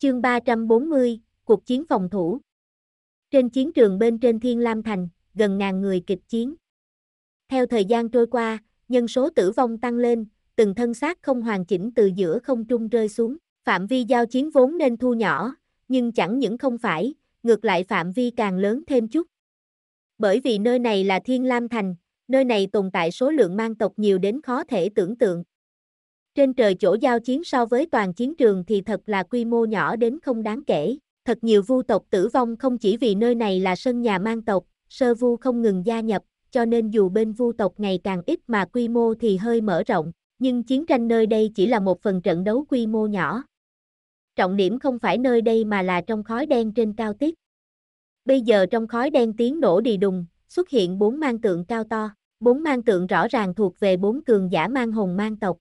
Chương 340, cuộc chiến phòng thủ. Trên chiến trường bên trên Thiên Lam Thành, gần ngàn người kịch chiến. Theo thời gian trôi qua, nhân số tử vong tăng lên, từng thân xác không hoàn chỉnh từ giữa không trung rơi xuống, phạm vi giao chiến vốn nên thu nhỏ, nhưng chẳng những không phải, ngược lại phạm vi càng lớn thêm chút. Bởi vì nơi này là Thiên Lam Thành, nơi này tồn tại số lượng mang tộc nhiều đến khó thể tưởng tượng, trên trời chỗ giao chiến so với toàn chiến trường thì thật là quy mô nhỏ đến không đáng kể. Thật nhiều vu tộc tử vong không chỉ vì nơi này là sân nhà mang tộc, sơ vu không ngừng gia nhập, cho nên dù bên vu tộc ngày càng ít mà quy mô thì hơi mở rộng, nhưng chiến tranh nơi đây chỉ là một phần trận đấu quy mô nhỏ. Trọng điểm không phải nơi đây mà là trong khói đen trên cao tiết. Bây giờ trong khói đen tiếng nổ đi đùng, xuất hiện bốn mang tượng cao to, bốn mang tượng rõ ràng thuộc về bốn cường giả mang hồn mang tộc.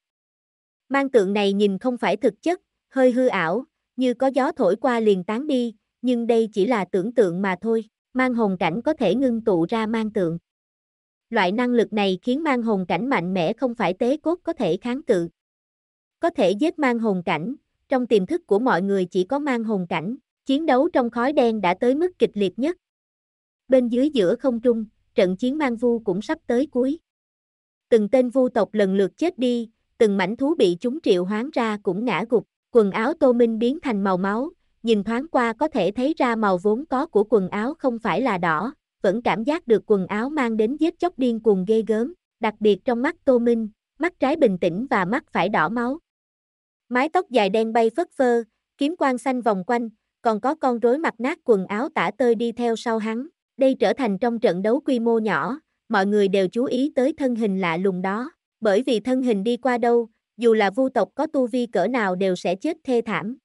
Mang tượng này nhìn không phải thực chất, hơi hư ảo, như có gió thổi qua liền tán đi, nhưng đây chỉ là tưởng tượng mà thôi. Mang hồn cảnh có thể ngưng tụ ra mang tượng. Loại năng lực này khiến mang hồn cảnh mạnh mẽ không phải tế cốt có thể kháng cự. Có thể giết mang hồn cảnh, trong tiềm thức của mọi người chỉ có mang hồn cảnh, chiến đấu trong khói đen đã tới mức kịch liệt nhất. Bên dưới giữa không trung, trận chiến mang vu cũng sắp tới cuối. Từng tên vu tộc lần lượt chết đi, từng mảnh thú bị chúng triệu hoán ra cũng ngã gục, quần áo Tô Minh biến thành màu máu, nhìn thoáng qua có thể thấy ra màu vốn có của quần áo không phải là đỏ, vẫn cảm giác được quần áo mang đến giết chóc điên cuồng ghê gớm, đặc biệt trong mắt Tô Minh, mắt trái bình tĩnh và mắt phải đỏ máu. Mái tóc dài đen bay phất phơ, kiếm quang xanh vòng quanh, còn có con rối mặt nát quần áo tả tơi đi theo sau hắn. Đây trở thành trong trận đấu quy mô nhỏ, mọi người đều chú ý tới thân hình lạ lùng đó bởi vì thân hình đi qua đâu, dù là vu tộc có tu vi cỡ nào đều sẽ chết thê thảm.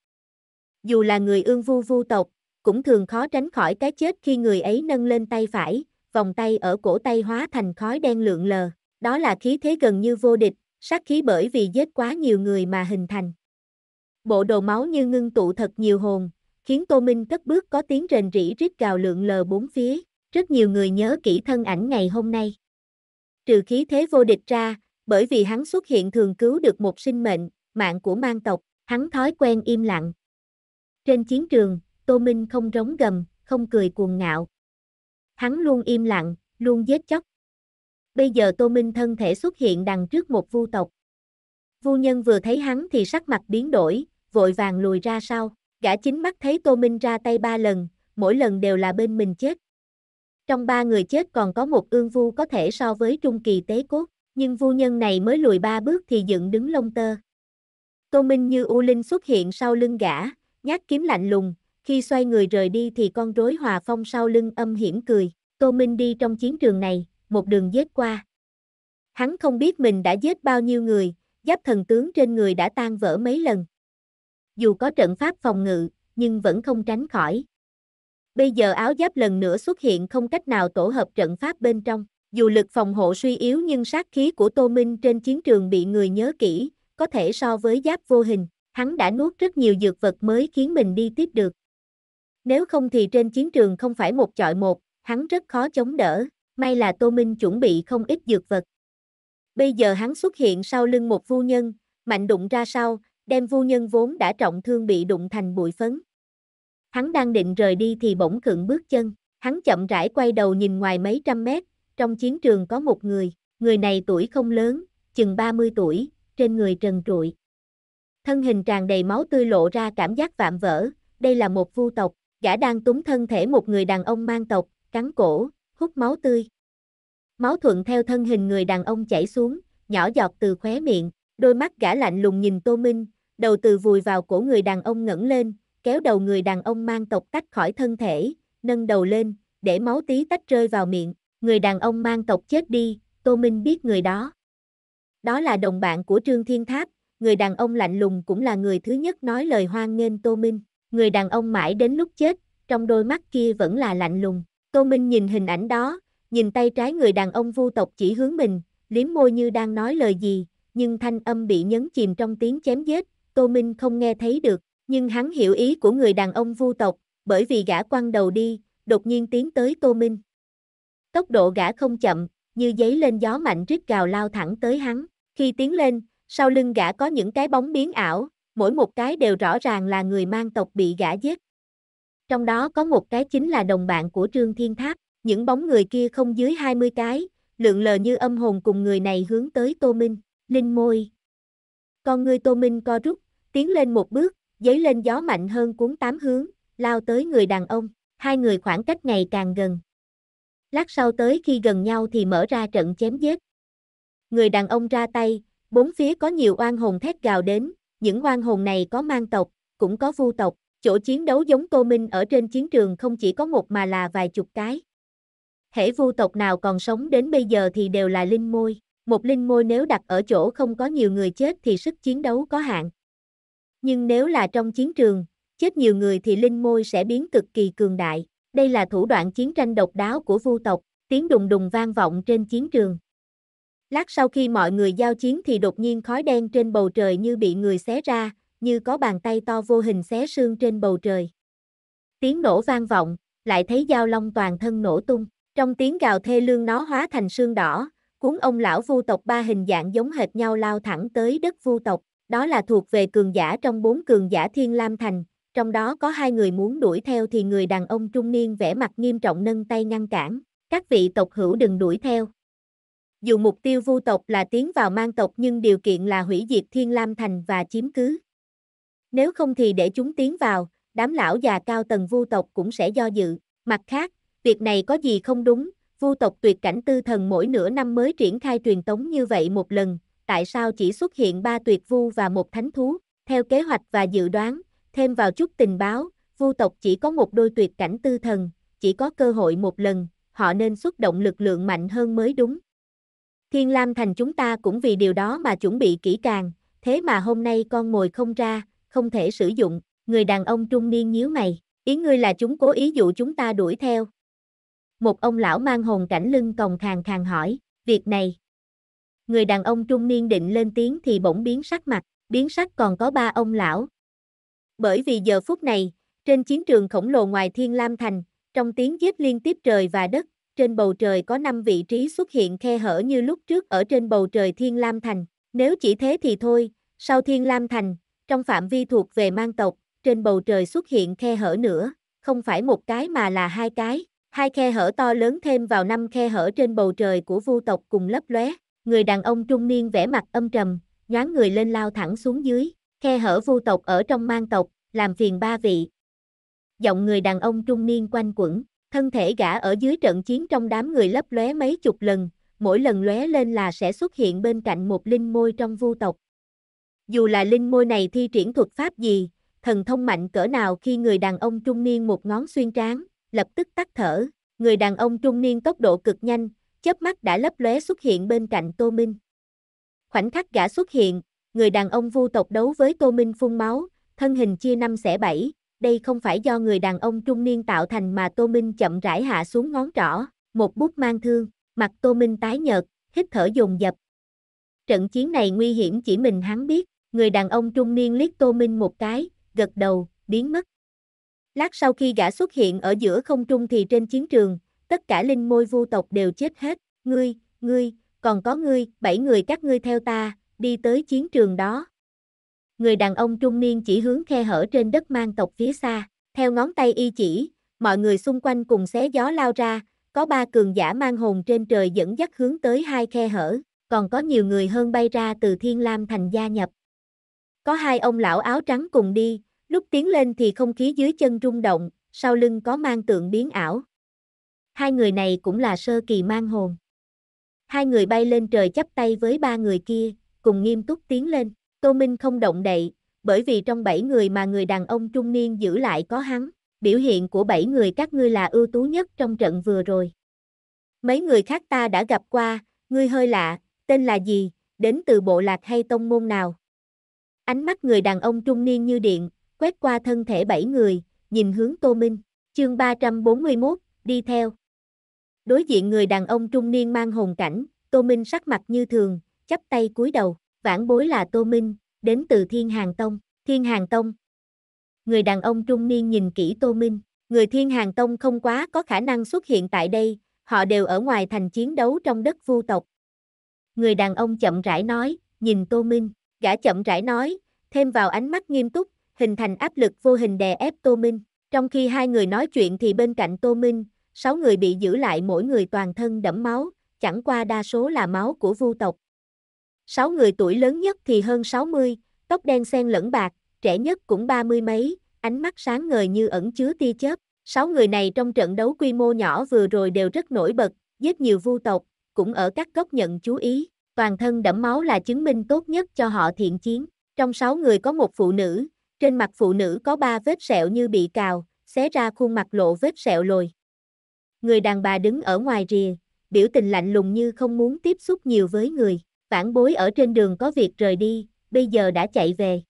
Dù là người ương vu vu tộc, cũng thường khó tránh khỏi cái chết khi người ấy nâng lên tay phải, vòng tay ở cổ tay hóa thành khói đen lượn lờ, đó là khí thế gần như vô địch, sát khí bởi vì giết quá nhiều người mà hình thành. Bộ đồ máu như ngưng tụ thật nhiều hồn, khiến Tô Minh cất bước có tiếng rền rỉ rít gào lượn lờ bốn phía, rất nhiều người nhớ kỹ thân ảnh ngày hôm nay. Trừ khí thế vô địch ra, bởi vì hắn xuất hiện thường cứu được một sinh mệnh, mạng của mang tộc, hắn thói quen im lặng. Trên chiến trường, Tô Minh không rống gầm, không cười cuồng ngạo. Hắn luôn im lặng, luôn giết chóc. Bây giờ Tô Minh thân thể xuất hiện đằng trước một vu tộc. Vu nhân vừa thấy hắn thì sắc mặt biến đổi, vội vàng lùi ra sau, gã chính mắt thấy Tô Minh ra tay ba lần, mỗi lần đều là bên mình chết. Trong ba người chết còn có một ương vu có thể so với trung kỳ tế cốt nhưng vu nhân này mới lùi ba bước thì dựng đứng lông tơ. Tô Minh như U Linh xuất hiện sau lưng gã, nhát kiếm lạnh lùng, khi xoay người rời đi thì con rối hòa phong sau lưng âm hiểm cười, Tô Minh đi trong chiến trường này, một đường giết qua. Hắn không biết mình đã giết bao nhiêu người, giáp thần tướng trên người đã tan vỡ mấy lần. Dù có trận pháp phòng ngự, nhưng vẫn không tránh khỏi. Bây giờ áo giáp lần nữa xuất hiện không cách nào tổ hợp trận pháp bên trong. Dù lực phòng hộ suy yếu nhưng sát khí của Tô Minh trên chiến trường bị người nhớ kỹ, có thể so với giáp vô hình, hắn đã nuốt rất nhiều dược vật mới khiến mình đi tiếp được. Nếu không thì trên chiến trường không phải một chọi một, hắn rất khó chống đỡ, may là Tô Minh chuẩn bị không ít dược vật. Bây giờ hắn xuất hiện sau lưng một vu nhân, mạnh đụng ra sau, đem vu nhân vốn đã trọng thương bị đụng thành bụi phấn. Hắn đang định rời đi thì bỗng cựng bước chân, hắn chậm rãi quay đầu nhìn ngoài mấy trăm mét, trong chiến trường có một người, người này tuổi không lớn, chừng 30 tuổi, trên người trần trụi. Thân hình tràn đầy máu tươi lộ ra cảm giác vạm vỡ, đây là một vu tộc, gã đang túng thân thể một người đàn ông mang tộc, cắn cổ, hút máu tươi. Máu thuận theo thân hình người đàn ông chảy xuống, nhỏ giọt từ khóe miệng, đôi mắt gã lạnh lùng nhìn Tô Minh, đầu từ vùi vào cổ người đàn ông ngẩng lên, kéo đầu người đàn ông mang tộc tách khỏi thân thể, nâng đầu lên, để máu tí tách rơi vào miệng người đàn ông mang tộc chết đi, Tô Minh biết người đó. Đó là đồng bạn của Trương Thiên Tháp, người đàn ông lạnh lùng cũng là người thứ nhất nói lời hoan nghênh Tô Minh. Người đàn ông mãi đến lúc chết, trong đôi mắt kia vẫn là lạnh lùng. Tô Minh nhìn hình ảnh đó, nhìn tay trái người đàn ông vu tộc chỉ hướng mình, liếm môi như đang nói lời gì, nhưng thanh âm bị nhấn chìm trong tiếng chém giết, Tô Minh không nghe thấy được, nhưng hắn hiểu ý của người đàn ông vu tộc, bởi vì gã quăng đầu đi, đột nhiên tiến tới Tô Minh, Tốc độ gã không chậm, như giấy lên gió mạnh rít gào lao thẳng tới hắn. Khi tiến lên, sau lưng gã có những cái bóng biến ảo, mỗi một cái đều rõ ràng là người mang tộc bị gã giết. Trong đó có một cái chính là đồng bạn của Trương Thiên Tháp, những bóng người kia không dưới 20 cái, lượng lờ như âm hồn cùng người này hướng tới Tô Minh, Linh Môi. Con người Tô Minh co rút, tiến lên một bước, giấy lên gió mạnh hơn cuốn tám hướng, lao tới người đàn ông, hai người khoảng cách ngày càng gần, lát sau tới khi gần nhau thì mở ra trận chém giết. Người đàn ông ra tay, bốn phía có nhiều oan hồn thét gào đến, những oan hồn này có mang tộc, cũng có vu tộc, chỗ chiến đấu giống Tô Minh ở trên chiến trường không chỉ có một mà là vài chục cái. Hễ vu tộc nào còn sống đến bây giờ thì đều là linh môi, một linh môi nếu đặt ở chỗ không có nhiều người chết thì sức chiến đấu có hạn. Nhưng nếu là trong chiến trường, chết nhiều người thì linh môi sẽ biến cực kỳ cường đại. Đây là thủ đoạn chiến tranh độc đáo của Vu tộc, tiếng đùng đùng vang vọng trên chiến trường. Lát sau khi mọi người giao chiến thì đột nhiên khói đen trên bầu trời như bị người xé ra, như có bàn tay to vô hình xé xương trên bầu trời. Tiếng nổ vang vọng, lại thấy dao long toàn thân nổ tung, trong tiếng gào thê lương nó hóa thành xương đỏ, cuốn ông lão vu tộc ba hình dạng giống hệt nhau lao thẳng tới đất vu tộc, đó là thuộc về cường giả trong bốn cường giả Thiên Lam Thành, trong đó có hai người muốn đuổi theo thì người đàn ông trung niên vẻ mặt nghiêm trọng nâng tay ngăn cản, các vị tộc hữu đừng đuổi theo. Dù mục tiêu vu tộc là tiến vào mang tộc nhưng điều kiện là hủy diệt Thiên Lam Thành và chiếm cứ. Nếu không thì để chúng tiến vào, đám lão già cao tầng vu tộc cũng sẽ do dự. Mặt khác, việc này có gì không đúng, vu tộc tuyệt cảnh tư thần mỗi nửa năm mới triển khai truyền tống như vậy một lần, tại sao chỉ xuất hiện ba tuyệt vu và một thánh thú? Theo kế hoạch và dự đoán, Thêm vào chút tình báo, vu tộc chỉ có một đôi tuyệt cảnh tư thần, chỉ có cơ hội một lần, họ nên xuất động lực lượng mạnh hơn mới đúng. Thiên Lam Thành chúng ta cũng vì điều đó mà chuẩn bị kỹ càng, thế mà hôm nay con mồi không ra, không thể sử dụng, người đàn ông trung niên nhíu mày, ý ngươi là chúng cố ý dụ chúng ta đuổi theo. Một ông lão mang hồn cảnh lưng còng khàn khàn hỏi, việc này. Người đàn ông trung niên định lên tiếng thì bỗng biến sắc mặt, biến sắc còn có ba ông lão, bởi vì giờ phút này, trên chiến trường khổng lồ ngoài Thiên Lam Thành, trong tiếng giết liên tiếp trời và đất, trên bầu trời có 5 vị trí xuất hiện khe hở như lúc trước ở trên bầu trời Thiên Lam Thành. Nếu chỉ thế thì thôi, sau Thiên Lam Thành, trong phạm vi thuộc về mang tộc, trên bầu trời xuất hiện khe hở nữa, không phải một cái mà là hai cái. Hai khe hở to lớn thêm vào năm khe hở trên bầu trời của vu tộc cùng lấp lóe. Người đàn ông trung niên vẻ mặt âm trầm, nhoáng người lên lao thẳng xuống dưới. Khe hở vu tộc ở trong mang tộc, làm phiền ba vị. Giọng người đàn ông trung niên quanh quẩn, thân thể gã ở dưới trận chiến trong đám người lấp lóe mấy chục lần, mỗi lần lóe lên là sẽ xuất hiện bên cạnh một linh môi trong vu tộc. Dù là linh môi này thi triển thuật pháp gì, thần thông mạnh cỡ nào khi người đàn ông trung niên một ngón xuyên tráng lập tức tắt thở, người đàn ông trung niên tốc độ cực nhanh, chớp mắt đã lấp lóe xuất hiện bên cạnh Tô Minh. Khoảnh khắc gã xuất hiện, người đàn ông vu tộc đấu với Tô Minh phun máu, thân hình chia năm xẻ bảy, đây không phải do người đàn ông trung niên tạo thành mà Tô Minh chậm rãi hạ xuống ngón trỏ, một bút mang thương, mặt Tô Minh tái nhợt, hít thở dồn dập. Trận chiến này nguy hiểm chỉ mình hắn biết, người đàn ông trung niên liếc Tô Minh một cái, gật đầu, biến mất. Lát sau khi gã xuất hiện ở giữa không trung thì trên chiến trường, tất cả linh môi vu tộc đều chết hết, ngươi, ngươi, còn có ngươi, bảy người các ngươi theo ta, đi tới chiến trường đó. Người đàn ông trung niên chỉ hướng khe hở trên đất mang tộc phía xa, theo ngón tay y chỉ, mọi người xung quanh cùng xé gió lao ra, có ba cường giả mang hồn trên trời dẫn dắt hướng tới hai khe hở, còn có nhiều người hơn bay ra từ Thiên Lam thành gia nhập. Có hai ông lão áo trắng cùng đi, lúc tiến lên thì không khí dưới chân rung động, sau lưng có mang tượng biến ảo. Hai người này cũng là sơ kỳ mang hồn. Hai người bay lên trời chắp tay với ba người kia, cùng nghiêm túc tiến lên. Tô Minh không động đậy, bởi vì trong bảy người mà người đàn ông trung niên giữ lại có hắn. Biểu hiện của bảy người các ngươi là ưu tú nhất trong trận vừa rồi. Mấy người khác ta đã gặp qua, ngươi hơi lạ, tên là gì, đến từ bộ lạc hay tông môn nào? Ánh mắt người đàn ông trung niên như điện, quét qua thân thể bảy người, nhìn hướng Tô Minh, chương 341, đi theo. Đối diện người đàn ông trung niên mang hồn cảnh, Tô Minh sắc mặt như thường, chắp tay cúi đầu, vãn bối là Tô Minh, đến từ Thiên Hàng Tông, Thiên Hàng Tông. Người đàn ông trung niên nhìn kỹ Tô Minh, người Thiên Hàng Tông không quá có khả năng xuất hiện tại đây, họ đều ở ngoài thành chiến đấu trong đất vu tộc. Người đàn ông chậm rãi nói, nhìn Tô Minh, gã chậm rãi nói, thêm vào ánh mắt nghiêm túc, hình thành áp lực vô hình đè ép Tô Minh. Trong khi hai người nói chuyện thì bên cạnh Tô Minh, sáu người bị giữ lại mỗi người toàn thân đẫm máu, chẳng qua đa số là máu của vu tộc, sáu người tuổi lớn nhất thì hơn 60, tóc đen xen lẫn bạc, trẻ nhất cũng ba mươi mấy, ánh mắt sáng ngời như ẩn chứa tia chớp. Sáu người này trong trận đấu quy mô nhỏ vừa rồi đều rất nổi bật, giết nhiều vu tộc, cũng ở các góc nhận chú ý. Toàn thân đẫm máu là chứng minh tốt nhất cho họ thiện chiến. Trong sáu người có một phụ nữ, trên mặt phụ nữ có ba vết sẹo như bị cào, xé ra khuôn mặt lộ vết sẹo lồi. Người đàn bà đứng ở ngoài rìa, biểu tình lạnh lùng như không muốn tiếp xúc nhiều với người vãn bối ở trên đường có việc rời đi, bây giờ đã chạy về.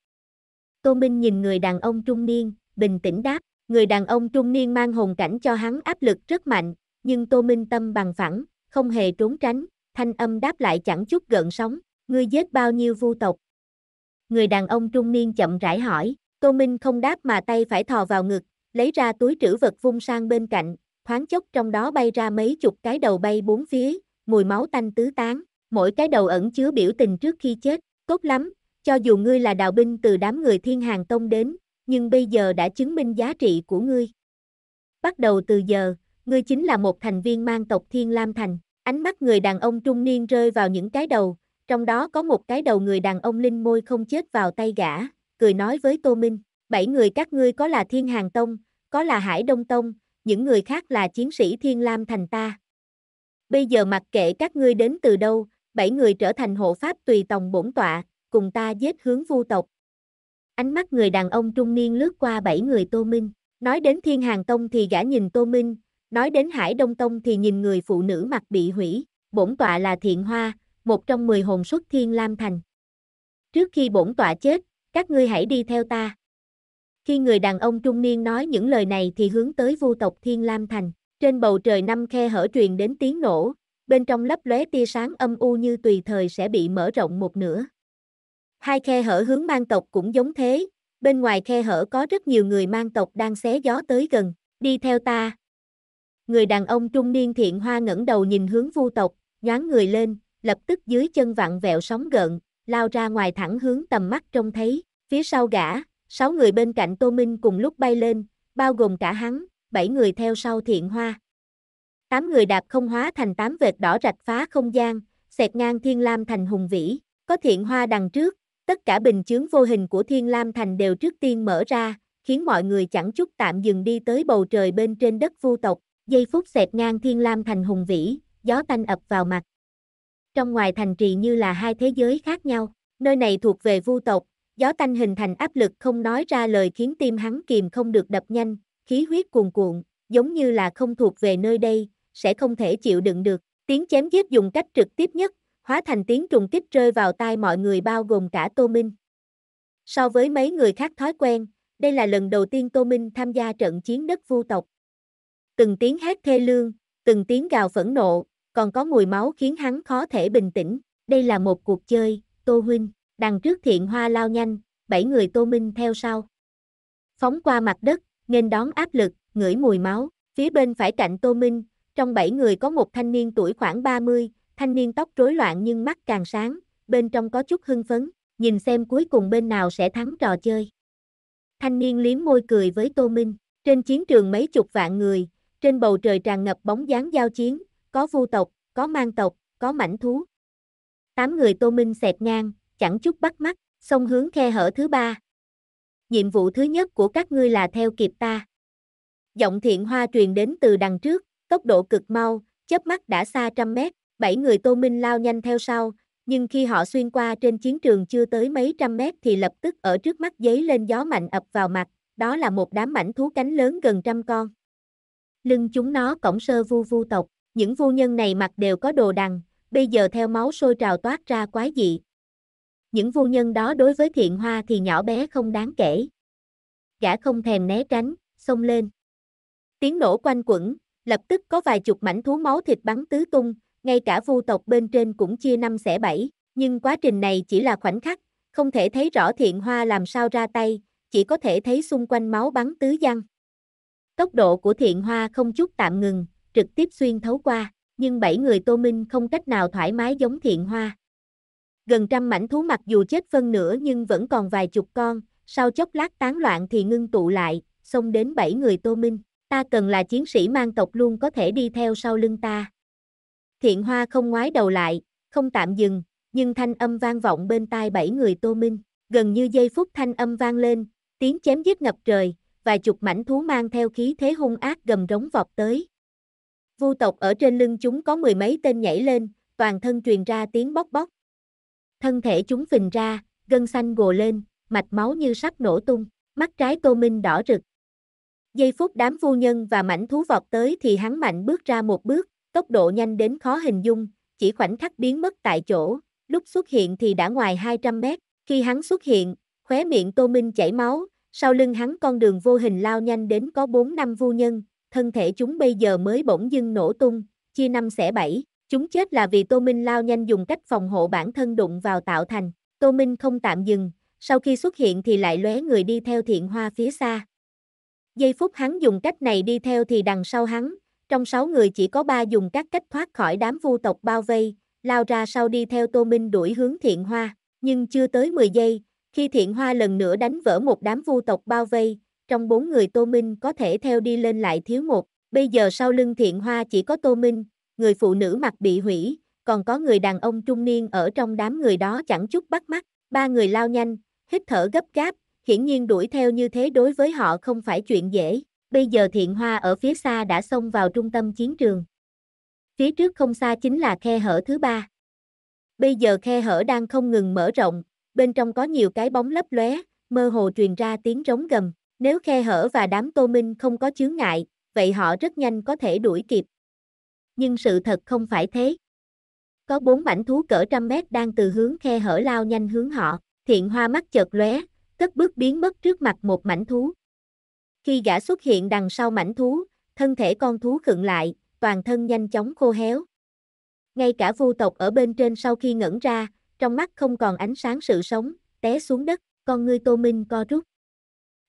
Tô Minh nhìn người đàn ông trung niên, bình tĩnh đáp, người đàn ông trung niên mang hồn cảnh cho hắn áp lực rất mạnh, nhưng Tô Minh tâm bằng phẳng, không hề trốn tránh, thanh âm đáp lại chẳng chút gợn sóng, ngươi giết bao nhiêu vu tộc. Người đàn ông trung niên chậm rãi hỏi, Tô Minh không đáp mà tay phải thò vào ngực, lấy ra túi trữ vật vung sang bên cạnh, thoáng chốc trong đó bay ra mấy chục cái đầu bay bốn phía, mùi máu tanh tứ tán mỗi cái đầu ẩn chứa biểu tình trước khi chết, tốt lắm, cho dù ngươi là đạo binh từ đám người thiên hàng tông đến, nhưng bây giờ đã chứng minh giá trị của ngươi. Bắt đầu từ giờ, ngươi chính là một thành viên mang tộc Thiên Lam Thành. Ánh mắt người đàn ông trung niên rơi vào những cái đầu, trong đó có một cái đầu người đàn ông linh môi không chết vào tay gã, cười nói với Tô Minh, bảy người các ngươi có là Thiên Hàng Tông, có là Hải Đông Tông, những người khác là chiến sĩ Thiên Lam Thành ta. Bây giờ mặc kệ các ngươi đến từ đâu, bảy người trở thành hộ pháp tùy tòng bổn tọa, cùng ta giết hướng vu tộc. Ánh mắt người đàn ông trung niên lướt qua bảy người Tô Minh, nói đến Thiên Hàng Tông thì gã nhìn Tô Minh, nói đến Hải Đông Tông thì nhìn người phụ nữ mặt bị hủy, bổn tọa là Thiện Hoa, một trong mười hồn xuất Thiên Lam Thành. Trước khi bổn tọa chết, các ngươi hãy đi theo ta. Khi người đàn ông trung niên nói những lời này thì hướng tới vu tộc Thiên Lam Thành, trên bầu trời năm khe hở truyền đến tiếng nổ, bên trong lấp lóe tia sáng âm u như tùy thời sẽ bị mở rộng một nửa. Hai khe hở hướng mang tộc cũng giống thế, bên ngoài khe hở có rất nhiều người mang tộc đang xé gió tới gần, đi theo ta. Người đàn ông trung niên thiện hoa ngẩng đầu nhìn hướng vu tộc, nhoáng người lên, lập tức dưới chân vặn vẹo sóng gợn, lao ra ngoài thẳng hướng tầm mắt trông thấy, phía sau gã, sáu người bên cạnh Tô Minh cùng lúc bay lên, bao gồm cả hắn, bảy người theo sau thiện hoa tám người đạp không hóa thành tám vệt đỏ rạch phá không gian, xẹt ngang Thiên Lam thành hùng vĩ, có thiện hoa đằng trước, tất cả bình chướng vô hình của Thiên Lam thành đều trước tiên mở ra, khiến mọi người chẳng chút tạm dừng đi tới bầu trời bên trên đất vu tộc, giây phút xẹt ngang Thiên Lam thành hùng vĩ, gió tanh ập vào mặt. Trong ngoài thành trì như là hai thế giới khác nhau, nơi này thuộc về vu tộc, gió tanh hình thành áp lực không nói ra lời khiến tim hắn kìm không được đập nhanh, khí huyết cuồn cuộn, giống như là không thuộc về nơi đây, sẽ không thể chịu đựng được. Tiếng chém giết dùng cách trực tiếp nhất, hóa thành tiếng trùng kích rơi vào tai mọi người bao gồm cả Tô Minh. So với mấy người khác thói quen, đây là lần đầu tiên Tô Minh tham gia trận chiến đất vu tộc. Từng tiếng hét thê lương, từng tiếng gào phẫn nộ, còn có mùi máu khiến hắn khó thể bình tĩnh. Đây là một cuộc chơi, Tô Huynh, đằng trước thiện hoa lao nhanh, bảy người Tô Minh theo sau. Phóng qua mặt đất, nghênh đón áp lực, ngửi mùi máu, phía bên phải cạnh Tô Minh, trong bảy người có một thanh niên tuổi khoảng 30, thanh niên tóc rối loạn nhưng mắt càng sáng, bên trong có chút hưng phấn, nhìn xem cuối cùng bên nào sẽ thắng trò chơi. Thanh niên liếm môi cười với Tô Minh, trên chiến trường mấy chục vạn người, trên bầu trời tràn ngập bóng dáng giao chiến, có vu tộc, có mang tộc, có mảnh thú. Tám người Tô Minh xẹt ngang, chẳng chút bắt mắt, xông hướng khe hở thứ ba. Nhiệm vụ thứ nhất của các ngươi là theo kịp ta. Giọng thiện hoa truyền đến từ đằng trước, tốc độ cực mau, chớp mắt đã xa trăm mét, bảy người Tô Minh lao nhanh theo sau, nhưng khi họ xuyên qua trên chiến trường chưa tới mấy trăm mét thì lập tức ở trước mắt giấy lên gió mạnh ập vào mặt, đó là một đám mảnh thú cánh lớn gần trăm con. Lưng chúng nó cổng sơ vu vu tộc, những vu nhân này mặc đều có đồ đằng, bây giờ theo máu sôi trào toát ra quái dị. Những vu nhân đó đối với thiện hoa thì nhỏ bé không đáng kể. Gã không thèm né tránh, xông lên. Tiếng nổ quanh quẩn, lập tức có vài chục mảnh thú máu thịt bắn tứ tung, ngay cả vu tộc bên trên cũng chia năm xẻ bảy, nhưng quá trình này chỉ là khoảnh khắc, không thể thấy rõ thiện hoa làm sao ra tay, chỉ có thể thấy xung quanh máu bắn tứ giăng. Tốc độ của thiện hoa không chút tạm ngừng, trực tiếp xuyên thấu qua, nhưng bảy người tô minh không cách nào thoải mái giống thiện hoa. Gần trăm mảnh thú mặc dù chết phân nửa nhưng vẫn còn vài chục con, sau chốc lát tán loạn thì ngưng tụ lại, xông đến bảy người tô minh ta cần là chiến sĩ mang tộc luôn có thể đi theo sau lưng ta. Thiện hoa không ngoái đầu lại, không tạm dừng, nhưng thanh âm vang vọng bên tai bảy người tô minh, gần như giây phút thanh âm vang lên, tiếng chém giết ngập trời, vài chục mảnh thú mang theo khí thế hung ác gầm rống vọt tới. Vu tộc ở trên lưng chúng có mười mấy tên nhảy lên, toàn thân truyền ra tiếng bóc bóc. Thân thể chúng phình ra, gân xanh gồ lên, mạch máu như sắp nổ tung, mắt trái tô minh đỏ rực, Giây phút đám vô nhân và mảnh thú vọt tới thì hắn mạnh bước ra một bước, tốc độ nhanh đến khó hình dung, chỉ khoảnh khắc biến mất tại chỗ, lúc xuất hiện thì đã ngoài 200 mét, khi hắn xuất hiện, khóe miệng Tô Minh chảy máu, sau lưng hắn con đường vô hình lao nhanh đến có 4 năm vô nhân, thân thể chúng bây giờ mới bỗng dưng nổ tung, chia năm xẻ bảy, chúng chết là vì Tô Minh lao nhanh dùng cách phòng hộ bản thân đụng vào tạo thành, Tô Minh không tạm dừng, sau khi xuất hiện thì lại lóe người đi theo thiện hoa phía xa, Giây phút hắn dùng cách này đi theo thì đằng sau hắn, trong sáu người chỉ có ba dùng các cách thoát khỏi đám vu tộc bao vây, lao ra sau đi theo Tô Minh đuổi hướng Thiện Hoa, nhưng chưa tới 10 giây, khi Thiện Hoa lần nữa đánh vỡ một đám vu tộc bao vây, trong bốn người Tô Minh có thể theo đi lên lại thiếu một, bây giờ sau lưng Thiện Hoa chỉ có Tô Minh, người phụ nữ mặt bị hủy, còn có người đàn ông trung niên ở trong đám người đó chẳng chút bắt mắt, ba người lao nhanh, hít thở gấp gáp, hiển nhiên đuổi theo như thế đối với họ không phải chuyện dễ. Bây giờ thiện hoa ở phía xa đã xông vào trung tâm chiến trường. Phía trước không xa chính là khe hở thứ ba. Bây giờ khe hở đang không ngừng mở rộng, bên trong có nhiều cái bóng lấp lóe, mơ hồ truyền ra tiếng rống gầm. Nếu khe hở và đám tô minh không có chướng ngại, vậy họ rất nhanh có thể đuổi kịp. Nhưng sự thật không phải thế. Có bốn mảnh thú cỡ trăm mét đang từ hướng khe hở lao nhanh hướng họ, thiện hoa mắt chợt lóe, cất bước biến mất trước mặt một mảnh thú. Khi gã xuất hiện đằng sau mảnh thú, thân thể con thú khựng lại, toàn thân nhanh chóng khô héo. Ngay cả vu tộc ở bên trên sau khi ngẩn ra, trong mắt không còn ánh sáng sự sống, té xuống đất, con ngươi tô minh co rút.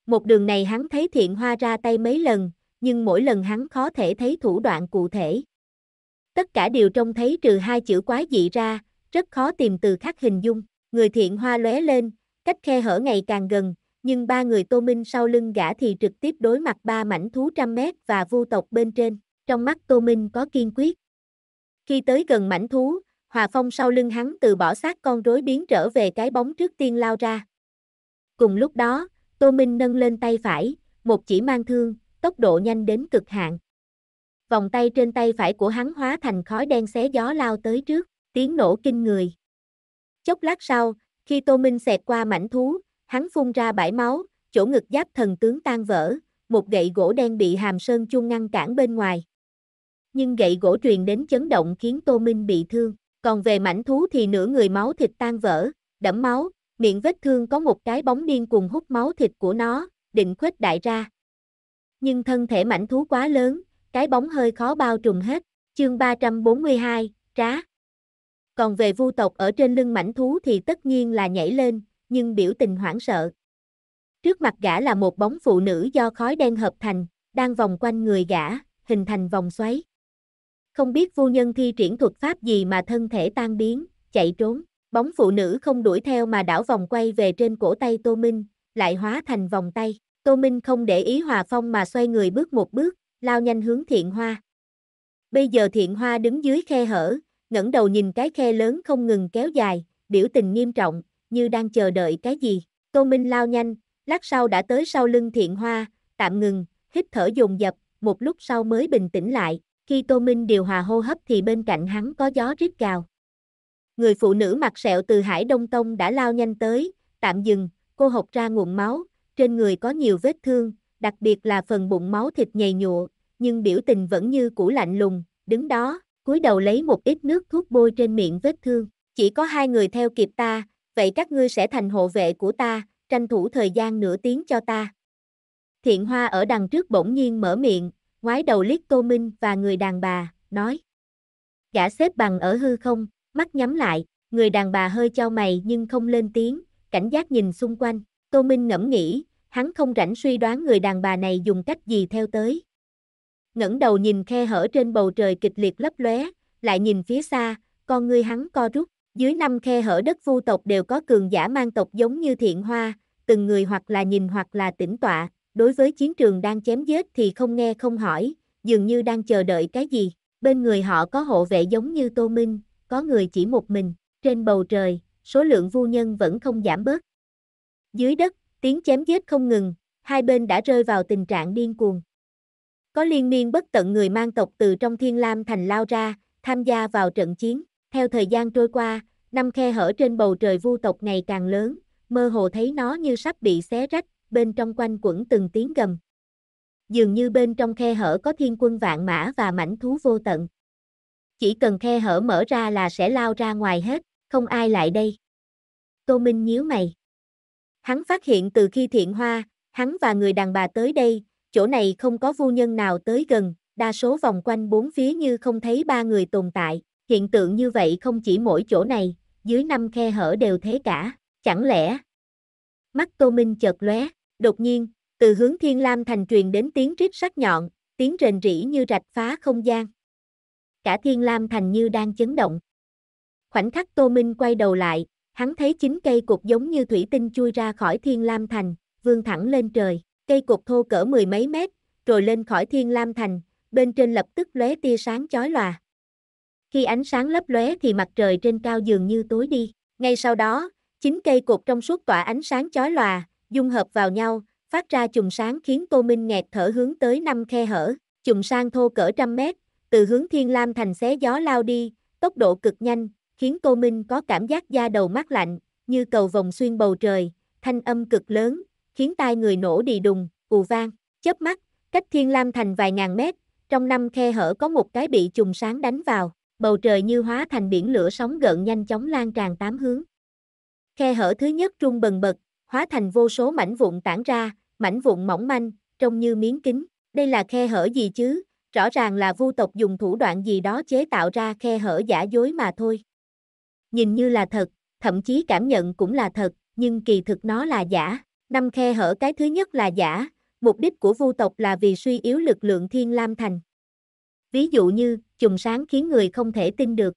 Một đường này hắn thấy thiện hoa ra tay mấy lần, nhưng mỗi lần hắn khó thể thấy thủ đoạn cụ thể. Tất cả đều trông thấy trừ hai chữ quái dị ra, rất khó tìm từ khắc hình dung. Người thiện hoa lóe lên, Cách khe hở ngày càng gần, nhưng ba người Tô Minh sau lưng gã thì trực tiếp đối mặt ba mảnh thú trăm mét và vu tộc bên trên. Trong mắt Tô Minh có kiên quyết. Khi tới gần mảnh thú, Hòa Phong sau lưng hắn từ bỏ xác con rối biến trở về cái bóng trước tiên lao ra. Cùng lúc đó, Tô Minh nâng lên tay phải, một chỉ mang thương, tốc độ nhanh đến cực hạn. Vòng tay trên tay phải của hắn hóa thành khói đen xé gió lao tới trước, tiếng nổ kinh người. Chốc lát sau, khi Tô Minh xẹt qua mảnh thú, hắn phun ra bãi máu, chỗ ngực giáp thần tướng tan vỡ, một gậy gỗ đen bị hàm sơn chung ngăn cản bên ngoài. Nhưng gậy gỗ truyền đến chấn động khiến Tô Minh bị thương, còn về mảnh thú thì nửa người máu thịt tan vỡ, đẫm máu, miệng vết thương có một cái bóng điên cùng hút máu thịt của nó, định khuếch đại ra. Nhưng thân thể mảnh thú quá lớn, cái bóng hơi khó bao trùm hết. Chương 342, trá. Còn về vu tộc ở trên lưng mảnh thú thì tất nhiên là nhảy lên, nhưng biểu tình hoảng sợ. Trước mặt gã là một bóng phụ nữ do khói đen hợp thành, đang vòng quanh người gã, hình thành vòng xoáy. Không biết vô nhân thi triển thuật pháp gì mà thân thể tan biến, chạy trốn, bóng phụ nữ không đuổi theo mà đảo vòng quay về trên cổ tay Tô Minh, lại hóa thành vòng tay. Tô Minh không để ý Hòa Phong mà xoay người bước một bước, lao nhanh hướng Thiện Hoa. Bây giờ Thiện Hoa đứng dưới khe hở, ngẩng đầu nhìn cái khe lớn không ngừng kéo dài, biểu tình nghiêm trọng, như đang chờ đợi cái gì. Tô Minh lao nhanh, lát sau đã tới sau lưng thiện hoa, tạm ngừng, hít thở dồn dập, một lúc sau mới bình tĩnh lại. Khi Tô Minh điều hòa hô hấp thì bên cạnh hắn có gió rít cào. Người phụ nữ mặt sẹo từ Hải Đông Tông đã lao nhanh tới, tạm dừng, cô hộc ra nguồn máu, trên người có nhiều vết thương, đặc biệt là phần bụng máu thịt nhầy nhụa, nhưng biểu tình vẫn như cũ lạnh lùng, đứng đó, cúi đầu lấy một ít nước thuốc bôi trên miệng vết thương. Chỉ có hai người theo kịp ta, vậy các ngươi sẽ thành hộ vệ của ta, tranh thủ thời gian nửa tiếng cho ta. Thiện Hoa ở đằng trước bỗng nhiên mở miệng, ngoái đầu liếc Tô Minh và người đàn bà, nói. Gã xếp bằng ở hư không, mắt nhắm lại, người đàn bà hơi cho mày nhưng không lên tiếng, cảnh giác nhìn xung quanh. Tô Minh ngẫm nghĩ, hắn không rảnh suy đoán người đàn bà này dùng cách gì theo tới, ngẩng đầu nhìn khe hở trên bầu trời kịch liệt lấp lóe, lại nhìn phía xa, con ngươi hắn co rút, dưới năm khe hở đất vu tộc đều có cường giả mang tộc giống như thiện hoa, từng người hoặc là nhìn hoặc là tĩnh tọa, đối với chiến trường đang chém giết thì không nghe không hỏi, dường như đang chờ đợi cái gì, bên người họ có hộ vệ giống như Tô Minh, có người chỉ một mình, trên bầu trời, số lượng vu nhân vẫn không giảm bớt. Dưới đất, tiếng chém giết không ngừng, hai bên đã rơi vào tình trạng điên cuồng. Có liên miên bất tận người mang tộc từ trong Thiên Lam thành lao ra, tham gia vào trận chiến. Theo thời gian trôi qua, năm khe hở trên bầu trời vu tộc ngày càng lớn, mơ hồ thấy nó như sắp bị xé rách, bên trong quanh quẩn từng tiếng gầm. Dường như bên trong khe hở có thiên quân vạn mã và mảnh thú vô tận. Chỉ cần khe hở mở ra là sẽ lao ra ngoài hết, không ai lại đây. Tô Minh nhíu mày. Hắn phát hiện từ khi thiện hoa, hắn và người đàn bà tới đây, chỗ này không có vô nhân nào tới gần, đa số vòng quanh bốn phía như không thấy ba người tồn tại, hiện tượng như vậy không chỉ mỗi chỗ này, dưới năm khe hở đều thế cả, chẳng lẽ? Mắt Tô Minh chợt lóe, đột nhiên, từ hướng Thiên Lam thành truyền đến tiếng rít sắc nhọn, tiếng rền rỉ như rạch phá không gian. Cả Thiên Lam thành như đang chấn động. Khoảnh khắc Tô Minh quay đầu lại, hắn thấy chính cây cục giống như thủy tinh chui ra khỏi Thiên Lam thành, vươn thẳng lên trời. Cây cột thô cỡ mười mấy mét, rồi lên khỏi thiên lam thành, bên trên lập tức lóe tia sáng chói lòa. Khi ánh sáng lấp lóe thì mặt trời trên cao dường như tối đi. Ngay sau đó, chính cây cột trong suốt tỏa ánh sáng chói lòa, dung hợp vào nhau, phát ra chùm sáng khiến Tô Minh nghẹt thở hướng tới năm khe hở, chùm sang thô cỡ trăm mét, từ hướng Thiên Lam thành xé gió lao đi, tốc độ cực nhanh, khiến Tô Minh có cảm giác da đầu mát lạnh, như cầu vòng xuyên bầu trời, thanh âm cực lớn, khiến tai người nổ đi đùng, ù vang, chớp mắt, cách Thiên Lam thành vài ngàn mét, trong năm khe hở có một cái bị trùng sáng đánh vào, bầu trời như hóa thành biển lửa sóng gợn nhanh chóng lan tràn tám hướng. Khe hở thứ nhất trung bần bật, hóa thành vô số mảnh vụn tản ra, mảnh vụn mỏng manh, trông như miếng kính, đây là khe hở gì chứ? Rõ ràng là vu tộc dùng thủ đoạn gì đó chế tạo ra khe hở giả dối mà thôi. Nhìn như là thật, thậm chí cảm nhận cũng là thật, nhưng kỳ thực nó là giả. Năm khe hở cái thứ nhất là giả, mục đích của vu tộc là vì suy yếu lực lượng thiên lam thành. Ví dụ như, chùm sáng khiến người không thể tin được.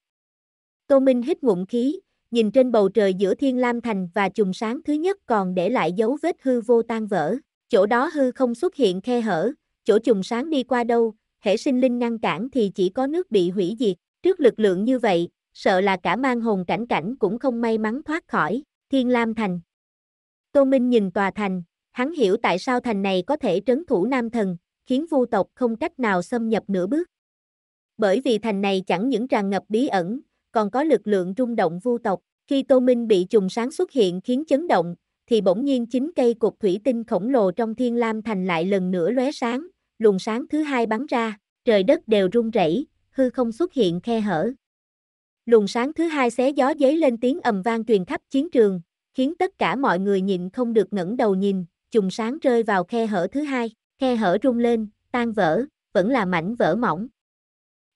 Tô Minh hít ngụm khí, nhìn trên bầu trời giữa thiên lam thành và chùm sáng thứ nhất còn để lại dấu vết hư vô tan vỡ. Chỗ đó hư không xuất hiện khe hở, chỗ chùm sáng đi qua đâu, hệ sinh linh ngăn cản thì chỉ có nước bị hủy diệt. Trước lực lượng như vậy, sợ là cả mang hồn cảnh cảnh cũng không may mắn thoát khỏi. Thiên Lam Thành Tô Minh nhìn tòa thành, hắn hiểu tại sao thành này có thể trấn thủ nam thần, khiến vu tộc không cách nào xâm nhập nửa bước. Bởi vì thành này chẳng những tràn ngập bí ẩn, còn có lực lượng rung động vu tộc. Khi Tô Minh bị trùng sáng xuất hiện khiến chấn động, thì bỗng nhiên chính cây cột thủy tinh khổng lồ trong thiên lam thành lại lần nữa lóe sáng, luồng sáng thứ hai bắn ra, trời đất đều rung rẩy, hư không xuất hiện khe hở. Luồng sáng thứ hai xé gió giấy lên tiếng ầm vang truyền khắp chiến trường, khiến tất cả mọi người nhìn không được ngẩng đầu nhìn, chùm sáng rơi vào khe hở thứ hai, khe hở rung lên, tan vỡ, vẫn là mảnh vỡ mỏng.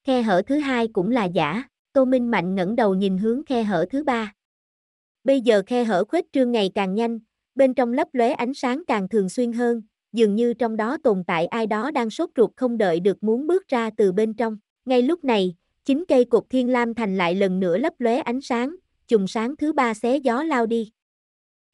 Khe hở thứ hai cũng là giả, Tô Minh Mạnh ngẩng đầu nhìn hướng khe hở thứ ba. Bây giờ khe hở khuếch trương ngày càng nhanh, bên trong lấp lóe ánh sáng càng thường xuyên hơn, dường như trong đó tồn tại ai đó đang sốt ruột không đợi được muốn bước ra từ bên trong. Ngay lúc này, chính cây cột thiên lam thành lại lần nữa lấp lóe ánh sáng, chùm sáng thứ ba xé gió lao đi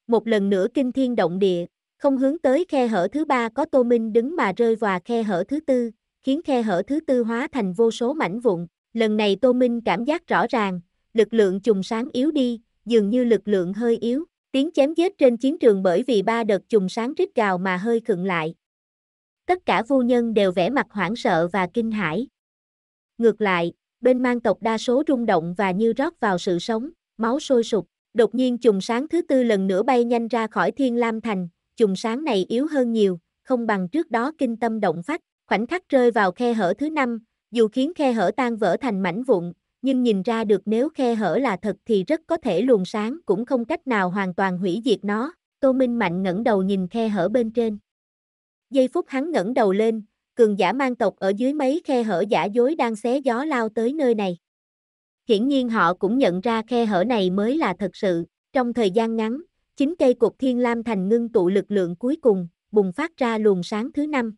một lần nữa kinh thiên động địa, không hướng tới khe hở thứ ba có Tô Minh đứng mà rơi vào khe hở thứ tư, khiến khe hở thứ tư hóa thành vô số mảnh vụn. Lần này Tô Minh cảm giác rõ ràng, lực lượng trùng sáng yếu đi, dường như lực lượng hơi yếu, tiếng chém giết trên chiến trường bởi vì ba đợt trùng sáng rít gào mà hơi khựng lại. Tất cả vô nhân đều vẻ mặt hoảng sợ và kinh hãi. Ngược lại, bên mang tộc đa số rung động và như rót vào sự sống, máu sôi sục, Đột nhiên trùng sáng thứ tư lần nữa bay nhanh ra khỏi Thiên Lam Thành, trùng sáng này yếu hơn nhiều, không bằng trước đó kinh tâm động phách, khoảnh khắc rơi vào khe hở thứ năm, dù khiến khe hở tan vỡ thành mảnh vụn, nhưng nhìn ra được nếu khe hở là thật thì rất có thể luồng sáng cũng không cách nào hoàn toàn hủy diệt nó. Tô Minh Mạnh ngẩng đầu nhìn khe hở bên trên. Giây phút hắn ngẩng đầu lên, cường giả mang tộc ở dưới mấy khe hở giả dối đang xé gió lao tới nơi này hiển nhiên họ cũng nhận ra khe hở này mới là thật sự. Trong thời gian ngắn, chính cây cột thiên lam thành ngưng tụ lực lượng cuối cùng, bùng phát ra luồng sáng thứ năm.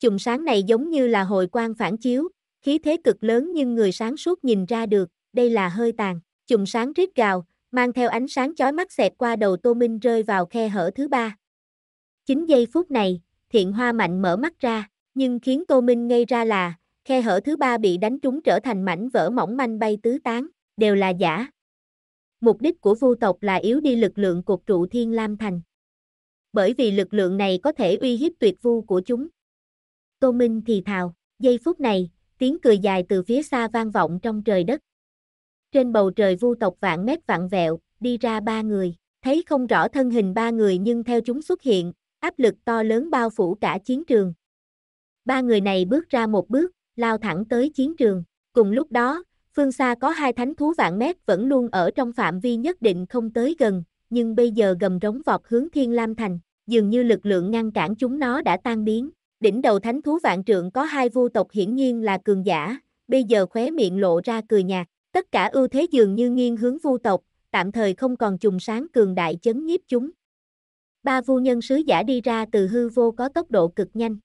Chùm sáng này giống như là hồi quang phản chiếu, khí thế cực lớn nhưng người sáng suốt nhìn ra được, đây là hơi tàn. Chùm sáng rít gào, mang theo ánh sáng chói mắt xẹt qua đầu Tô Minh rơi vào khe hở thứ ba. Chính giây phút này, thiện hoa mạnh mở mắt ra, nhưng khiến Tô Minh ngây ra là, Khe hở thứ ba bị đánh trúng trở thành mảnh vỡ mỏng manh bay tứ tán, đều là giả. Mục đích của vu tộc là yếu đi lực lượng cột trụ thiên lam thành. Bởi vì lực lượng này có thể uy hiếp tuyệt vu của chúng. Tô Minh thì thào, giây phút này, tiếng cười dài từ phía xa vang vọng trong trời đất. Trên bầu trời vu tộc vạn mét vạn vẹo, đi ra ba người, thấy không rõ thân hình ba người nhưng theo chúng xuất hiện, áp lực to lớn bao phủ cả chiến trường. Ba người này bước ra một bước, lao thẳng tới chiến trường. Cùng lúc đó, phương xa có hai thánh thú vạn mét vẫn luôn ở trong phạm vi nhất định không tới gần, nhưng bây giờ gầm rống vọt hướng Thiên Lam Thành, dường như lực lượng ngăn cản chúng nó đã tan biến. Đỉnh đầu thánh thú vạn trượng có hai vu tộc hiển nhiên là cường giả, bây giờ khóe miệng lộ ra cười nhạt, tất cả ưu thế dường như nghiêng hướng vu tộc, tạm thời không còn trùng sáng cường đại chấn nhiếp chúng. Ba vu nhân sứ giả đi ra từ hư vô có tốc độ cực nhanh.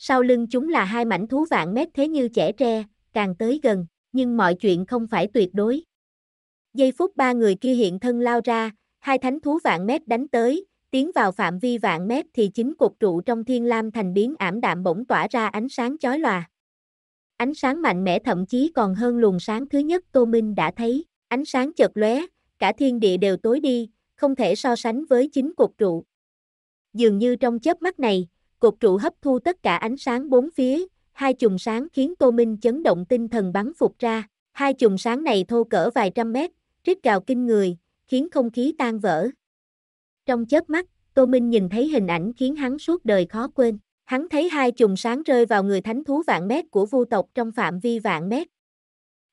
Sau lưng chúng là hai mảnh thú vạn mét thế như trẻ tre, càng tới gần, nhưng mọi chuyện không phải tuyệt đối. Giây phút ba người kia hiện thân lao ra, hai thánh thú vạn mét đánh tới, tiến vào phạm vi vạn mét thì chính cục trụ trong thiên lam thành biến ảm đạm bỗng tỏa ra ánh sáng chói lòa. Ánh sáng mạnh mẽ thậm chí còn hơn luồng sáng thứ nhất Tô Minh đã thấy, ánh sáng chợt lóe, cả thiên địa đều tối đi, không thể so sánh với chính cục trụ. Dường như trong chớp mắt này, cột trụ hấp thu tất cả ánh sáng bốn phía, hai chùm sáng khiến Tô Minh chấn động tinh thần bắn phục ra. Hai chùm sáng này thô cỡ vài trăm mét, rít gào kinh người, khiến không khí tan vỡ. Trong chớp mắt, Tô Minh nhìn thấy hình ảnh khiến hắn suốt đời khó quên. Hắn thấy hai chùm sáng rơi vào người thánh thú vạn mét của vu tộc trong phạm vi vạn mét.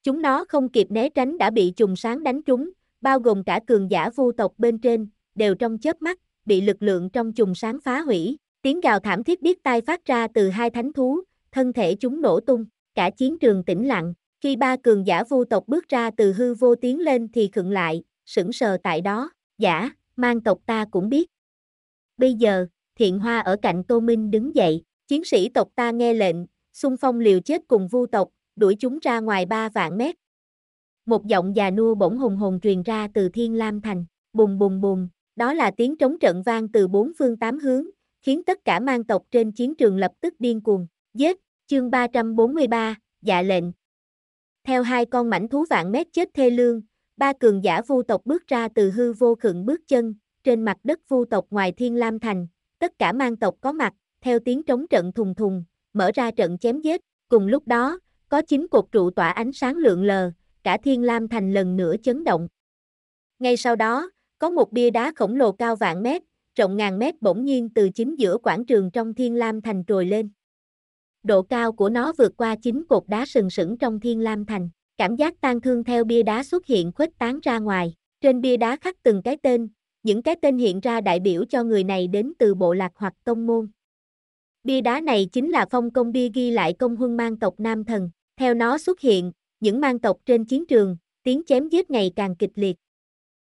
Chúng nó không kịp né tránh đã bị chùm sáng đánh trúng, bao gồm cả cường giả vu tộc bên trên, đều trong chớp mắt, bị lực lượng trong chùm sáng phá hủy. Tiếng gào thảm thiết biết tai phát ra từ hai thánh thú, thân thể chúng nổ tung, cả chiến trường tĩnh lặng. Khi ba cường giả vô tộc bước ra từ hư vô tiến lên thì khựng lại, sững sờ tại đó, giả, mang tộc ta cũng biết. Bây giờ, thiện hoa ở cạnh Tô Minh đứng dậy, chiến sĩ tộc ta nghe lệnh, xung phong liều chết cùng vu tộc, đuổi chúng ra ngoài ba vạn mét. Một giọng già nua bỗng hùng hùng truyền ra từ Thiên Lam Thành, bùng bùng bùng, đó là tiếng trống trận vang từ bốn phương tám hướng, khiến tất cả mang tộc trên chiến trường lập tức điên cuồng, giết, chương 343, dạ lệnh. Theo hai con mảnh thú vạn mét chết thê lương, ba cường giả vu tộc bước ra từ hư vô khựng bước chân, trên mặt đất vu tộc ngoài thiên lam thành, tất cả mang tộc có mặt, theo tiếng trống trận thùng thùng, mở ra trận chém giết, cùng lúc đó, có chín cột trụ tỏa ánh sáng lượng lờ, cả thiên lam thành lần nữa chấn động. Ngay sau đó, có một bia đá khổng lồ cao vạn mét, rộng ngàn mét bỗng nhiên từ chính giữa quảng trường trong thiên lam thành trồi lên. Độ cao của nó vượt qua chính cột đá sừng sững trong thiên lam thành, cảm giác tan thương theo bia đá xuất hiện khuếch tán ra ngoài, trên bia đá khắc từng cái tên, những cái tên hiện ra đại biểu cho người này đến từ bộ lạc hoặc tông môn. Bia đá này chính là phong công bia ghi lại công huân mang tộc Nam Thần, theo nó xuất hiện, những mang tộc trên chiến trường, tiếng chém giết ngày càng kịch liệt.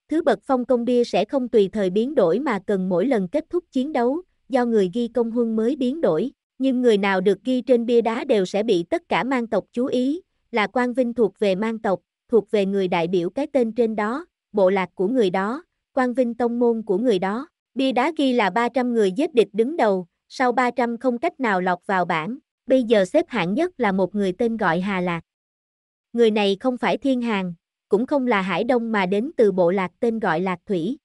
Thứ bậc phong công bia sẽ không tùy thời biến đổi mà cần mỗi lần kết thúc chiến đấu, do người ghi công huân mới biến đổi. Nhưng người nào được ghi trên bia đá đều sẽ bị tất cả mang tộc chú ý, là quan vinh thuộc về mang tộc, thuộc về người đại biểu cái tên trên đó, bộ lạc của người đó, quan vinh tông môn của người đó. Bia đá ghi là 300 người giết địch đứng đầu, sau 300 không cách nào lọt vào bảng, bây giờ xếp hạng nhất là một người tên gọi Hà Lạc. Người này không phải thiên hàng, cũng không là Hải Đông mà đến từ bộ lạc tên gọi Lạc Thủy.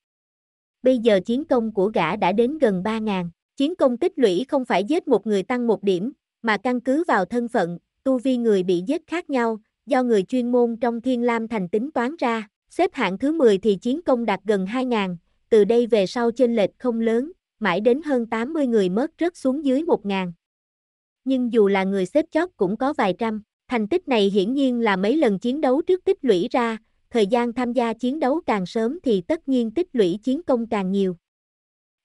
Bây giờ chiến công của gã đã đến gần 3.000, chiến công tích lũy không phải giết một người tăng một điểm, mà căn cứ vào thân phận, tu vi người bị giết khác nhau, do người chuyên môn trong Thiên Lam Thành tính toán ra, xếp hạng thứ 10 thì chiến công đạt gần 2.000, từ đây về sau chênh lệch không lớn, mãi đến hơn 80 người mất rớt xuống dưới 1.000. Nhưng dù là người xếp chót cũng có vài trăm. Thành tích này hiển nhiên là mấy lần chiến đấu trước tích lũy ra, thời gian tham gia chiến đấu càng sớm thì tất nhiên tích lũy chiến công càng nhiều.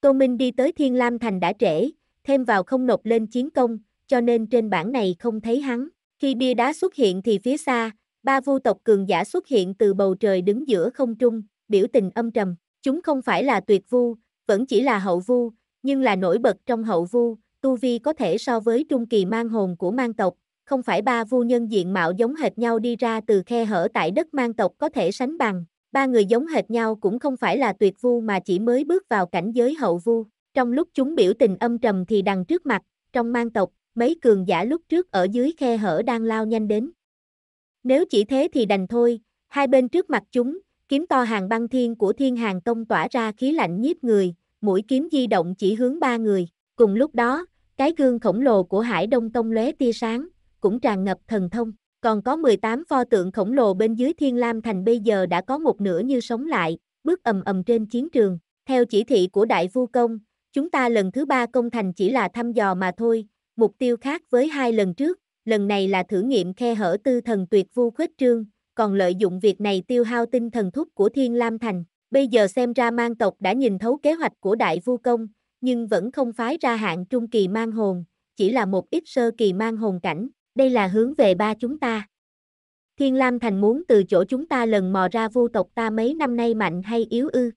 Tô Minh đi tới Thiên Lam Thành đã trễ, thêm vào không nộp lên chiến công, cho nên trên bảng này không thấy hắn. Khi bia đá xuất hiện thì phía xa, ba vu tộc cường giả xuất hiện từ bầu trời đứng giữa không trung, biểu tình âm trầm. Chúng không phải là tuyệt vu, vẫn chỉ là hậu vu, nhưng là nổi bật trong hậu vu, tu vi có thể so với trung kỳ mang hồn của mang tộc, không phải ba vu nhân diện mạo giống hệt nhau đi ra từ khe hở tại đất mang tộc có thể sánh bằng, ba người giống hệt nhau cũng không phải là tuyệt vu mà chỉ mới bước vào cảnh giới hậu vu. Trong lúc chúng biểu tình âm trầm thì đằng trước mặt, trong mang tộc, mấy cường giả lúc trước ở dưới khe hở đang lao nhanh đến. Nếu chỉ thế thì đành thôi, hai bên trước mặt chúng, kiếm to hàng băng thiên của thiên hàng tông tỏa ra khí lạnh nhiếp người, mũi kiếm di động chỉ hướng ba người. Cùng lúc đó, cái gương khổng lồ của hải đông tông lóe tia sáng, cũng tràn ngập thần thông. Còn có 18 pho tượng khổng lồ bên dưới Thiên Lam Thành bây giờ đã có một nửa như sống lại, bước ầm ầm trên chiến trường. Theo chỉ thị của Đại Vu Công, chúng ta lần thứ ba công thành chỉ là thăm dò mà thôi, mục tiêu khác với hai lần trước, lần này là thử nghiệm khe hở tư thần tuyệt vu khuếch trương, còn lợi dụng việc này tiêu hao tinh thần thúc của Thiên Lam Thành. Bây giờ xem ra mang tộc đã nhìn thấu kế hoạch của Đại Vu Công, nhưng vẫn không phái ra hạng trung kỳ mang hồn, chỉ là một ít sơ kỳ mang hồn cảnh, đây là hướng về ba chúng ta. Thiên Lam Thành muốn từ chỗ chúng ta lần mò ra vu tộc ta mấy năm nay mạnh hay yếu ư.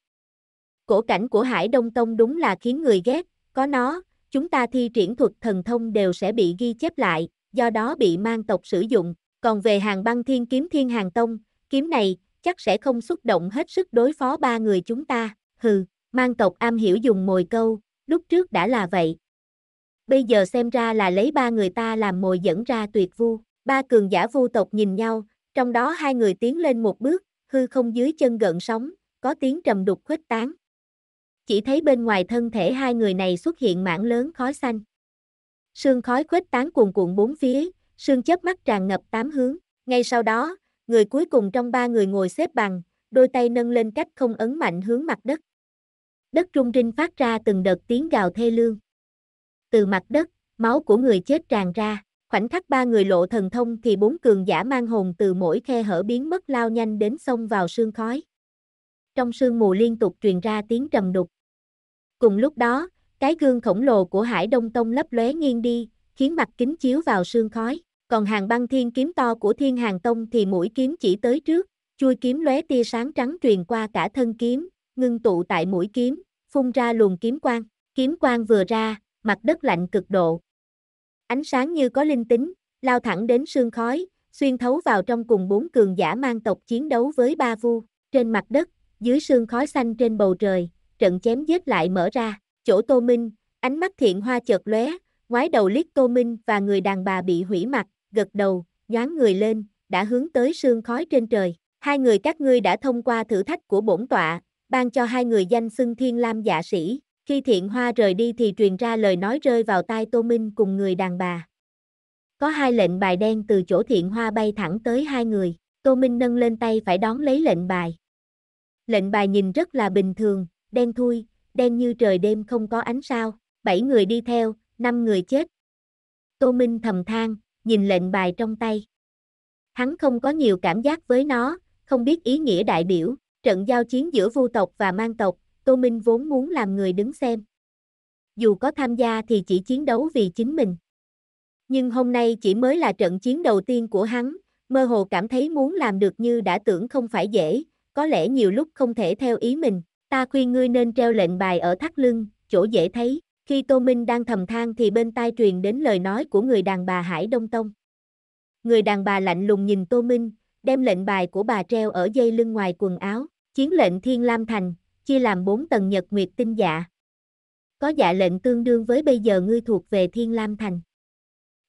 Cổ cảnh của Hải Đông Tông đúng là khiến người ghét, có nó, chúng ta thi triển thuật thần thông đều sẽ bị ghi chép lại, do đó bị mang tộc sử dụng. Còn về hàng băng thiên kiếm thiên hàng tông, kiếm này, chắc sẽ không xúc động hết sức đối phó ba người chúng ta. Hừ, mang tộc am hiểu dùng mồi câu, lúc trước đã là vậy, bây giờ xem ra là lấy ba người ta làm mồi dẫn ra tuyệt vu. Ba cường giả vu tộc nhìn nhau, trong đó hai người tiến lên một bước, hư không dưới chân gợn sóng, có tiếng trầm đục khuếch tán. Chỉ thấy bên ngoài thân thể hai người này xuất hiện mảng lớn khói xanh. Sương khói khuếch tán cuồn cuộn bốn phía, sương chớp mắt tràn ngập tám hướng. Ngay sau đó, người cuối cùng trong ba người ngồi xếp bằng, đôi tay nâng lên cách không ấn mạnh hướng mặt đất. Đất trung rinh phát ra từng đợt tiếng gào thê lương từ mặt đất, máu của người chết tràn ra. Khoảnh khắc ba người lộ thần thông thì bốn cường giả mang hồn từ mỗi khe hở biến mất lao nhanh đến sông vào sương khói. Trong sương mù liên tục truyền ra tiếng trầm đục. Cùng lúc đó, cái gương khổng lồ của Hải Đông Tông lấp lóe nghiêng đi, khiến mặt kính chiếu vào sương khói. Còn hàng băng thiên kiếm to của thiên hàng tông thì mũi kiếm chỉ tới trước, chui kiếm lóe tia sáng trắng truyền qua cả thân kiếm, ngưng tụ tại mũi kiếm, phun ra luồng kiếm quang. Kiếm quang vừa ra, mặt đất lạnh cực độ. Ánh sáng như có linh tính, lao thẳng đến sương khói, xuyên thấu vào trong cùng bốn cường giả mang tộc chiến đấu với ba vu, trên mặt đất, dưới sương khói xanh trên bầu trời, trận chém giết lại mở ra, chỗ Tô Minh, ánh mắt thiện hoa chợt lóe, ngoái đầu liếc Tô Minh và người đàn bà bị hủy mặt, gật đầu, nhoáng người lên, đã hướng tới sương khói trên trời. Hai người các ngươi đã thông qua thử thách của bổn tọa, ban cho hai người danh xưng Thiên Lam Dạ Sĩ, khi thiện hoa rời đi thì truyền ra lời nói rơi vào tai Tô Minh cùng người đàn bà. Có hai lệnh bài đen từ chỗ thiện hoa bay thẳng tới hai người, Tô Minh nâng lên tay phải đón lấy lệnh bài. Lệnh bài nhìn rất là bình thường, đen thui, đen như trời đêm không có ánh sao, bảy người đi theo, năm người chết. Tô Minh thầm than, nhìn lệnh bài trong tay. Hắn không có nhiều cảm giác với nó, không biết ý nghĩa đại biểu, trận giao chiến giữa vu tộc và mang tộc, Tô Minh vốn muốn làm người đứng xem. Dù có tham gia thì chỉ chiến đấu vì chính mình. Nhưng hôm nay chỉ mới là trận chiến đầu tiên của hắn, mơ hồ cảm thấy muốn làm được như đã tưởng không phải dễ, có lẽ nhiều lúc không thể theo ý mình. Ta khuyên ngươi nên treo lệnh bài ở thắt lưng, chỗ dễ thấy. Khi Tô Minh đang thầm than thì bên tai truyền đến lời nói của người đàn bà Hải Đông Tông. Người đàn bà lạnh lùng nhìn Tô Minh, đem lệnh bài của bà treo ở dây lưng ngoài quần áo. Chiến lệnh Thiên Lam Thành, chia làm bốn tầng nhật nguyệt tinh dạ. Có dạ lệnh tương đương với bây giờ ngươi thuộc về Thiên Lam Thành.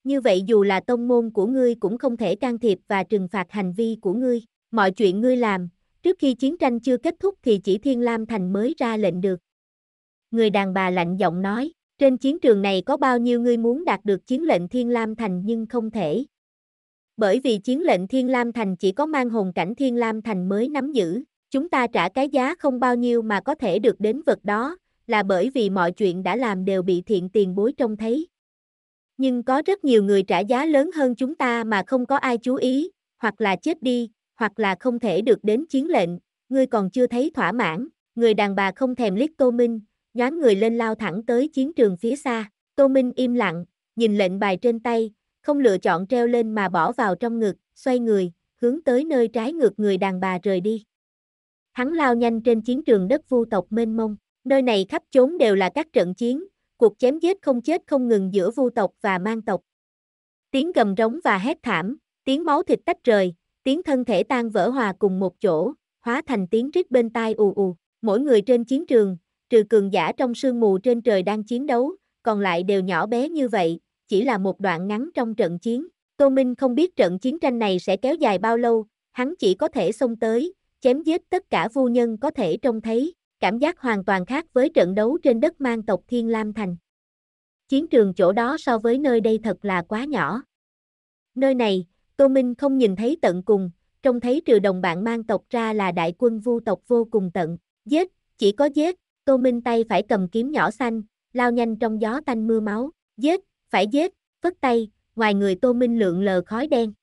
Như vậy dù là tông môn của ngươi cũng không thể can thiệp và trừng phạt hành vi của ngươi. Mọi chuyện ngươi làm, trước khi chiến tranh chưa kết thúc thì chỉ Thiên Lam Thành mới ra lệnh được. Người đàn bà lạnh giọng nói, trên chiến trường này có bao nhiêu ngươi muốn đạt được chiến lệnh Thiên Lam Thành nhưng không thể. Bởi vì chiến lệnh Thiên Lam Thành chỉ có mang hồn cảnh Thiên Lam Thành mới nắm giữ. Chúng ta trả cái giá không bao nhiêu mà có thể được đến vật đó, là bởi vì mọi chuyện đã làm đều bị thiện tiền bối trông thấy. Nhưng có rất nhiều người trả giá lớn hơn chúng ta mà không có ai chú ý, hoặc là chết đi, hoặc là không thể được đến chiến lệnh, ngươi còn chưa thấy thỏa mãn, người đàn bà không thèm liếc Tô Minh, nhóm người lên lao thẳng tới chiến trường phía xa, Tô Minh im lặng, nhìn lệnh bài trên tay, không lựa chọn treo lên mà bỏ vào trong ngực, xoay người, hướng tới nơi trái ngược người đàn bà rời đi. Hắn lao nhanh trên chiến trường đất vu tộc mênh mông, nơi này khắp chốn đều là các trận chiến, cuộc chém giết không chết không ngừng giữa vu tộc và mang tộc. Tiếng gầm rống và hét thảm, tiếng máu thịt tách rời, tiếng thân thể tan vỡ hòa cùng một chỗ, hóa thành tiếng rít bên tai ù ù. Mỗi người trên chiến trường, trừ cường giả trong sương mù trên trời đang chiến đấu, còn lại đều nhỏ bé như vậy, chỉ là một đoạn ngắn trong trận chiến. Tô Minh không biết trận chiến tranh này sẽ kéo dài bao lâu, hắn chỉ có thể xông tới, chém giết tất cả vô nhân có thể trông thấy, cảm giác hoàn toàn khác với trận đấu trên đất mang tộc Thiên Lam Thành. Chiến trường chỗ đó so với nơi đây thật là quá nhỏ. Nơi này, Tô Minh không nhìn thấy tận cùng, trông thấy trừ đồng bạn mang tộc ra là đại quân vu tộc vô cùng tận, giết, chỉ có giết, Tô Minh tay phải cầm kiếm nhỏ xanh, lao nhanh trong gió tanh mưa máu, giết, phải giết, phất tay, ngoài người Tô Minh lượng lờ khói đen.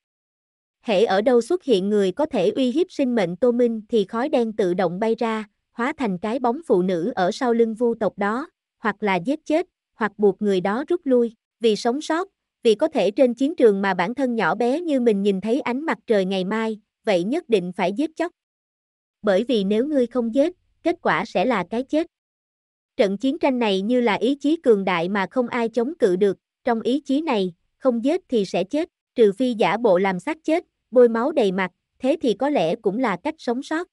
Hễ ở đâu xuất hiện người có thể uy hiếp sinh mệnh Tô Minh thì khói đen tự động bay ra, hóa thành cái bóng phụ nữ ở sau lưng vu tộc đó, hoặc là giết chết, hoặc buộc người đó rút lui, vì sống sót, vì có thể trên chiến trường mà bản thân nhỏ bé như mình nhìn thấy ánh mặt trời ngày mai, vậy nhất định phải giết chóc. Bởi vì nếu ngươi không giết, kết quả sẽ là cái chết. Trận chiến tranh này như là ý chí cường đại mà không ai chống cự được, trong ý chí này, không giết thì sẽ chết, trừ phi giả bộ làm xác chết, bôi máu đầy mặt, thế thì có lẽ cũng là cách sống sót.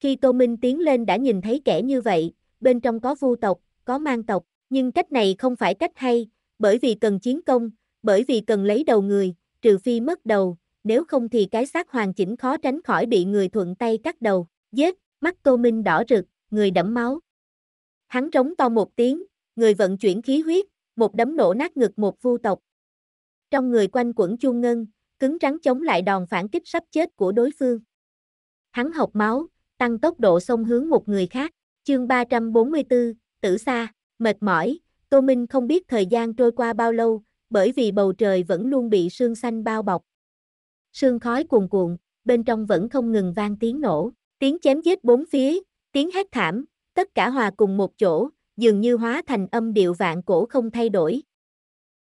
Khi Tô Minh tiến lên đã nhìn thấy kẻ như vậy, bên trong có vu tộc, có mang tộc, nhưng cách này không phải cách hay, bởi vì cần chiến công, bởi vì cần lấy đầu người, trừ phi mất đầu, nếu không thì cái xác hoàn chỉnh khó tránh khỏi bị người thuận tay cắt đầu, giết, mắt Tô Minh đỏ rực, người đẫm máu. Hắn trống to một tiếng, người vận chuyển khí huyết, một đấm nổ nát ngực một vu tộc. Trong người quanh quẩn chuông ngân, cứng rắn chống lại đòn phản kích sắp chết của đối phương. Hắn học máu, tăng tốc độ xông hướng một người khác. Chương 344, tử xa, mệt mỏi, Tô Minh không biết thời gian trôi qua bao lâu, bởi vì bầu trời vẫn luôn bị sương xanh bao bọc. Sương khói cuồn cuộn, bên trong vẫn không ngừng vang tiếng nổ, tiếng chém giết bốn phía, tiếng hét thảm, tất cả hòa cùng một chỗ, dường như hóa thành âm điệu vạn cổ không thay đổi.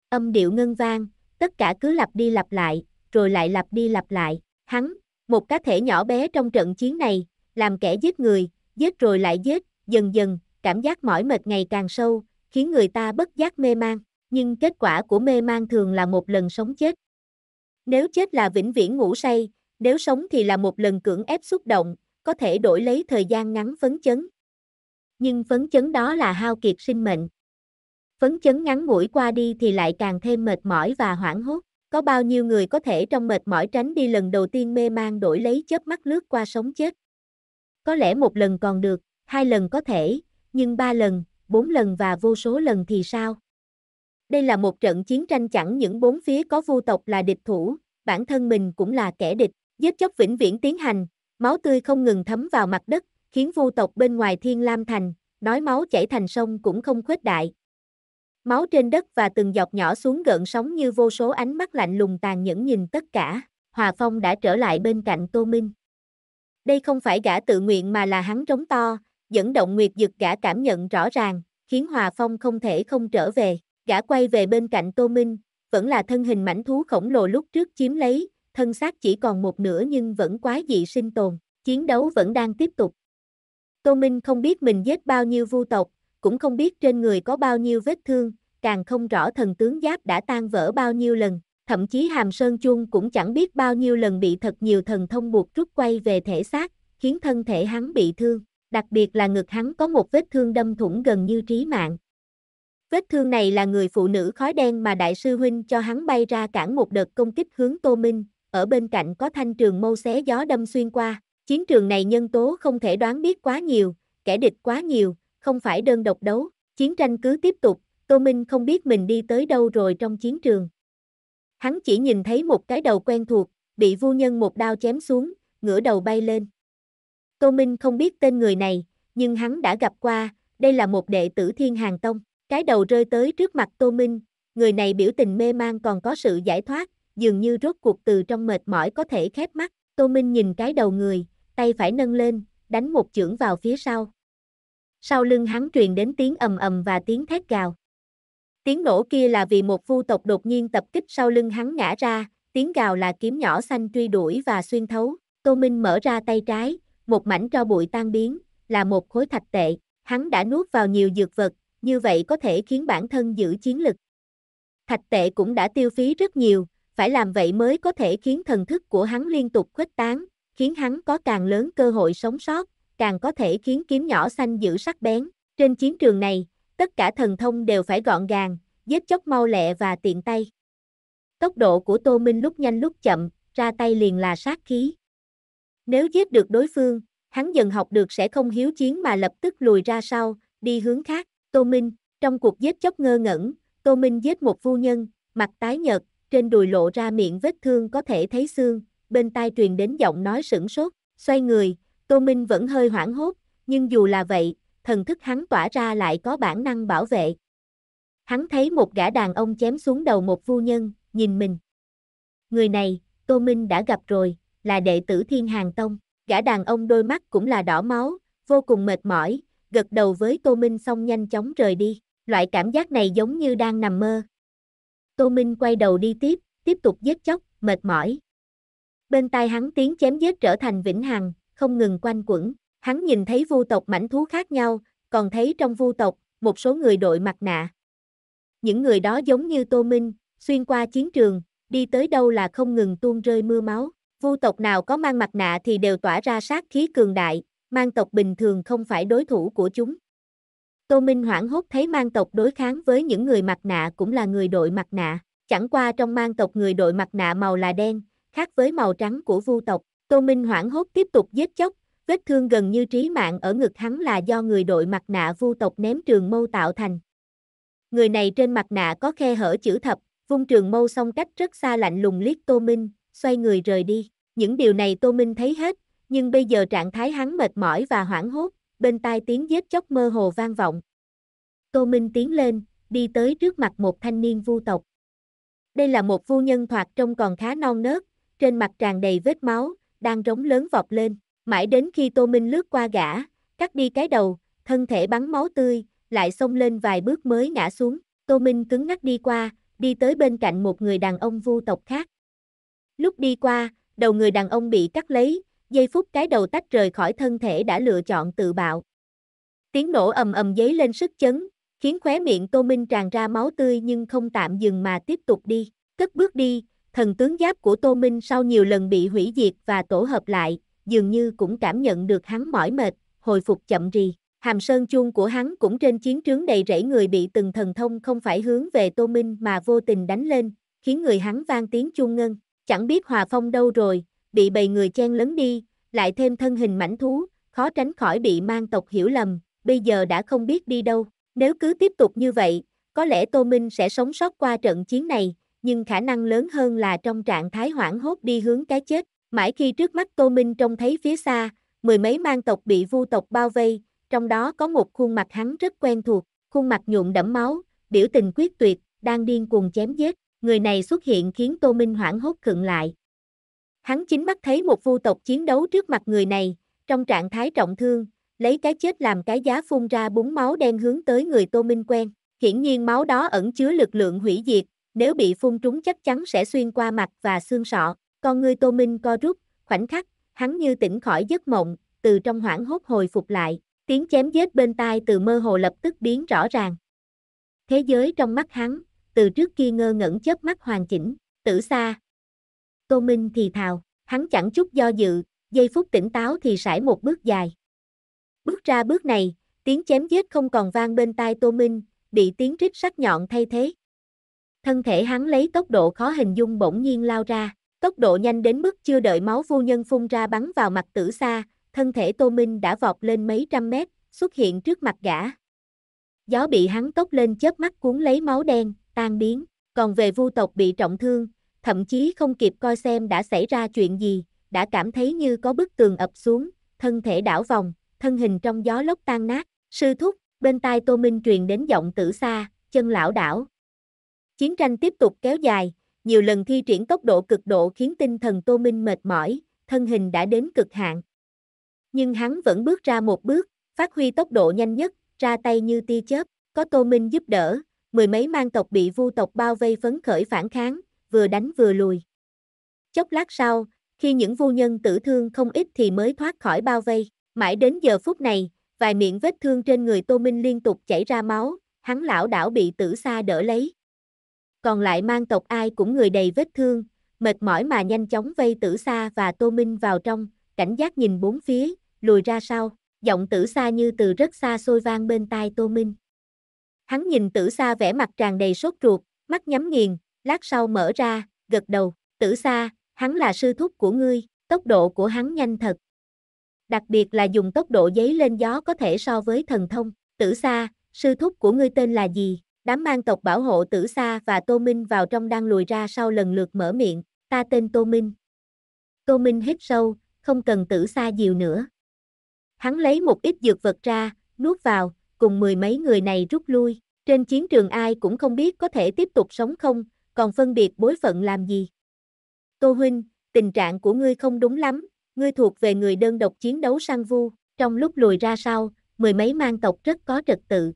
Âm điệu ngân vang, tất cả cứ lặp đi lặp lại, rồi lại lặp đi lặp lại. Hắn, một cá thể nhỏ bé trong trận chiến này, làm kẻ giết người, giết rồi lại giết, dần dần, cảm giác mỏi mệt ngày càng sâu, khiến người ta bất giác mê man, nhưng kết quả của mê man thường là một lần sống chết. Nếu chết là vĩnh viễn ngủ say, nếu sống thì là một lần cưỡng ép xúc động, có thể đổi lấy thời gian ngắn phấn chấn. Nhưng phấn chấn đó là hao kiệt sinh mệnh. Phấn chấn ngắn ngủi qua đi thì lại càng thêm mệt mỏi và hoảng hốt. Có bao nhiêu người có thể trong mệt mỏi tránh đi lần đầu tiên mê mang đổi lấy chớp mắt lướt qua sống chết. Có lẽ một lần còn được, hai lần có thể, nhưng ba lần, bốn lần và vô số lần thì sao? Đây là một trận chiến tranh chẳng những bốn phía có vu tộc là địch thủ, bản thân mình cũng là kẻ địch, giết chóc vĩnh viễn tiến hành, máu tươi không ngừng thấm vào mặt đất, khiến vu tộc bên ngoài Thiên Lam Thành, nói máu chảy thành sông cũng không khuếch đại. Máu trên đất và từng giọt nhỏ xuống gợn sóng như vô số ánh mắt lạnh lùng tàn nhẫn nhìn tất cả. Hòa Phong đã trở lại bên cạnh Tô Minh. Đây không phải gã tự nguyện mà là hắn trống to, dẫn động nguyệt dực gã cảm nhận rõ ràng, khiến Hòa Phong không thể không trở về. Gã quay về bên cạnh Tô Minh, vẫn là thân hình mảnh thú khổng lồ lúc trước chiếm lấy, thân xác chỉ còn một nửa nhưng vẫn quá dị sinh tồn, chiến đấu vẫn đang tiếp tục. Tô Minh không biết mình giết bao nhiêu vu tộc, cũng không biết trên người có bao nhiêu vết thương, càng không rõ thần tướng giáp đã tan vỡ bao nhiêu lần, thậm chí hàm sơn chuông cũng chẳng biết bao nhiêu lần bị thật nhiều thần thông buộc rút quay về thể xác, khiến thân thể hắn bị thương, đặc biệt là ngực hắn có một vết thương đâm thủng gần như trí mạng. Vết thương này là người phụ nữ khói đen mà đại sư huynh cho hắn bay ra cản một đợt công kích hướng Tô Minh, ở bên cạnh có thanh trường mâu xé gió đâm xuyên qua, chiến trường này nhân tố không thể đoán biết quá nhiều, kẻ địch quá nhiều, không phải đơn độc đấu, chiến tranh cứ tiếp tục, Tô Minh không biết mình đi tới đâu rồi trong chiến trường. Hắn chỉ nhìn thấy một cái đầu quen thuộc, bị vu nhân một đao chém xuống, ngửa đầu bay lên. Tô Minh không biết tên người này, nhưng hắn đã gặp qua, đây là một đệ tử Thiên Hàng Tông. Cái đầu rơi tới trước mặt Tô Minh, người này biểu tình mê man còn có sự giải thoát, dường như rốt cuộc từ trong mệt mỏi có thể khép mắt. Tô Minh nhìn cái đầu người, tay phải nâng lên, đánh một chưởng vào phía sau sau lưng hắn truyền đến tiếng ầm ầm và tiếng thét gào. Tiếng nổ kia là vì một vu tộc đột nhiên tập kích sau lưng hắn ngã ra, tiếng gào là kiếm nhỏ xanh truy đuổi và xuyên thấu, Tô Minh mở ra tay trái, một mảnh tro bụi tan biến, là một khối thạch tệ, hắn đã nuốt vào nhiều dược vật, như vậy có thể khiến bản thân giữ chiến lực. Thạch tệ cũng đã tiêu phí rất nhiều, phải làm vậy mới có thể khiến thần thức của hắn liên tục khuếch tán, khiến hắn có càng lớn cơ hội sống sót, càng có thể khiến kiếm nhỏ xanh giữ sắc bén. Trên chiến trường này, tất cả thần thông đều phải gọn gàng, giết chóc mau lẹ và tiện tay. Tốc độ của Tô Minh lúc nhanh lúc chậm, ra tay liền là sát khí. Nếu giết được đối phương, hắn dần học được sẽ không hiếu chiến mà lập tức lùi ra sau, đi hướng khác. Tô Minh, trong cuộc giết chóc ngơ ngẩn, Tô Minh giết một phu nhân, mặt tái nhợt, trên đùi lộ ra miệng vết thương có thể thấy xương, bên tai truyền đến giọng nói sửng sốt, xoay người, Tô Minh vẫn hơi hoảng hốt, nhưng dù là vậy, thần thức hắn tỏa ra lại có bản năng bảo vệ. Hắn thấy một gã đàn ông chém xuống đầu một phu nhân, nhìn mình. Người này, Tô Minh đã gặp rồi, là đệ tử Thiên Hàng Tông. Gã đàn ông đôi mắt cũng là đỏ máu, vô cùng mệt mỏi, gật đầu với Tô Minh xong nhanh chóng rời đi. Loại cảm giác này giống như đang nằm mơ. Tô Minh quay đầu đi tiếp, tiếp tục giết chóc, mệt mỏi. Bên tai hắn tiếng chém giết trở thành vĩnh hằng, không ngừng quanh quẩn. Hắn nhìn thấy vu tộc mảnh thú khác nhau, còn thấy trong vu tộc, một số người đội mặt nạ. Những người đó giống như Tô Minh, xuyên qua chiến trường, đi tới đâu là không ngừng tuôn rơi mưa máu. Vu tộc nào có mang mặt nạ thì đều tỏa ra sát khí cường đại, mang tộc bình thường không phải đối thủ của chúng. Tô Minh hoảng hốt thấy mang tộc đối kháng với những người mặt nạ cũng là người đội mặt nạ, chẳng qua trong mang tộc người đội mặt nạ màu là đen, khác với màu trắng của vu tộc. Tô Minh hoảng hốt tiếp tục giết chóc, vết thương gần như trí mạng ở ngực hắn là do người đội mặt nạ vu tộc ném trường mâu tạo thành. Người này trên mặt nạ có khe hở chữ thập, vung trường mâu xong cách rất xa lạnh lùng liếc Tô Minh, xoay người rời đi. Những điều này Tô Minh thấy hết, nhưng bây giờ trạng thái hắn mệt mỏi và hoảng hốt, bên tai tiếng giết chóc mơ hồ vang vọng. Tô Minh tiến lên, đi tới trước mặt một thanh niên vu tộc. Đây là một vu nhân thoạt trông còn khá non nớt, trên mặt tràn đầy vết máu, đang rống lớn vọt lên, mãi đến khi Tô Minh lướt qua gã, cắt đi cái đầu, thân thể bắn máu tươi, lại xông lên vài bước mới ngã xuống, Tô Minh cứng ngắc đi qua, đi tới bên cạnh một người đàn ông vu tộc khác. Lúc đi qua, đầu người đàn ông bị cắt lấy, giây phút cái đầu tách rời khỏi thân thể đã lựa chọn tự bạo. Tiếng nổ ầm ầm giấy lên sức chấn, khiến khóe miệng Tô Minh tràn ra máu tươi nhưng không tạm dừng mà tiếp tục đi, cất bước đi, thần tướng giáp của Tô Minh sau nhiều lần bị hủy diệt và tổ hợp lại, dường như cũng cảm nhận được hắn mỏi mệt, hồi phục chậm rì. Hàm sơn chuông của hắn cũng trên chiến trướng đầy rẫy người bị từng thần thông không phải hướng về Tô Minh mà vô tình đánh lên, khiến người hắn vang tiếng chuông ngân. Chẳng biết hòa phong đâu rồi, bị bầy người chen lấn đi, lại thêm thân hình mảnh thú, khó tránh khỏi bị mang tộc hiểu lầm, bây giờ đã không biết đi đâu. Nếu cứ tiếp tục như vậy, có lẽ Tô Minh sẽ sống sót qua trận chiến này, nhưng khả năng lớn hơn là trong trạng thái hoảng hốt đi hướng cái chết. Mãi khi trước mắt Tô Minh trông thấy phía xa, mười mấy mang tộc bị vu tộc bao vây, trong đó có một khuôn mặt hắn rất quen thuộc, khuôn mặt nhuộm đẫm máu, biểu tình quyết tuyệt, đang điên cuồng chém giết. Người này xuất hiện khiến Tô Minh hoảng hốt khựng lại. Hắn chính mắt thấy một vu tộc chiến đấu trước mặt người này, trong trạng thái trọng thương, lấy cái chết làm cái giá phun ra búng máu đen hướng tới người Tô Minh quen. Hiển nhiên máu đó ẩn chứa lực lượng hủy diệt, nếu bị phun trúng chắc chắn sẽ xuyên qua mặt và xương sọ, con ngươi Tô Minh co rút, khoảnh khắc, hắn như tỉnh khỏi giấc mộng, từ trong hoảng hốt hồi phục lại, tiếng chém giết bên tai từ mơ hồ lập tức biến rõ ràng. Thế giới trong mắt hắn, từ trước kia ngơ ngẩn chớp mắt hoàn chỉnh, tử xa. Tô Minh thì thào, hắn chẳng chút do dự, giây phút tỉnh táo thì sải một bước dài. Bước ra bước này, tiếng chém giết không còn vang bên tai Tô Minh, bị tiếng rít sắc nhọn thay thế. Thân thể hắn lấy tốc độ khó hình dung bỗng nhiên lao ra, tốc độ nhanh đến mức chưa đợi máu vô nhân phun ra bắn vào mặt tử xa, thân thể Tô Minh đã vọt lên mấy trăm mét, xuất hiện trước mặt gã. Gió bị hắn tốc lên chớp mắt cuốn lấy máu đen, tan biến, còn về vu tộc bị trọng thương, thậm chí không kịp coi xem đã xảy ra chuyện gì, đã cảm thấy như có bức tường ập xuống, thân thể đảo vòng, thân hình trong gió lốc tan nát, sư thúc, bên tai Tô Minh truyền đến giọng tử xa, chân lão đảo, Chiến tranh tiếp tục kéo dài, nhiều lần thi triển tốc độ cực độ khiến tinh thần Tô Minh mệt mỏi, thân hình đã đến cực hạn. Nhưng hắn vẫn bước ra một bước, phát huy tốc độ nhanh nhất, ra tay như tia chớp, có Tô Minh giúp đỡ, mười mấy mang tộc bị vu tộc bao vây phấn khởi phản kháng, vừa đánh vừa lùi. Chốc lát sau, khi những vô nhân tử thương không ít thì mới thoát khỏi bao vây, mãi đến giờ phút này, vài miệng vết thương trên người Tô Minh liên tục chảy ra máu, hắn lão đảo bị tử xa đỡ lấy. Còn lại mang tộc ai cũng người đầy vết thương, mệt mỏi mà nhanh chóng vây tử xa và tô minh vào trong, cảnh giác nhìn bốn phía, lùi ra sau, giọng tử xa như từ rất xa xôi vang bên tai tô minh. Hắn nhìn tử xa vẻ mặt tràn đầy sốt ruột, mắt nhắm nghiền, lát sau mở ra, gật đầu, tử xa, hắn là sư thúc của ngươi, tốc độ của hắn nhanh thật. Đặc biệt là dùng tốc độ giấy lên gió có thể so với thần thông, tử xa, sư thúc của ngươi tên là gì? Đám mang tộc bảo hộ tử xa và Tô Minh vào trong đang lùi ra sau lần lượt mở miệng, ta tên Tô Minh. Tô Minh hít sâu, không cần tử xa nhiều nữa. Hắn lấy một ít dược vật ra, nuốt vào, cùng mười mấy người này rút lui. Trên chiến trường ai cũng không biết có thể tiếp tục sống không, còn phân biệt bối phận làm gì. Tô Huynh, tình trạng của ngươi không đúng lắm, ngươi thuộc về người đơn độc chiến đấu sang vu, trong lúc lùi ra sau, mười mấy mang tộc rất có trật tự.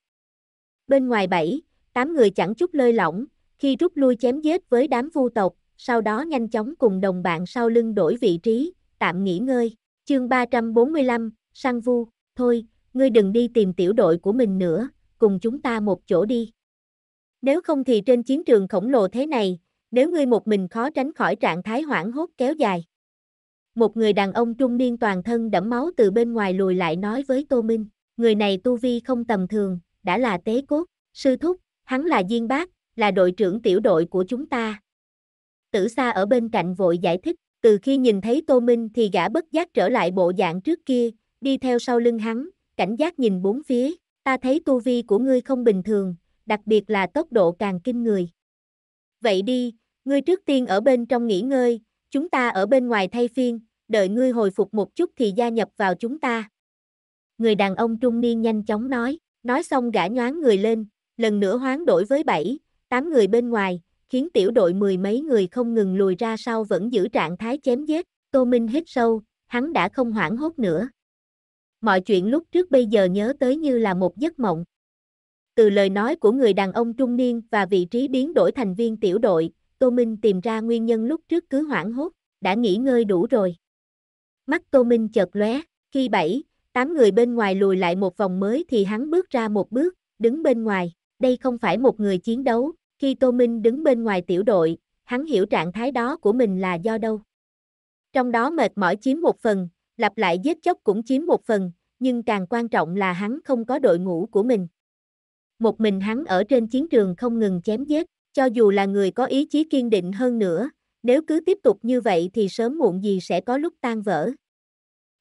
Bên ngoài bảy, tám người chẳng chút lơi lỏng, khi rút lui chém giết với đám vu tộc, sau đó nhanh chóng cùng đồng bạn sau lưng đổi vị trí, tạm nghỉ ngơi. Chương 345, Sang Vu, thôi, ngươi đừng đi tìm tiểu đội của mình nữa, cùng chúng ta một chỗ đi. Nếu không thì trên chiến trường khổng lồ thế này, nếu ngươi một mình khó tránh khỏi trạng thái hoảng hốt kéo dài. Một người đàn ông trung niên toàn thân đẫm máu từ bên ngoài lùi lại nói với Tô Minh, người này tu vi không tầm thường, đã là tế cốt, sư thúc, Hắn là Diên Bác, là đội trưởng tiểu đội của chúng ta. Tử Sa ở bên cạnh vội giải thích, từ khi nhìn thấy Tô Minh thì gã bất giác trở lại bộ dạng trước kia, đi theo sau lưng hắn, cảnh giác nhìn bốn phía, ta thấy tu vi của ngươi không bình thường, đặc biệt là tốc độ càng kinh người. Vậy đi, ngươi trước tiên ở bên trong nghỉ ngơi, chúng ta ở bên ngoài thay phiên, đợi ngươi hồi phục một chút thì gia nhập vào chúng ta. Người đàn ông trung niên nhanh chóng nói, nói xong gã nhoáng người lên, lần nữa hoán đổi với 7, 8 người bên ngoài, khiến tiểu đội mười mấy người không ngừng lùi ra sau vẫn giữ trạng thái chém giết, Tô Minh hít sâu, hắn đã không hoảng hốt nữa. Mọi chuyện lúc trước bây giờ nhớ tới như là một giấc mộng. Từ lời nói của người đàn ông trung niên và vị trí biến đổi thành viên tiểu đội, Tô Minh tìm ra nguyên nhân lúc trước cứ hoảng hốt, đã nghỉ ngơi đủ rồi. Mắt Tô Minh chợt lóe, khi bảy, tám người bên ngoài lùi lại một vòng mới thì hắn bước ra một bước, đứng bên ngoài đây không phải một người chiến đấu, khi Tô Minh đứng bên ngoài tiểu đội, hắn hiểu trạng thái đó của mình là do đâu. Trong đó mệt mỏi chiếm một phần, lặp lại giết chóc cũng chiếm một phần, nhưng càng quan trọng là hắn không có đội ngũ của mình. Một mình hắn ở trên chiến trường không ngừng chém giết, cho dù là người có ý chí kiên định hơn nữa, nếu cứ tiếp tục như vậy thì sớm muộn gì sẽ có lúc tan vỡ.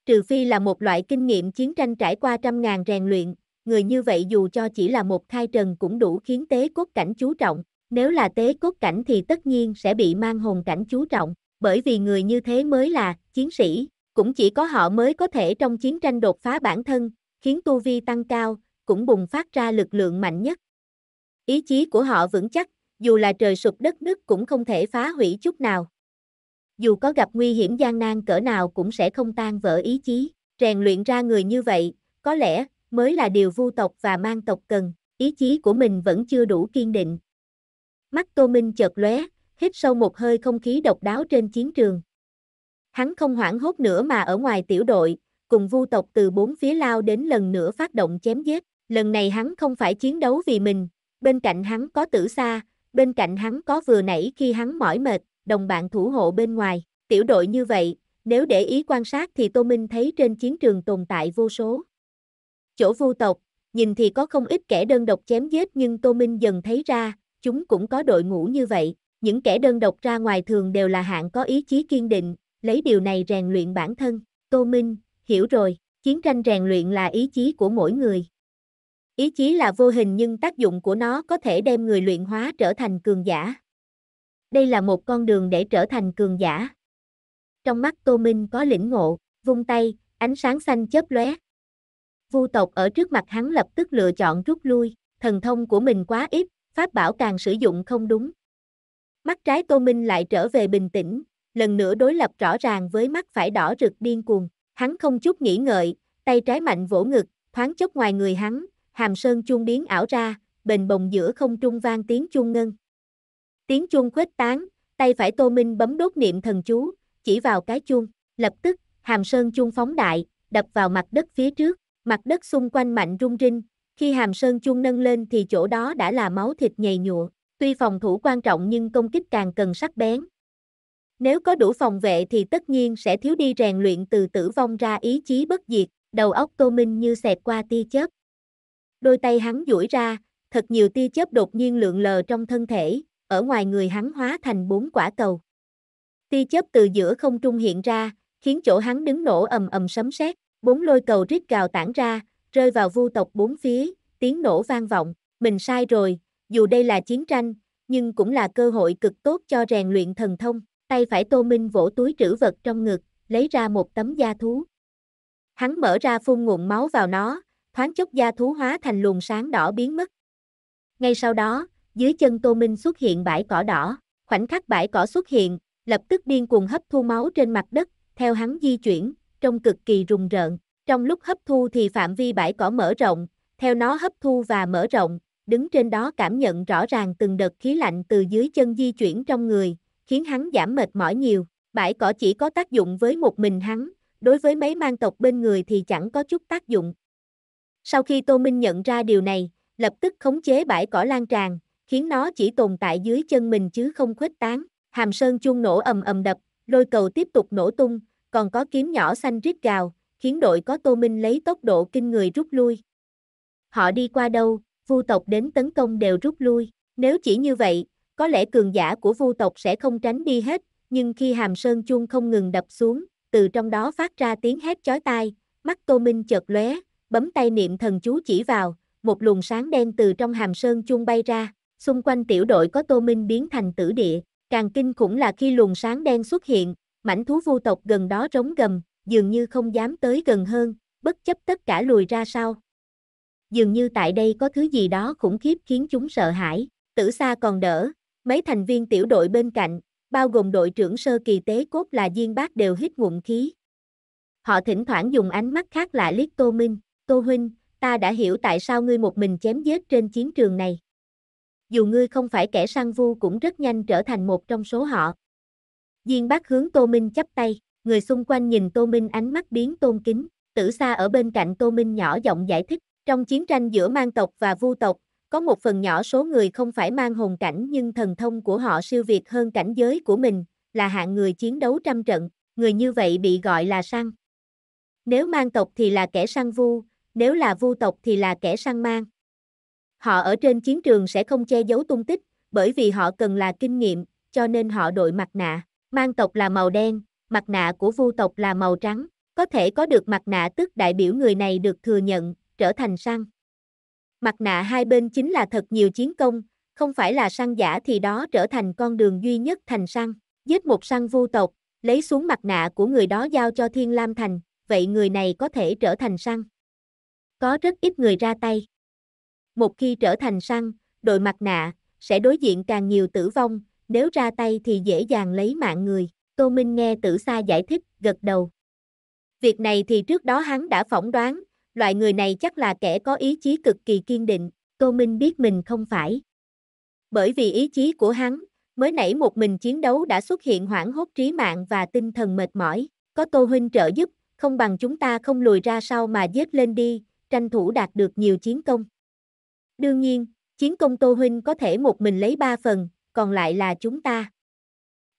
Trừ phi là một loại kinh nghiệm chiến tranh trải qua trăm ngàn rèn luyện, người như vậy dù cho chỉ là một khai trần cũng đủ khiến tế cốt cảnh chú trọng, nếu là tế cốt cảnh thì tất nhiên sẽ bị mang hồn cảnh chú trọng, bởi vì người như thế mới là chiến sĩ, cũng chỉ có họ mới có thể trong chiến tranh đột phá bản thân, khiến tu vi tăng cao, cũng bùng phát ra lực lượng mạnh nhất. Ý chí của họ vững chắc, dù là trời sụp đất nứt cũng không thể phá hủy chút nào. Dù có gặp nguy hiểm gian nan cỡ nào cũng sẽ không tan vỡ ý chí, rèn luyện ra người như vậy, có lẽ mới là điều vu tộc và mang tộc cần, ý chí của mình vẫn chưa đủ kiên định. Mắt Tô Minh chợt lóe, hít sâu một hơi không khí độc đáo trên chiến trường. Hắn không hoảng hốt nữa mà ở ngoài tiểu đội, cùng vu tộc từ bốn phía lao đến lần nữa phát động chém giết. Lần này hắn không phải chiến đấu vì mình, bên cạnh hắn có tử xa, bên cạnh hắn có vừa nãy khi hắn mỏi mệt, đồng bạn thủ hộ bên ngoài. Tiểu đội như vậy, nếu để ý quan sát thì Tô Minh thấy trên chiến trường tồn tại vô số chỗ vu tộc, nhìn thì có không ít kẻ đơn độc chém giết nhưng Tô Minh dần thấy ra, chúng cũng có đội ngũ như vậy, những kẻ đơn độc ra ngoài thường đều là hạng có ý chí kiên định, lấy điều này rèn luyện bản thân. Tô Minh, hiểu rồi, chiến tranh rèn luyện là ý chí của mỗi người. Ý chí là vô hình nhưng tác dụng của nó có thể đem người luyện hóa trở thành cường giả. Đây là một con đường để trở thành cường giả. Trong mắt Tô Minh có lĩnh ngộ, vung tay, ánh sáng xanh chớp lóe, Vu tộc ở trước mặt hắn lập tức lựa chọn rút lui, thần thông của mình quá ít, pháp bảo càng sử dụng không đúng. Mắt trái Tô Minh lại trở về bình tĩnh, lần nữa đối lập rõ ràng với mắt phải đỏ rực điên cuồng, hắn không chút nghĩ ngợi, tay trái mạnh vỗ ngực, thoáng chốc ngoài người hắn, hàm sơn chuông biến ảo ra, bền bồng giữa không trung vang tiếng chuông ngân. Tiếng chuông khuếch tán, tay phải Tô Minh bấm đốt niệm thần chú, chỉ vào cái chuông, lập tức, hàm sơn chuông phóng đại, đập vào mặt đất phía trước, Mặt đất xung quanh mạnh rung rinh, khi hàm sơn chung nâng lên thì chỗ đó đã là máu thịt nhầy nhụa, tuy phòng thủ quan trọng nhưng công kích càng cần sắc bén. Nếu có đủ phòng vệ thì tất nhiên sẽ thiếu đi rèn luyện từ tử vong ra ý chí bất diệt, đầu óc Tô Minh như xẹt qua tia chớp. Đôi tay hắn duỗi ra, thật nhiều tia chớp đột nhiên lượn lờ trong thân thể, ở ngoài người hắn hóa thành bốn quả cầu. Tia chớp từ giữa không trung hiện ra, khiến chỗ hắn đứng nổ ầm ầm sấm sét. Bốn lôi cầu rít gào tản ra, rơi vào vu tộc bốn phía, tiếng nổ vang vọng, mình sai rồi, dù đây là chiến tranh, nhưng cũng là cơ hội cực tốt cho rèn luyện thần thông, tay phải Tô Minh vỗ túi trữ vật trong ngực, lấy ra một tấm da thú. Hắn mở ra phun nguồn máu vào nó, thoáng chốc da thú hóa thành luồng sáng đỏ biến mất. Ngay sau đó, dưới chân Tô Minh xuất hiện bãi cỏ đỏ, khoảnh khắc bãi cỏ xuất hiện, lập tức điên cuồng hấp thu máu trên mặt đất, theo hắn di chuyển, trông cực kỳ rùng rợn, trong lúc hấp thu thì phạm vi bãi cỏ mở rộng, theo nó hấp thu và mở rộng, đứng trên đó cảm nhận rõ ràng từng đợt khí lạnh từ dưới chân di chuyển trong người, khiến hắn giảm mệt mỏi nhiều. Bãi cỏ chỉ có tác dụng với một mình hắn, đối với mấy mang tộc bên người thì chẳng có chút tác dụng. Sau khi Tô Minh nhận ra điều này, lập tức khống chế bãi cỏ lan tràn, khiến nó chỉ tồn tại dưới chân mình chứ không khuếch tán. Hàm sơn chuông nổ ầm ầm đập, lôi cầu tiếp tục nổ tung, còn có kiếm nhỏ xanh rít gào, khiến đội có Tô Minh lấy tốc độ kinh người rút lui. Họ đi qua đâu, vu tộc đến tấn công đều rút lui, nếu chỉ như vậy, có lẽ cường giả của vu tộc sẽ không tránh đi hết, nhưng khi hàm sơn chuông không ngừng đập xuống, từ trong đó phát ra tiếng hét chói tai, mắt Tô Minh chợt lóe, bấm tay niệm thần chú chỉ vào, một luồng sáng đen từ trong hàm sơn chuông bay ra, xung quanh tiểu đội có Tô Minh biến thành tử địa, càng kinh khủng là khi luồng sáng đen xuất hiện, mảnh thú vu tộc gần đó rống gầm, dường như không dám tới gần hơn, bất chấp tất cả lùi ra sau. Dường như tại đây có thứ gì đó khủng khiếp khiến chúng sợ hãi, tử xa còn đỡ, mấy thành viên tiểu đội bên cạnh, bao gồm đội trưởng sơ kỳ tế cốt là Diên Bác đều hít ngụm khí. Họ thỉnh thoảng dùng ánh mắt khác lạ liếc Tô Minh, Tô Huynh, ta đã hiểu tại sao ngươi một mình chém giết trên chiến trường này. Dù ngươi không phải kẻ săn vu cũng rất nhanh trở thành một trong số họ, Diên bác hướng Tô Minh chắp tay, người xung quanh nhìn Tô Minh ánh mắt biến tôn kính, tử xa ở bên cạnh Tô Minh nhỏ giọng giải thích, trong chiến tranh giữa mang tộc và vu tộc, có một phần nhỏ số người không phải mang hồn cảnh nhưng thần thông của họ siêu việt hơn cảnh giới của mình, là hạng người chiến đấu trăm trận, người như vậy bị gọi là săn. Nếu mang tộc thì là kẻ săn vu, nếu là vu tộc thì là kẻ săn mang. Họ ở trên chiến trường sẽ không che giấu tung tích, bởi vì họ cần là kinh nghiệm, cho nên họ đội mặt nạ mang tộc là màu đen, mặt nạ của vu tộc là màu trắng, có thể có được mặt nạ tức đại biểu người này được thừa nhận, trở thành săn. Mặt nạ hai bên chính là thật nhiều chiến công, không phải là săn giả thì đó trở thành con đường duy nhất thành săn, giết một săn vu tộc, lấy xuống mặt nạ của người đó giao cho Thiên Lam Thành, vậy người này có thể trở thành săn. Có rất ít người ra tay. Một khi trở thành săn, đội mặt nạ, sẽ đối diện càng nhiều tử vong, nếu ra tay thì dễ dàng lấy mạng người. Tô Minh nghe tử xa giải thích, gật đầu. Việc này thì trước đó hắn đã phỏng đoán, loại người này chắc là kẻ có ý chí cực kỳ kiên định, Tô Minh biết mình không phải. Bởi vì ý chí của hắn, mới nãy một mình chiến đấu đã xuất hiện hoảng hốt trí mạng và tinh thần mệt mỏi, có Tô Huynh trợ giúp, không bằng chúng ta không lùi ra sau mà dết lên đi, tranh thủ đạt được nhiều chiến công. Đương nhiên, chiến công Tô Huynh có thể một mình lấy ba phần, còn lại là chúng ta.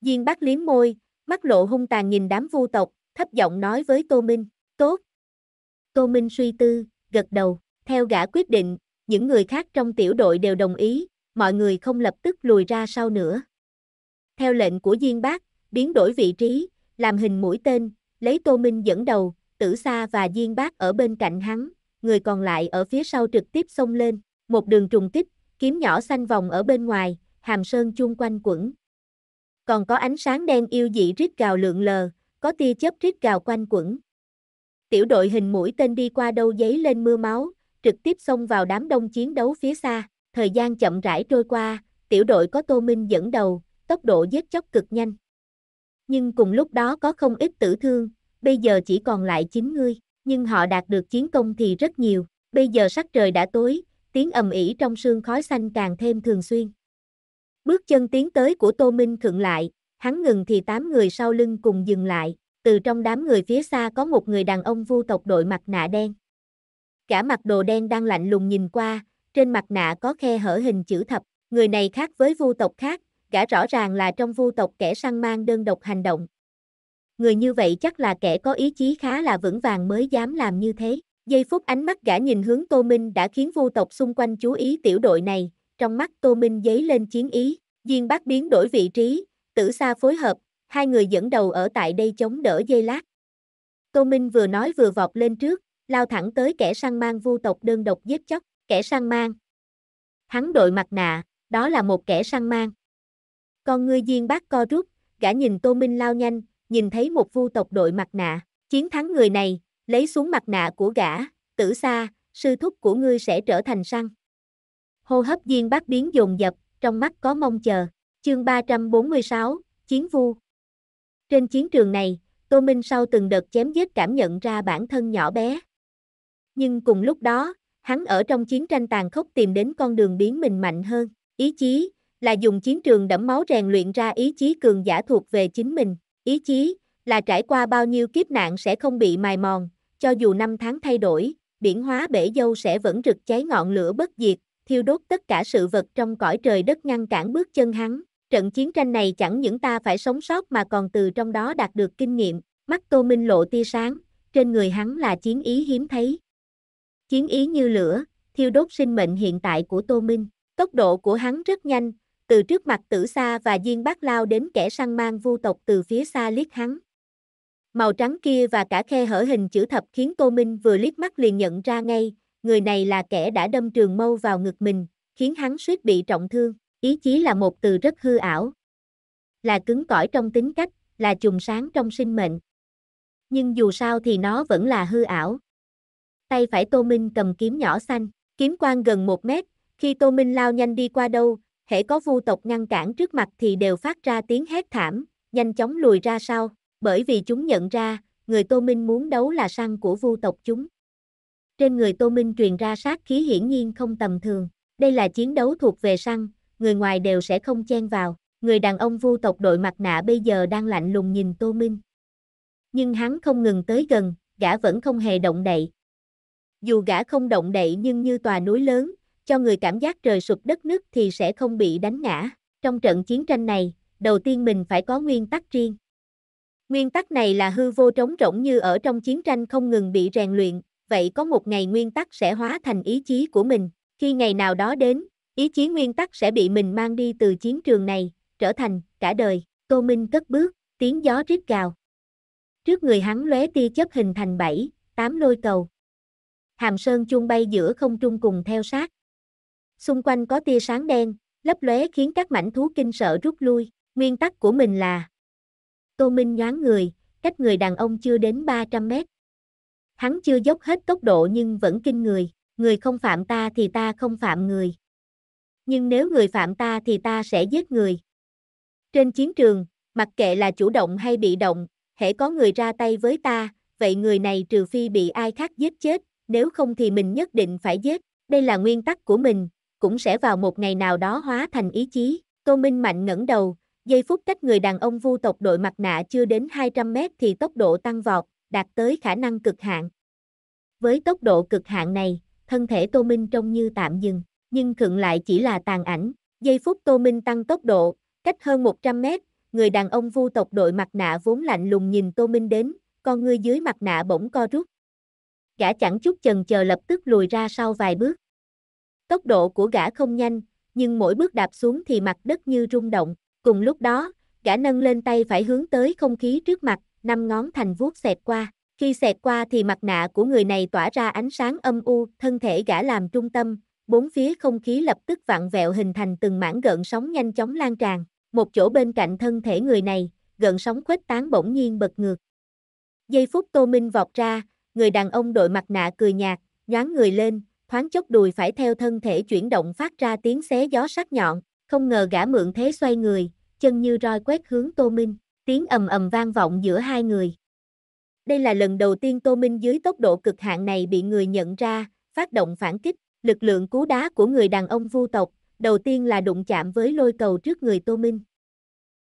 Diên bác liếm môi, mắt lộ hung tàn nhìn đám vu tộc, thấp giọng nói với Tô Minh, tốt. Tô Minh suy tư, gật đầu, theo gã quyết định, những người khác trong tiểu đội đều đồng ý, mọi người không lập tức lùi ra sau nữa. Theo lệnh của Diên Bác, biến đổi vị trí, làm hình mũi tên, lấy Tô Minh dẫn đầu, Tử Sa và Diên Bác ở bên cạnh hắn, người còn lại ở phía sau trực tiếp xông lên, một đường trùng kích, kiếm nhỏ xanh vòng ở bên ngoài, hàm sơn chung quanh quẩn. Còn có ánh sáng đen yêu dị rít gào lượn lờ, có tia chớp rít gào quanh quẩn. Tiểu đội hình mũi tên đi qua đâu giấy lên mưa máu, trực tiếp xông vào đám đông chiến đấu phía xa, thời gian chậm rãi trôi qua, tiểu đội có Tô Minh dẫn đầu, tốc độ giết chóc cực nhanh. Nhưng cùng lúc đó có không ít tử thương, bây giờ chỉ còn lại 9 người, nhưng họ đạt được chiến công thì rất nhiều, bây giờ sắc trời đã tối, tiếng ầm ĩ trong sương khói xanh càng thêm thường xuyên. Bước chân tiến tới của Tô Minh Thượng lại, hắn ngừng thì tám người sau lưng cùng dừng lại, từ trong đám người phía xa có một người đàn ông vu tộc đội mặt nạ đen. Cả mặt đồ đen đang lạnh lùng nhìn qua, trên mặt nạ có khe hở hình chữ thập, người này khác với vu tộc khác, gã rõ ràng là trong vu tộc kẻ săn mang đơn độc hành động. Người như vậy chắc là kẻ có ý chí khá là vững vàng mới dám làm như thế. Giây phút ánh mắt gã nhìn hướng Tô Minh đã khiến vu tộc xung quanh chú ý tiểu đội này, trong mắt Tô Minh dấy lên chiến ý, Diên Bác biến đổi vị trí, tử xa phối hợp, hai người dẫn đầu ở tại đây chống đỡ dây lát. Tô Minh vừa nói vừa vọt lên trước, lao thẳng tới kẻ săn mang vu tộc đơn độc giết chóc, kẻ săn mang. Hắn đội mặt nạ, đó là một kẻ săn mang. Con ngươi Diên Bác co rút, gã nhìn Tô Minh lao nhanh, nhìn thấy một vu tộc đội mặt nạ, chiến thắng người này, lấy xuống mặt nạ của gã, tử xa, sư thúc của ngươi sẽ trở thành săn hô hấp Diên Bác biến dồn dập, trong mắt có mong chờ. Chương 346, Chiến Vu Trên chiến trường này, Tô Minh sau từng đợt chém giết cảm nhận ra bản thân nhỏ bé. Nhưng cùng lúc đó, hắn ở trong chiến tranh tàn khốc tìm đến con đường biến mình mạnh hơn. Ý chí, là dùng chiến trường đẫm máu rèn luyện ra ý chí cường giả thuộc về chính mình. Ý chí, là trải qua bao nhiêu kiếp nạn sẽ không bị mài mòn, cho dù năm tháng thay đổi, biển hóa bể dâu sẽ vẫn rực cháy ngọn lửa bất diệt, thiêu đốt tất cả sự vật trong cõi trời đất ngăn cản bước chân hắn. Trận chiến tranh này chẳng những ta phải sống sót mà còn từ trong đó đạt được kinh nghiệm, mắt Tô Minh lộ tia sáng, trên người hắn là chiến ý hiếm thấy. Chiến ý như lửa, thiêu đốt sinh mệnh hiện tại của Tô Minh, tốc độ của hắn rất nhanh, từ trước mặt tử xa và diên bác lao đến kẻ săn mang vu tộc từ phía xa liếc hắn. Màu trắng kia và cả khe hở hình chữ thập khiến Tô Minh vừa liếc mắt liền nhận ra ngay, người này là kẻ đã đâm trường mâu vào ngực mình, khiến hắn suýt bị trọng thương, ý chí là một từ rất hư ảo. Là cứng cỏi trong tính cách, là trùng sáng trong sinh mệnh. Nhưng dù sao thì nó vẫn là hư ảo. Tay phải Tô Minh cầm kiếm nhỏ xanh, kiếm quang gần một mét, khi Tô Minh lao nhanh đi qua đâu, hễ có vu tộc ngăn cản trước mặt thì đều phát ra tiếng hét thảm, nhanh chóng lùi ra sau, bởi vì chúng nhận ra, người Tô Minh muốn đấu là săn của vu tộc chúng. Trên người Tô Minh truyền ra sát khí hiển nhiên không tầm thường. Đây là chiến đấu thuộc về săn, người ngoài đều sẽ không chen vào. Người đàn ông vu tộc đội mặt nạ bây giờ đang lạnh lùng nhìn Tô Minh. Nhưng hắn không ngừng tới gần, gã vẫn không hề động đậy. Dù gã không động đậy nhưng như tòa núi lớn, cho người cảm giác trời sụp đất nứt thì sẽ không bị đánh ngã. Trong trận chiến tranh này, đầu tiên mình phải có nguyên tắc riêng. Nguyên tắc này là hư vô trống rỗng như ở trong chiến tranh không ngừng bị rèn luyện, vậy có một ngày nguyên tắc sẽ hóa thành ý chí của mình. Khi ngày nào đó đến, ý chí nguyên tắc sẽ bị mình mang đi từ chiến trường này, trở thành cả đời. Tô Minh cất bước, tiếng gió rít gào. Trước người hắn lóe tia chớp hình thành bảy, tám lôi cầu. Hàm sơn chung bay giữa không trung cùng theo sát. Xung quanh có tia sáng đen, lấp lóe khiến các mảnh thú kinh sợ rút lui. Nguyên tắc của mình là Tô Minh nhoáng người, cách người đàn ông chưa đến 300 mét. Hắn chưa dốc hết tốc độ nhưng vẫn kinh người, người không phạm ta thì ta không phạm người. Nhưng nếu người phạm ta thì ta sẽ giết người. Trên chiến trường, mặc kệ là chủ động hay bị động, hễ có người ra tay với ta, vậy người này trừ phi bị ai khác giết chết, nếu không thì mình nhất định phải giết. Đây là nguyên tắc của mình, cũng sẽ vào một ngày nào đó hóa thành ý chí. Tô Minh Mạnh ngẩng đầu, giây phút cách người đàn ông vu tộc đội mặt nạ chưa đến 200 mét thì tốc độ tăng vọt, đạt tới khả năng cực hạn. Với tốc độ cực hạn này, thân thể Tô Minh trông như tạm dừng, nhưng khựng lại chỉ là tàn ảnh. Giây phút Tô Minh tăng tốc độ, cách hơn 100 mét, người đàn ông vu tộc đội mặt nạ vốn lạnh lùng nhìn Tô Minh đến, con ngươi dưới mặt nạ bỗng co rút. Gã chẳng chút chần chờ lập tức lùi ra sau vài bước. Tốc độ của gã không nhanh, nhưng mỗi bước đạp xuống thì mặt đất như rung động. Cùng lúc đó, gã nâng lên tay phải hướng tới không khí trước mặt, năm ngón thành vuốt xẹt qua. Khi xẹt qua thì mặt nạ của người này tỏa ra ánh sáng âm u, thân thể gã làm trung tâm, bốn phía không khí lập tức vặn vẹo hình thành từng mảng gợn sóng nhanh chóng lan tràn. Một chỗ bên cạnh thân thể người này, gợn sóng khuếch tán bỗng nhiên bật ngược. Giây phút Tô Minh vọt ra, người đàn ông đội mặt nạ cười nhạt, nhoáng người lên, thoáng chốc đùi phải theo thân thể chuyển động phát ra tiếng xé gió sắc nhọn, không ngờ gã mượn thế xoay người, chân như roi quét hướng Tô Minh. Tiếng ầm ầm vang vọng giữa hai người. Đây là lần đầu tiên Tô Minh dưới tốc độ cực hạn này bị người nhận ra, phát động phản kích, lực lượng cú đá của người đàn ông vu tộc, đầu tiên là đụng chạm với lôi cầu trước người Tô Minh.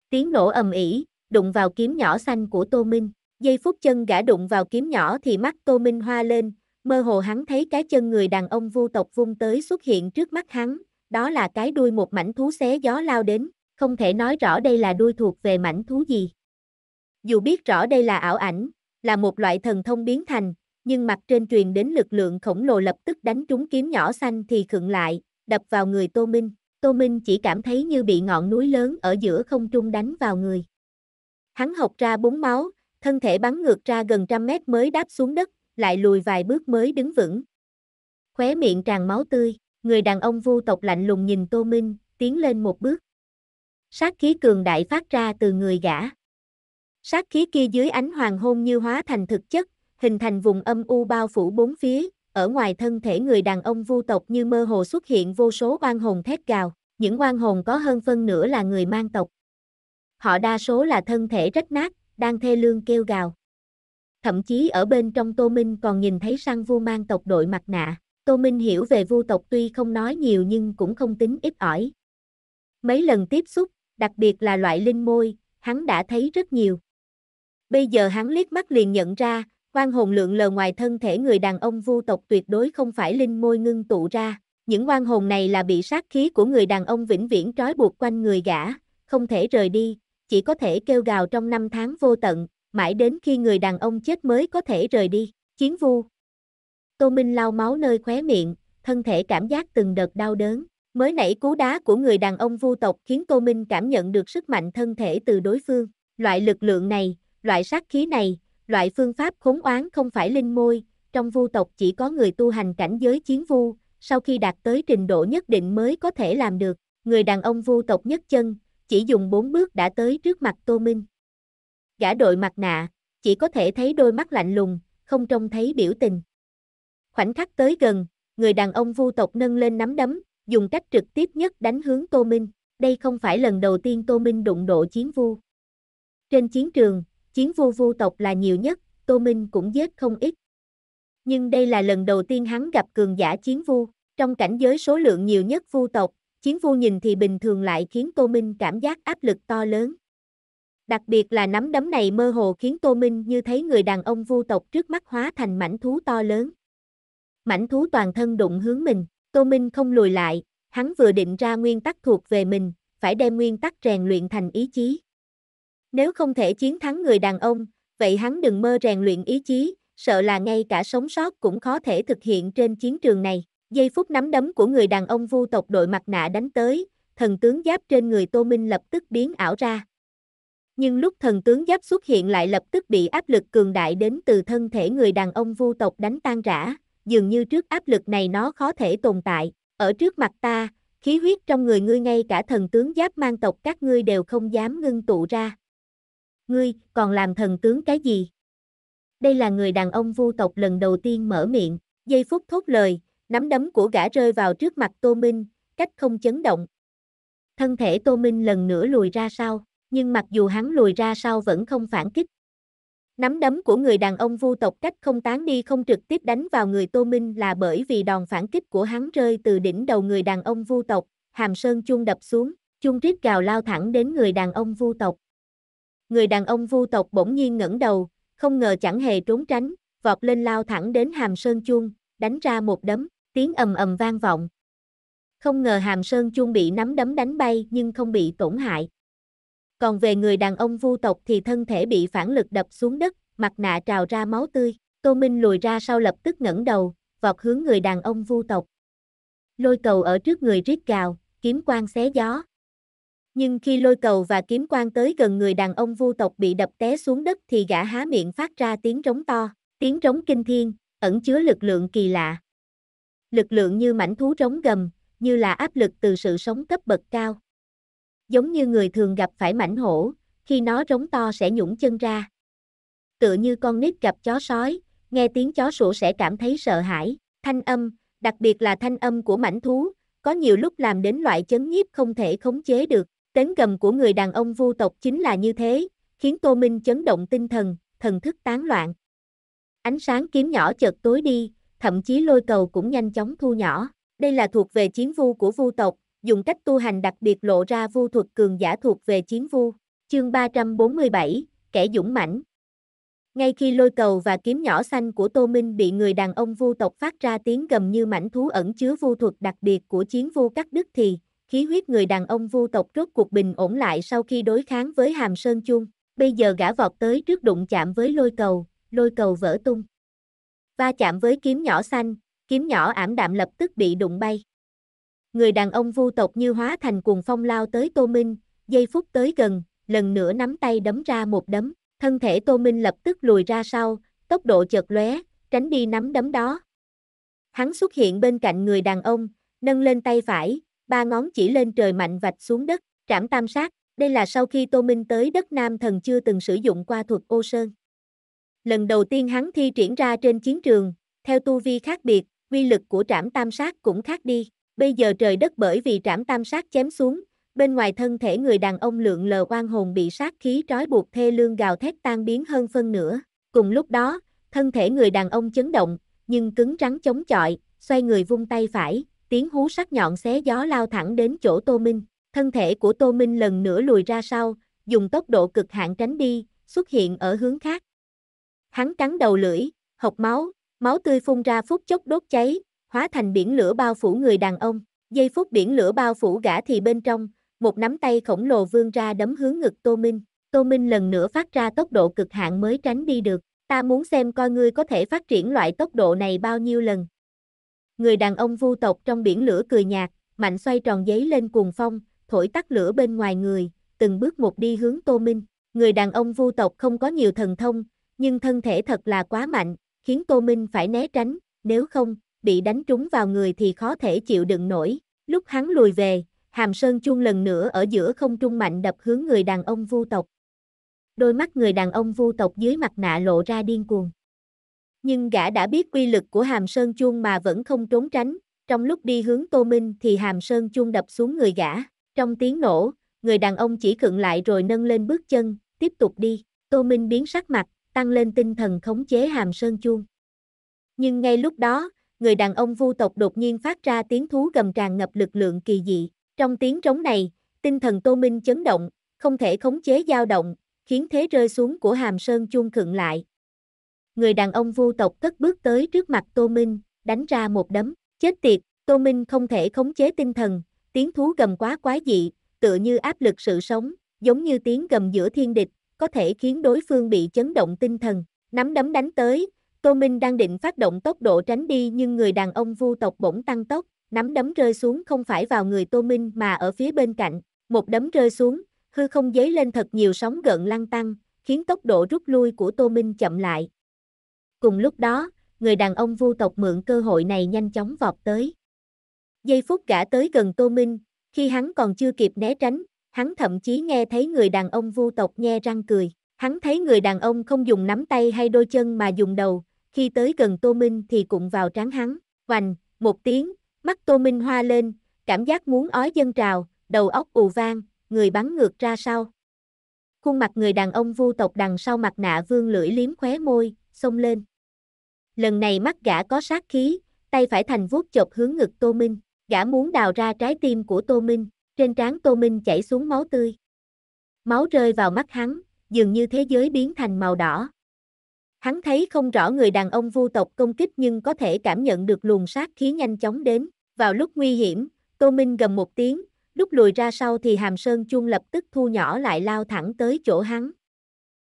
Tiếng nổ ầm ỉ, đụng vào kiếm nhỏ xanh của Tô Minh, giây phút chân gã đụng vào kiếm nhỏ thì mắt Tô Minh hoa lên, mơ hồ hắn thấy cái chân người đàn ông vu tộc vung tới xuất hiện trước mắt hắn, đó là cái đuôi một mảnh thú xé gió lao đến không thể nói rõ đây là đuôi thuộc về mảnh thú gì. Dù biết rõ đây là ảo ảnh, là một loại thần thông biến thành, nhưng mặt trên truyền đến lực lượng khổng lồ lập tức đánh trúng kiếm nhỏ xanh thì khựng lại, đập vào người Tô Minh. Tô Minh chỉ cảm thấy như bị ngọn núi lớn ở giữa không trung đánh vào người. Hắn học ra bốn máu, thân thể bắn ngược ra gần trăm mét mới đáp xuống đất, lại lùi vài bước mới đứng vững. Khóe miệng tràn máu tươi, người đàn ông vu tộc lạnh lùng nhìn Tô Minh, tiến lên một bước sát khí cường đại phát ra từ người gã. Sát khí kia dưới ánh hoàng hôn như hóa thành thực chất, hình thành vùng âm u bao phủ bốn phía, ở ngoài thân thể người đàn ông vu tộc như mơ hồ xuất hiện vô số oan hồn thét gào, những oan hồn có hơn phân nửa là người mang tộc. Họ đa số là thân thể rách nát, đang thê lương kêu gào. Thậm chí ở bên trong Tô Minh còn nhìn thấy sang vu mang tộc đội mặt nạ, Tô Minh hiểu về vu tộc tuy không nói nhiều nhưng cũng không tính ít ỏi. Mấy lần tiếp xúc, đặc biệt là loại linh môi, hắn đã thấy rất nhiều. Bây giờ hắn liếc mắt liền nhận ra, quan hồn lượng lờ ngoài thân thể người đàn ông vu tộc tuyệt đối không phải linh môi ngưng tụ ra. Những quan hồn này là bị sát khí của người đàn ông vĩnh viễn trói buộc quanh người gã, không thể rời đi, chỉ có thể kêu gào trong năm tháng vô tận, mãi đến khi người đàn ông chết mới có thể rời đi. Chiến vu Tô Minh lau máu nơi khóe miệng, thân thể cảm giác từng đợt đau đớn. Mới nảy cú đá của người đàn ông vu tộc khiến Tô Minh cảm nhận được sức mạnh thân thể từ đối phương. Loại lực lượng này, loại sát khí này, loại phương pháp khốn oán không phải linh môi, trong vu tộc chỉ có người tu hành cảnh giới chiến vu, sau khi đạt tới trình độ nhất định mới có thể làm được. Người đàn ông vu tộc nhất chân, chỉ dùng bốn bước đã tới trước mặt Tô Minh. Gã đội mặt nạ, chỉ có thể thấy đôi mắt lạnh lùng, không trông thấy biểu tình. Khoảnh khắc tới gần, người đàn ông vu tộc nâng lên nắm đấm, dùng cách trực tiếp nhất đánh hướng Tô Minh. Đây không phải lần đầu tiên Tô Minh đụng độ chiến vu. Trên chiến trường, chiến vu vu tộc là nhiều nhất, Tô Minh cũng giết không ít. Nhưng đây là lần đầu tiên hắn gặp cường giả chiến vu, trong cảnh giới số lượng nhiều nhất vu tộc, chiến vu nhìn thì bình thường lại khiến Tô Minh cảm giác áp lực to lớn. Đặc biệt là nắm đấm này mơ hồ khiến Tô Minh như thấy người đàn ông vu tộc trước mắt hóa thành mảnh thú to lớn. Mảnh thú toàn thân đụng hướng mình. Tô Minh không lùi lại, hắn vừa định ra nguyên tắc thuộc về mình, phải đem nguyên tắc rèn luyện thành ý chí. Nếu không thể chiến thắng người đàn ông, vậy hắn đừng mơ rèn luyện ý chí, sợ là ngay cả sống sót cũng khó thể thực hiện trên chiến trường này. Giây phút nắm đấm của người đàn ông vu tộc đội mặt nạ đánh tới, thần tướng giáp trên người Tô Minh lập tức biến ảo ra. Nhưng lúc thần tướng giáp xuất hiện lại lập tức bị áp lực cường đại đến từ thân thể người đàn ông vu tộc đánh tan rã, dường như trước áp lực này nó khó thể tồn tại, ở trước mặt ta, khí huyết trong người ngươi ngay cả thần tướng giáp mang tộc các ngươi đều không dám ngưng tụ ra. Ngươi, còn làm thần tướng cái gì? Đây là người đàn ông vu tộc lần đầu tiên mở miệng, giây phút thốt lời, nắm đấm của gã rơi vào trước mặt Tô Minh, cách không chấn động. Thân thể Tô Minh lần nữa lùi ra sau, nhưng mặc dù hắn lùi ra sau vẫn không phản kích, Nắm đấm của người đàn ông vu tộc cách không tán đi không trực tiếp đánh vào người Tô Minh là bởi vì đòn phản kích của hắn rơi từ đỉnh đầu người đàn ông vu tộc, hàm sơn chung đập xuống, chung rít gào lao thẳng đến người đàn ông vu tộc. Người đàn ông vu tộc bỗng nhiên ngẩng đầu, không ngờ chẳng hề trốn tránh, vọt lên lao thẳng đến hàm sơn chuông, đánh ra một đấm, tiếng ầm ầm vang vọng. Không ngờ hàm sơn chuông bị nắm đấm đánh bay nhưng không bị tổn hại. Còn về người đàn ông vu tộc thì thân thể bị phản lực đập xuống đất, mặt nạ trào ra máu tươi, Tô Minh lùi ra sau lập tức ngẩng đầu, vọt hướng người đàn ông vu tộc. Lôi cầu ở trước người rít gào, kiếm quang xé gió. Nhưng khi lôi cầu và kiếm quang tới gần người đàn ông vu tộc bị đập té xuống đất thì gã há miệng phát ra tiếng rống to, tiếng rống kinh thiên, ẩn chứa lực lượng kỳ lạ. Lực lượng như mảnh thú rống gầm, như là áp lực từ sự sống cấp bậc cao giống như người thường gặp phải mảnh hổ, khi nó rống to sẽ nhũng chân ra. Tựa như con nít gặp chó sói, nghe tiếng chó sủa sẽ cảm thấy sợ hãi, thanh âm, đặc biệt là thanh âm của mảnh thú, có nhiều lúc làm đến loại chấn nhiếp không thể khống chế được. tính gầm của người đàn ông vu tộc chính là như thế, khiến Tô Minh chấn động tinh thần, thần thức tán loạn. Ánh sáng kiếm nhỏ chợt tối đi, thậm chí lôi cầu cũng nhanh chóng thu nhỏ. Đây là thuộc về chiến vu của vu tộc, dùng cách tu hành đặc biệt lộ ra vu thuật cường giả thuộc về chiến vu. Chương 347, kẻ dũng mãnh. Ngay khi lôi cầu và kiếm nhỏ xanh của Tô Minh bị người đàn ông vu tộc phát ra tiếng gầm như mảnh thú ẩn chứa vu thuật đặc biệt của chiến vu cắt đứt thì, khí huyết người đàn ông vu tộc rốt cuộc bình ổn lại sau khi đối kháng với hàm sơn chung Bây giờ gã vọt tới trước đụng chạm với lôi cầu, lôi cầu vỡ tung. Va chạm với kiếm nhỏ xanh, kiếm nhỏ ảm đạm lập tức bị đụng bay người đàn ông vu tộc như hóa thành cuồng phong lao tới Tô Minh, giây phút tới gần, lần nữa nắm tay đấm ra một đấm, thân thể Tô Minh lập tức lùi ra sau, tốc độ chợt lóe, tránh đi nắm đấm đó. Hắn xuất hiện bên cạnh người đàn ông, nâng lên tay phải, ba ngón chỉ lên trời mạnh vạch xuống đất, trảm tam sát, đây là sau khi Tô Minh tới đất Nam Thần chưa từng sử dụng qua thuật ô sơn. Lần đầu tiên hắn thi triển ra trên chiến trường, theo tu vi khác biệt, uy lực của trảm tam sát cũng khác đi. Bây giờ trời đất bởi vì trảm tam sát chém xuống, bên ngoài thân thể người đàn ông lượng lờ oan hồn bị sát khí trói buộc thê lương gào thét tan biến hơn phân nửa. Cùng lúc đó, thân thể người đàn ông chấn động, nhưng cứng rắn chống chọi, xoay người vung tay phải, tiếng hú sắc nhọn xé gió lao thẳng đến chỗ Tô Minh. Thân thể của Tô Minh lần nữa lùi ra sau, dùng tốc độ cực hạn tránh đi, xuất hiện ở hướng khác. Hắn cắn đầu lưỡi, hộc máu, máu tươi phun ra phút chốc đốt cháy, hóa thành biển lửa bao phủ người đàn ông. Giây phút biển lửa bao phủ gã thì bên trong, một nắm tay khổng lồ vươn ra đấm hướng ngực Tô Minh. Tô Minh lần nữa phát ra tốc độ cực hạn mới tránh đi được. Ta muốn xem coi ngươi có thể phát triển loại tốc độ này bao nhiêu lần. Người đàn ông vu tộc trong biển lửa cười nhạt, mạnh xoay tròn giấy lên cuồng phong, thổi tắt lửa bên ngoài người, từng bước một đi hướng Tô Minh. Người đàn ông vu tộc không có nhiều thần thông, nhưng thân thể thật là quá mạnh, khiến Tô Minh phải né tránh, nếu không, bị đánh trúng vào người thì khó thể chịu đựng nổi. Lúc hắn lùi về, hàm sơn chuông lần nữa ở giữa không trung mạnh đập hướng người đàn ông vu tộc. Đôi mắt người đàn ông vu tộc dưới mặt nạ lộ ra điên cuồng. Nhưng gã đã biết quy lực của hàm sơn chuông mà vẫn không trốn tránh, trong lúc đi hướng Tô Minh thì hàm sơn chuông đập xuống người gã. Trong tiếng nổ, người đàn ông chỉ khựng lại rồi nâng lên bước chân, tiếp tục đi. Tô Minh biến sắc mặt, tăng lên tinh thần khống chế hàm sơn chuông. Nhưng ngay lúc đó, người đàn ông vu tộc đột nhiên phát ra tiếng thú gầm tràn ngập lực lượng kỳ dị. Trong tiếng trống này, tinh thần Tô Minh chấn động, không thể khống chế dao động, khiến thế rơi xuống của hàm sơn chuông khựng lại. Người đàn ông vu tộc cất bước tới trước mặt Tô Minh, đánh ra một đấm, chết tiệt, Tô Minh không thể khống chế tinh thần, tiếng thú gầm quá quái dị, tựa như áp lực sự sống, giống như tiếng gầm giữa thiên địch, có thể khiến đối phương bị chấn động tinh thần, nắm đấm đánh tới, Tô Minh đang định phát động tốc độ tránh đi nhưng người đàn ông vu tộc bỗng tăng tốc, nắm đấm rơi xuống không phải vào người Tô Minh mà ở phía bên cạnh, một đấm rơi xuống, hư không dấy lên thật nhiều sóng gợn lăn tăng, khiến tốc độ rút lui của Tô Minh chậm lại. Cùng lúc đó, người đàn ông vu tộc mượn cơ hội này nhanh chóng vọt tới. Giây phút gã tới gần Tô Minh, khi hắn còn chưa kịp né tránh, hắn thậm chí nghe thấy người đàn ông vu tộc nhe răng cười. Hắn thấy người đàn ông không dùng nắm tay hay đôi chân mà dùng đầu, khi tới gần Tô Minh thì cũng vào trán hắn, hoành, một tiếng, mắt Tô Minh hoa lên, cảm giác muốn ói dân trào, đầu óc ù vang, người bắn ngược ra sau. Khuôn mặt người đàn ông vu tộc đằng sau mặt nạ vương lưỡi liếm khóe môi, xông lên. Lần này mắt gã có sát khí, tay phải thành vuốt chộp hướng ngực Tô Minh, gã muốn đào ra trái tim của Tô Minh, trên trán Tô Minh chảy xuống máu tươi. Máu rơi vào mắt hắn, dường như thế giới biến thành màu đỏ. Hắn thấy không rõ người đàn ông vu tộc công kích nhưng có thể cảm nhận được luồng sát khí nhanh chóng đến. Vào lúc nguy hiểm, Tô Minh gầm một tiếng, lúc lùi ra sau thì hàm sơn chuông lập tức thu nhỏ lại lao thẳng tới chỗ hắn.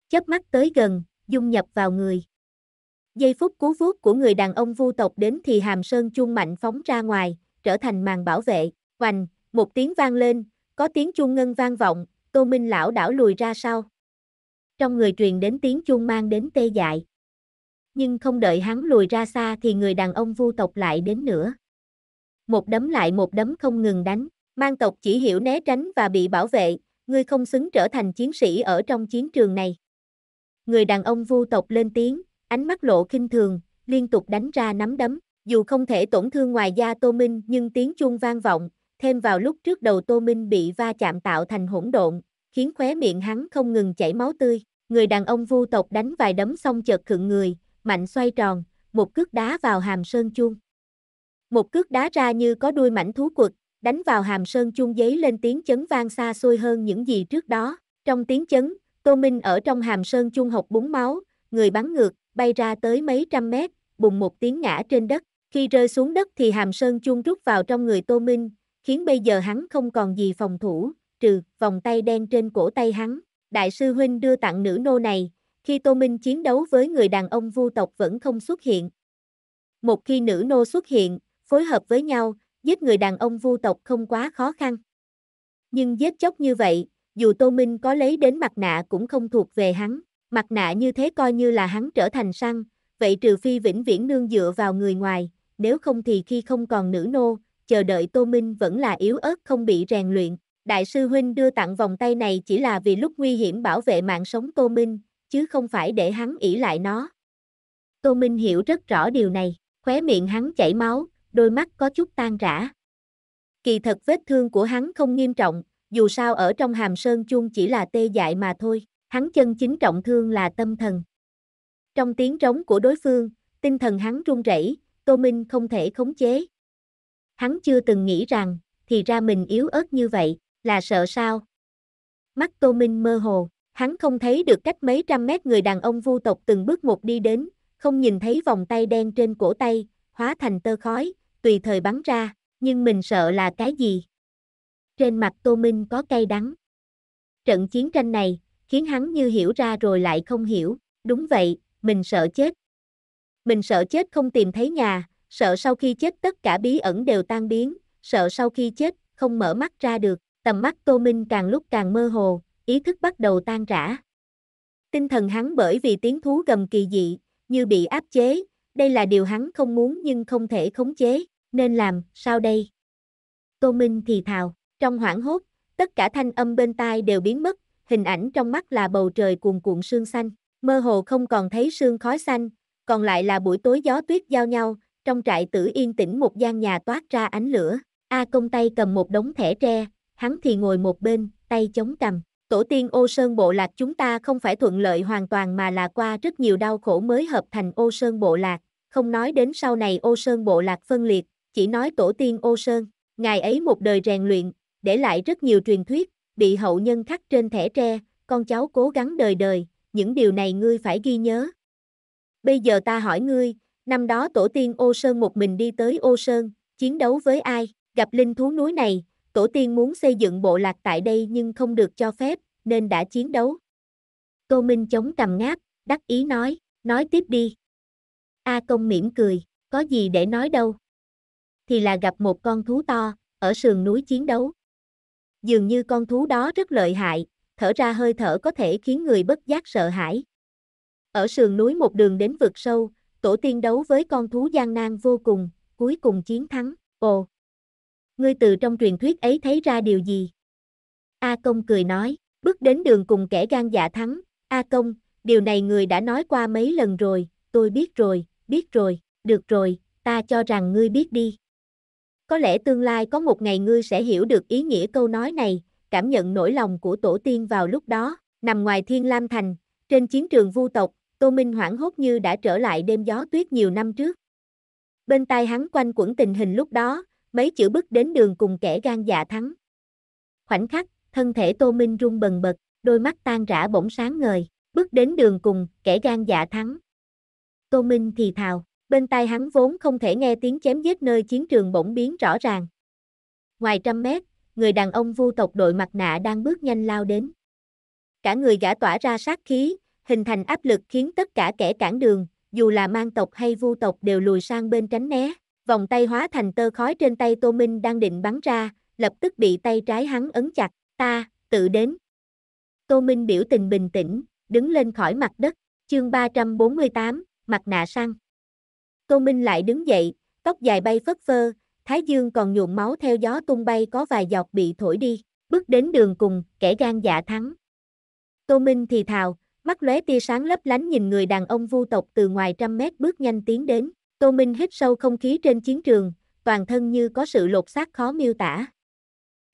Chớp mắt tới gần, dung nhập vào người. Giây phút cú vuốt của người đàn ông vu tộc đến thì hàm sơn chuông mạnh phóng ra ngoài, trở thành màn bảo vệ. Oành, một tiếng vang lên, có tiếng chuông ngân vang vọng, Tô Minh lão đảo lùi ra sau trong người truyền đến tiếng chuông mang đến tê dại. Nhưng không đợi hắn lùi ra xa thì người đàn ông vu tộc lại đến nữa. Một đấm lại một đấm không ngừng đánh, mang tộc chỉ hiểu né tránh và bị bảo vệ, ngươi không xứng trở thành chiến sĩ ở trong chiến trường này. Người đàn ông vu tộc lên tiếng, ánh mắt lộ khinh thường, liên tục đánh ra nắm đấm, dù không thể tổn thương ngoài da Tô Minh nhưng tiếng chuông vang vọng, thêm vào lúc trước đầu Tô Minh bị va chạm tạo thành hỗn độn, khiến khóe miệng hắn không ngừng chảy máu tươi người đàn ông vu tộc đánh vài đấm xong chợt khựng người, mạnh xoay tròn, một cước đá vào hàm sơn chuông. Một cước đá ra như có đuôi mảnh thú quật, đánh vào hàm sơn chuông giấy lên tiếng chấn vang xa xôi hơn những gì trước đó. Trong tiếng chấn, Tô Minh ở trong hàm sơn chuông hộc búng máu, người bắn ngược, bay ra tới mấy trăm mét, bùng một tiếng ngã trên đất. Khi rơi xuống đất thì hàm sơn chuông rút vào trong người Tô Minh, khiến bây giờ hắn không còn gì phòng thủ, trừ vòng tay đen trên cổ tay hắn đại sư huynh đưa tặng nữ nô này, khi Tô Minh chiến đấu với người đàn ông vu tộc vẫn không xuất hiện. Một khi nữ nô xuất hiện, phối hợp với nhau, giết người đàn ông vu tộc không quá khó khăn. Nhưng giết chóc như vậy, dù Tô Minh có lấy đến mặt nạ cũng không thuộc về hắn, mặt nạ như thế coi như là hắn trở thành săn, vậy trừ phi vĩnh viễn nương dựa vào người ngoài, nếu không thì khi không còn nữ nô, chờ đợi Tô Minh vẫn là yếu ớt không bị rèn luyện. Đại sư Huynh đưa tặng vòng tay này chỉ là vì lúc nguy hiểm bảo vệ mạng sống Tô Minh, chứ không phải để hắn ỷ lại nó. Tô Minh hiểu rất rõ điều này, khóe miệng hắn chảy máu, đôi mắt có chút tan rã. Kỳ thật vết thương của hắn không nghiêm trọng, dù sao ở trong hàm sơn chung chỉ là tê dại mà thôi, hắn chân chính trọng thương là tâm thần. Trong tiếng rống của đối phương, tinh thần hắn run rẩy, Tô Minh không thể khống chế. Hắn chưa từng nghĩ rằng, thì ra mình yếu ớt như vậy. Là sợ sao? Mắt Tô Minh mơ hồ, hắn không thấy được cách mấy trăm mét người đàn ông vu tộc từng bước một đi đến, không nhìn thấy vòng tay đen trên cổ tay, hóa thành tơ khói, tùy thời bắn ra, nhưng mình sợ là cái gì? Trên mặt Tô Minh có cay đắng. Trận chiến tranh này, khiến hắn như hiểu ra rồi lại không hiểu, đúng vậy, mình sợ chết. Mình sợ chết không tìm thấy nhà, sợ sau khi chết tất cả bí ẩn đều tan biến, sợ sau khi chết, không mở mắt ra được tầm mắt Tô Minh càng lúc càng mơ hồ, ý thức bắt đầu tan rã. Tinh thần hắn bởi vì tiếng thú gầm kỳ dị, như bị áp chế, đây là điều hắn không muốn nhưng không thể khống chế, nên làm, sao đây? Tô Minh thì thào, trong hoảng hốt, tất cả thanh âm bên tai đều biến mất, hình ảnh trong mắt là bầu trời cuồn cuộn sương xanh, mơ hồ không còn thấy sương khói xanh, còn lại là buổi tối gió tuyết giao nhau, trong trại tử yên tĩnh một gian nhà toát ra ánh lửa, A công tay cầm một đống thẻ tre, hắn thì ngồi một bên, tay chống cằm. Tổ tiên ô sơn bộ lạc chúng ta không phải thuận lợi hoàn toàn mà là qua rất nhiều đau khổ mới hợp thành ô sơn bộ lạc, không nói đến sau này ô sơn bộ lạc phân liệt, chỉ nói tổ tiên ô sơn, ngài ấy một đời rèn luyện, để lại rất nhiều truyền thuyết, bị hậu nhân khắc trên thẻ tre, con cháu cố gắng đời đời, những điều này ngươi phải ghi nhớ. Bây giờ ta hỏi ngươi, năm đó tổ tiên ô sơn một mình đi tới ô sơn, chiến đấu với ai, gặp linh thú núi này, tổ tiên muốn xây dựng bộ lạc tại đây nhưng không được cho phép, nên đã chiến đấu. Tô Minh chống cằm ngáp, đắc ý nói, nói tiếp đi. A Công mỉm cười, có gì để nói đâu. Thì là gặp một con thú to, ở sườn núi chiến đấu. Dường như con thú đó rất lợi hại, thở ra hơi thở có thể khiến người bất giác sợ hãi. Ở sườn núi một đường đến vực sâu, tổ tiên đấu với con thú gian nan vô cùng, cuối cùng chiến thắng, ồ ngươi từ trong truyền thuyết ấy thấy ra điều gì? A Công cười nói, bước đến đường cùng kẻ gan dạ thắng, A Công, điều này người đã nói qua mấy lần rồi, tôi biết rồi, biết rồi, được rồi, ta cho rằng ngươi biết đi. Có lẽ tương lai có một ngày ngươi sẽ hiểu được ý nghĩa câu nói này, cảm nhận nỗi lòng của tổ tiên vào lúc đó, nằm ngoài Thiên Lam Thành, trên chiến trường vu tộc, Tô Minh hoảng hốt như đã trở lại đêm gió tuyết nhiều năm trước. Bên tai hắn quanh quẩn tình hình lúc đó, mấy chữ bức đến đường cùng kẻ gan dạ thắng. Khoảnh khắc, thân thể Tô Minh rung bần bật, đôi mắt tan rã bỗng sáng ngời, bước đến đường cùng, kẻ gan dạ thắng. Tô Minh thì thào, bên tai hắn vốn không thể nghe tiếng chém giết nơi chiến trường bỗng biến rõ ràng. Ngoài trăm mét, người đàn ông vu tộc đội mặt nạ đang bước nhanh lao đến. Cả người gã tỏa ra sát khí, hình thành áp lực khiến tất cả kẻ cản đường, dù là mang tộc hay vu tộc đều lùi sang bên tránh né, vòng tay hóa thành tơ khói trên tay Tô Minh đang định bắn ra, lập tức bị tay trái hắn ấn chặt, ta, tự đến. Tô Minh biểu tình bình tĩnh, đứng lên khỏi mặt đất, chương 348, mặt nạ săn. Tô Minh lại đứng dậy, tóc dài bay phất phơ, thái dương còn nhuộm máu theo gió tung bay có vài giọt bị thổi đi, bước đến đường cùng, kẻ gan dạ thắng. Tô Minh thì thào, mắt lóe tia sáng lấp lánh nhìn người đàn ông vu tộc từ ngoài trăm mét bước nhanh tiến đến. Tô Minh hít sâu không khí trên chiến trường, toàn thân như có sự lột xác khó miêu tả.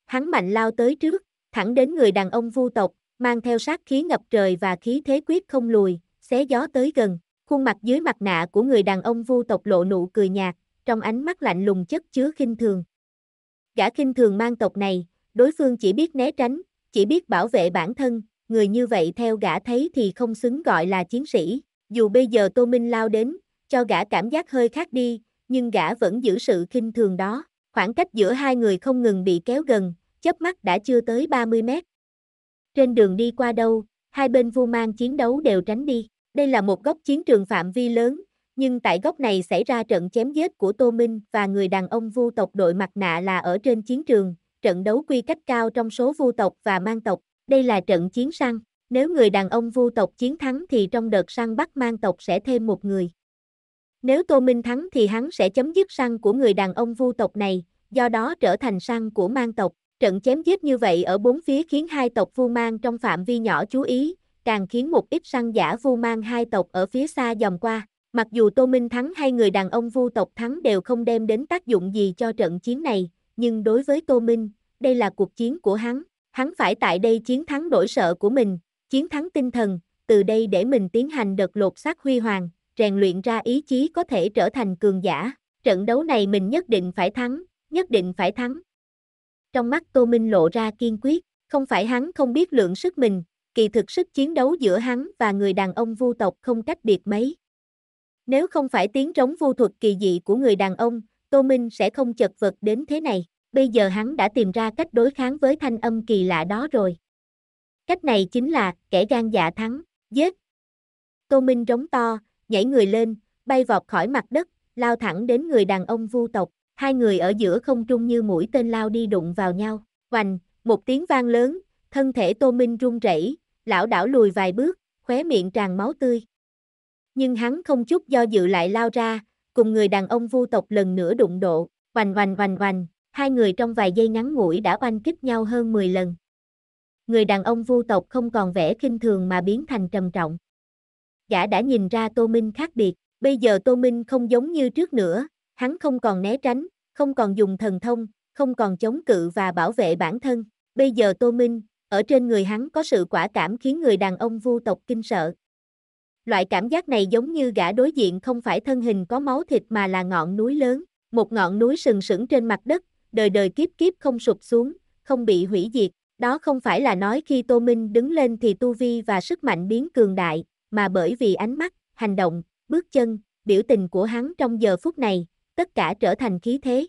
Hắn mạnh lao tới trước, thẳng đến người đàn ông vu tộc, mang theo sát khí ngập trời và khí thế quyết không lùi, xé gió tới gần. Khuôn mặt dưới mặt nạ của người đàn ông vu tộc lộ nụ cười nhạt, trong ánh mắt lạnh lùng chất chứa khinh thường. Gã khinh thường mang tộc này, đối phương chỉ biết né tránh, chỉ biết bảo vệ bản thân, người như vậy theo gã thấy thì không xứng gọi là chiến sĩ. Dù bây giờ Tô Minh lao đến, cho gã cảm giác hơi khác đi, nhưng gã vẫn giữ sự khinh thường đó. Khoảng cách giữa hai người không ngừng bị kéo gần, chớp mắt đã chưa tới 30 mét. Trên đường đi qua đâu, hai bên vu mang chiến đấu đều tránh đi. Đây là một góc chiến trường phạm vi lớn, nhưng tại góc này xảy ra trận chém giết của Tô Minh và người đàn ông vu tộc đội mặt nạ là ở trên chiến trường, trận đấu quy cách cao trong số vu tộc và mang tộc. Đây là trận chiến săn, nếu người đàn ông vu tộc chiến thắng thì trong đợt săn bắt mang tộc sẽ thêm một người, nếu Tô Minh thắng thì hắn sẽ chấm dứt săn của người đàn ông vu tộc này, do đó trở thành săn của mang tộc. Trận chém giết như vậy ở bốn phía khiến hai tộc vu mang trong phạm vi nhỏ chú ý, càng khiến một ít săn giả vu mang hai tộc ở phía xa dòng qua. Mặc dù Tô Minh thắng hay người đàn ông vu tộc thắng đều không đem đến tác dụng gì cho trận chiến này, nhưng đối với Tô Minh, đây là cuộc chiến của hắn. Hắn phải tại đây chiến thắng nỗi sợ của mình, chiến thắng tinh thần, từ đây để mình tiến hành đợt lột xác huy hoàng rèn luyện ra ý chí có thể trở thành cường giả, trận đấu này mình nhất định phải thắng, nhất định phải thắng. Trong mắt Tô Minh lộ ra kiên quyết, không phải hắn không biết lượng sức mình, kỳ thực sức chiến đấu giữa hắn và người đàn ông vu tộc không cách biệt mấy. Nếu không phải tiếng trống vu thuật kỳ dị của người đàn ông, Tô Minh sẽ không chật vật đến thế này, bây giờ hắn đã tìm ra cách đối kháng với thanh âm kỳ lạ đó rồi. Cách này chính là kẻ gan dạ thắng, giết. Tô Minh rống to, nhảy người lên, bay vọt khỏi mặt đất, lao thẳng đến người đàn ông vu tộc, hai người ở giữa không trung như mũi tên lao đi đụng vào nhau, oành, một tiếng vang lớn, thân thể Tô Minh run rẩy, lão đảo lùi vài bước, khóe miệng tràn máu tươi. Nhưng hắn không chút do dự lại lao ra, cùng người đàn ông vu tộc lần nữa đụng độ, oành oành oành oành, hai người trong vài giây ngắn ngủi đã oanh kích nhau hơn 10 lần. Người đàn ông vu tộc không còn vẻ khinh thường mà biến thành trầm trọng gã đã nhìn ra Tô Minh khác biệt, bây giờ Tô Minh không giống như trước nữa, hắn không còn né tránh, không còn dùng thần thông, không còn chống cự và bảo vệ bản thân, bây giờ Tô Minh, ở trên người hắn có sự quả cảm khiến người đàn ông vu tộc kinh sợ. Loại cảm giác này giống như gã đối diện không phải thân hình có máu thịt mà là ngọn núi lớn, một ngọn núi sừng sững trên mặt đất, đời đời kiếp kiếp không sụp xuống, không bị hủy diệt. Đó không phải là nói khi Tô Minh đứng lên thì tu vi và sức mạnh biến cường đại, mà bởi vì ánh mắt, hành động, bước chân, biểu tình của hắn trong giờ phút này, tất cả trở thành khí thế.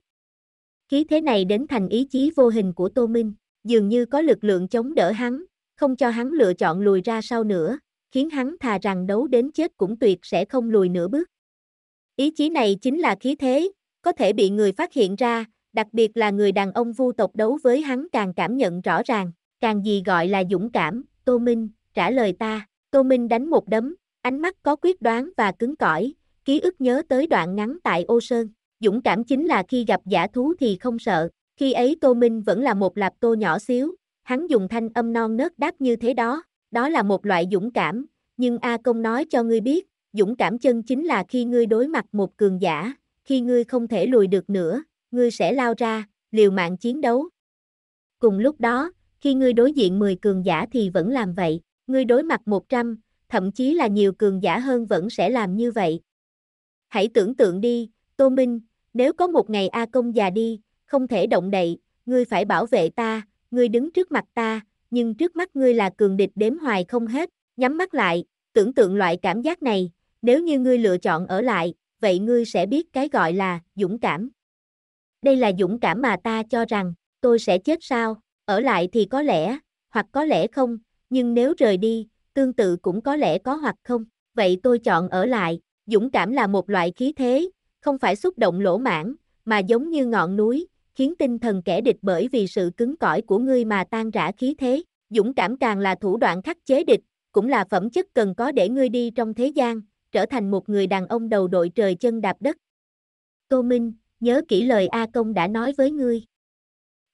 Khí thế này đến thành ý chí vô hình của Tô Minh, dường như có lực lượng chống đỡ hắn, không cho hắn lựa chọn lùi ra sau nữa, khiến hắn thà rằng đấu đến chết cũng tuyệt sẽ không lùi nửa bước. Ý chí này chính là khí thế, có thể bị người phát hiện ra, đặc biệt là người đàn ông vu tộc đấu với hắn càng cảm nhận rõ ràng, càng gì gọi là dũng cảm, Tô Minh, trả lời ta. Tô Minh đánh một đấm, ánh mắt có quyết đoán và cứng cỏi, ký ức nhớ tới đoạn ngắn tại Ô Sơn. Dũng cảm chính là khi gặp giả thú thì không sợ, khi ấy Tô Minh vẫn là một lạp tô nhỏ xíu, hắn dùng thanh âm non nớt đáp như thế đó, đó là một loại dũng cảm, nhưng A Công nói cho ngươi biết, dũng cảm chân chính là khi ngươi đối mặt một cường giả, khi ngươi không thể lùi được nữa, ngươi sẽ lao ra, liều mạng chiến đấu. Cùng lúc đó, khi ngươi đối diện 10 cường giả thì vẫn làm vậy ngươi đối mặt 100, thậm chí là nhiều cường giả hơn vẫn sẽ làm như vậy. Hãy tưởng tượng đi, Tô Minh, nếu có một ngày A Công già đi, không thể động đậy, ngươi phải bảo vệ ta, ngươi đứng trước mặt ta, nhưng trước mắt ngươi là cường địch đếm hoài không hết, nhắm mắt lại, tưởng tượng loại cảm giác này, nếu như ngươi lựa chọn ở lại, vậy ngươi sẽ biết cái gọi là dũng cảm. Đây là dũng cảm mà ta cho rằng, tôi sẽ chết sao, ở lại thì có lẽ, hoặc có lẽ không, nhưng nếu rời đi, tương tự cũng có lẽ có hoặc không, vậy tôi chọn ở lại, dũng cảm là một loại khí thế, không phải xúc động lỗ mãn, mà giống như ngọn núi, khiến tinh thần kẻ địch bởi vì sự cứng cỏi của ngươi mà tan rã khí thế, dũng cảm càng là thủ đoạn khắc chế địch, cũng là phẩm chất cần có để ngươi đi trong thế gian, trở thành một người đàn ông đầu đội trời chân đạp đất. Tô Minh, nhớ kỹ lời A Công đã nói với ngươi.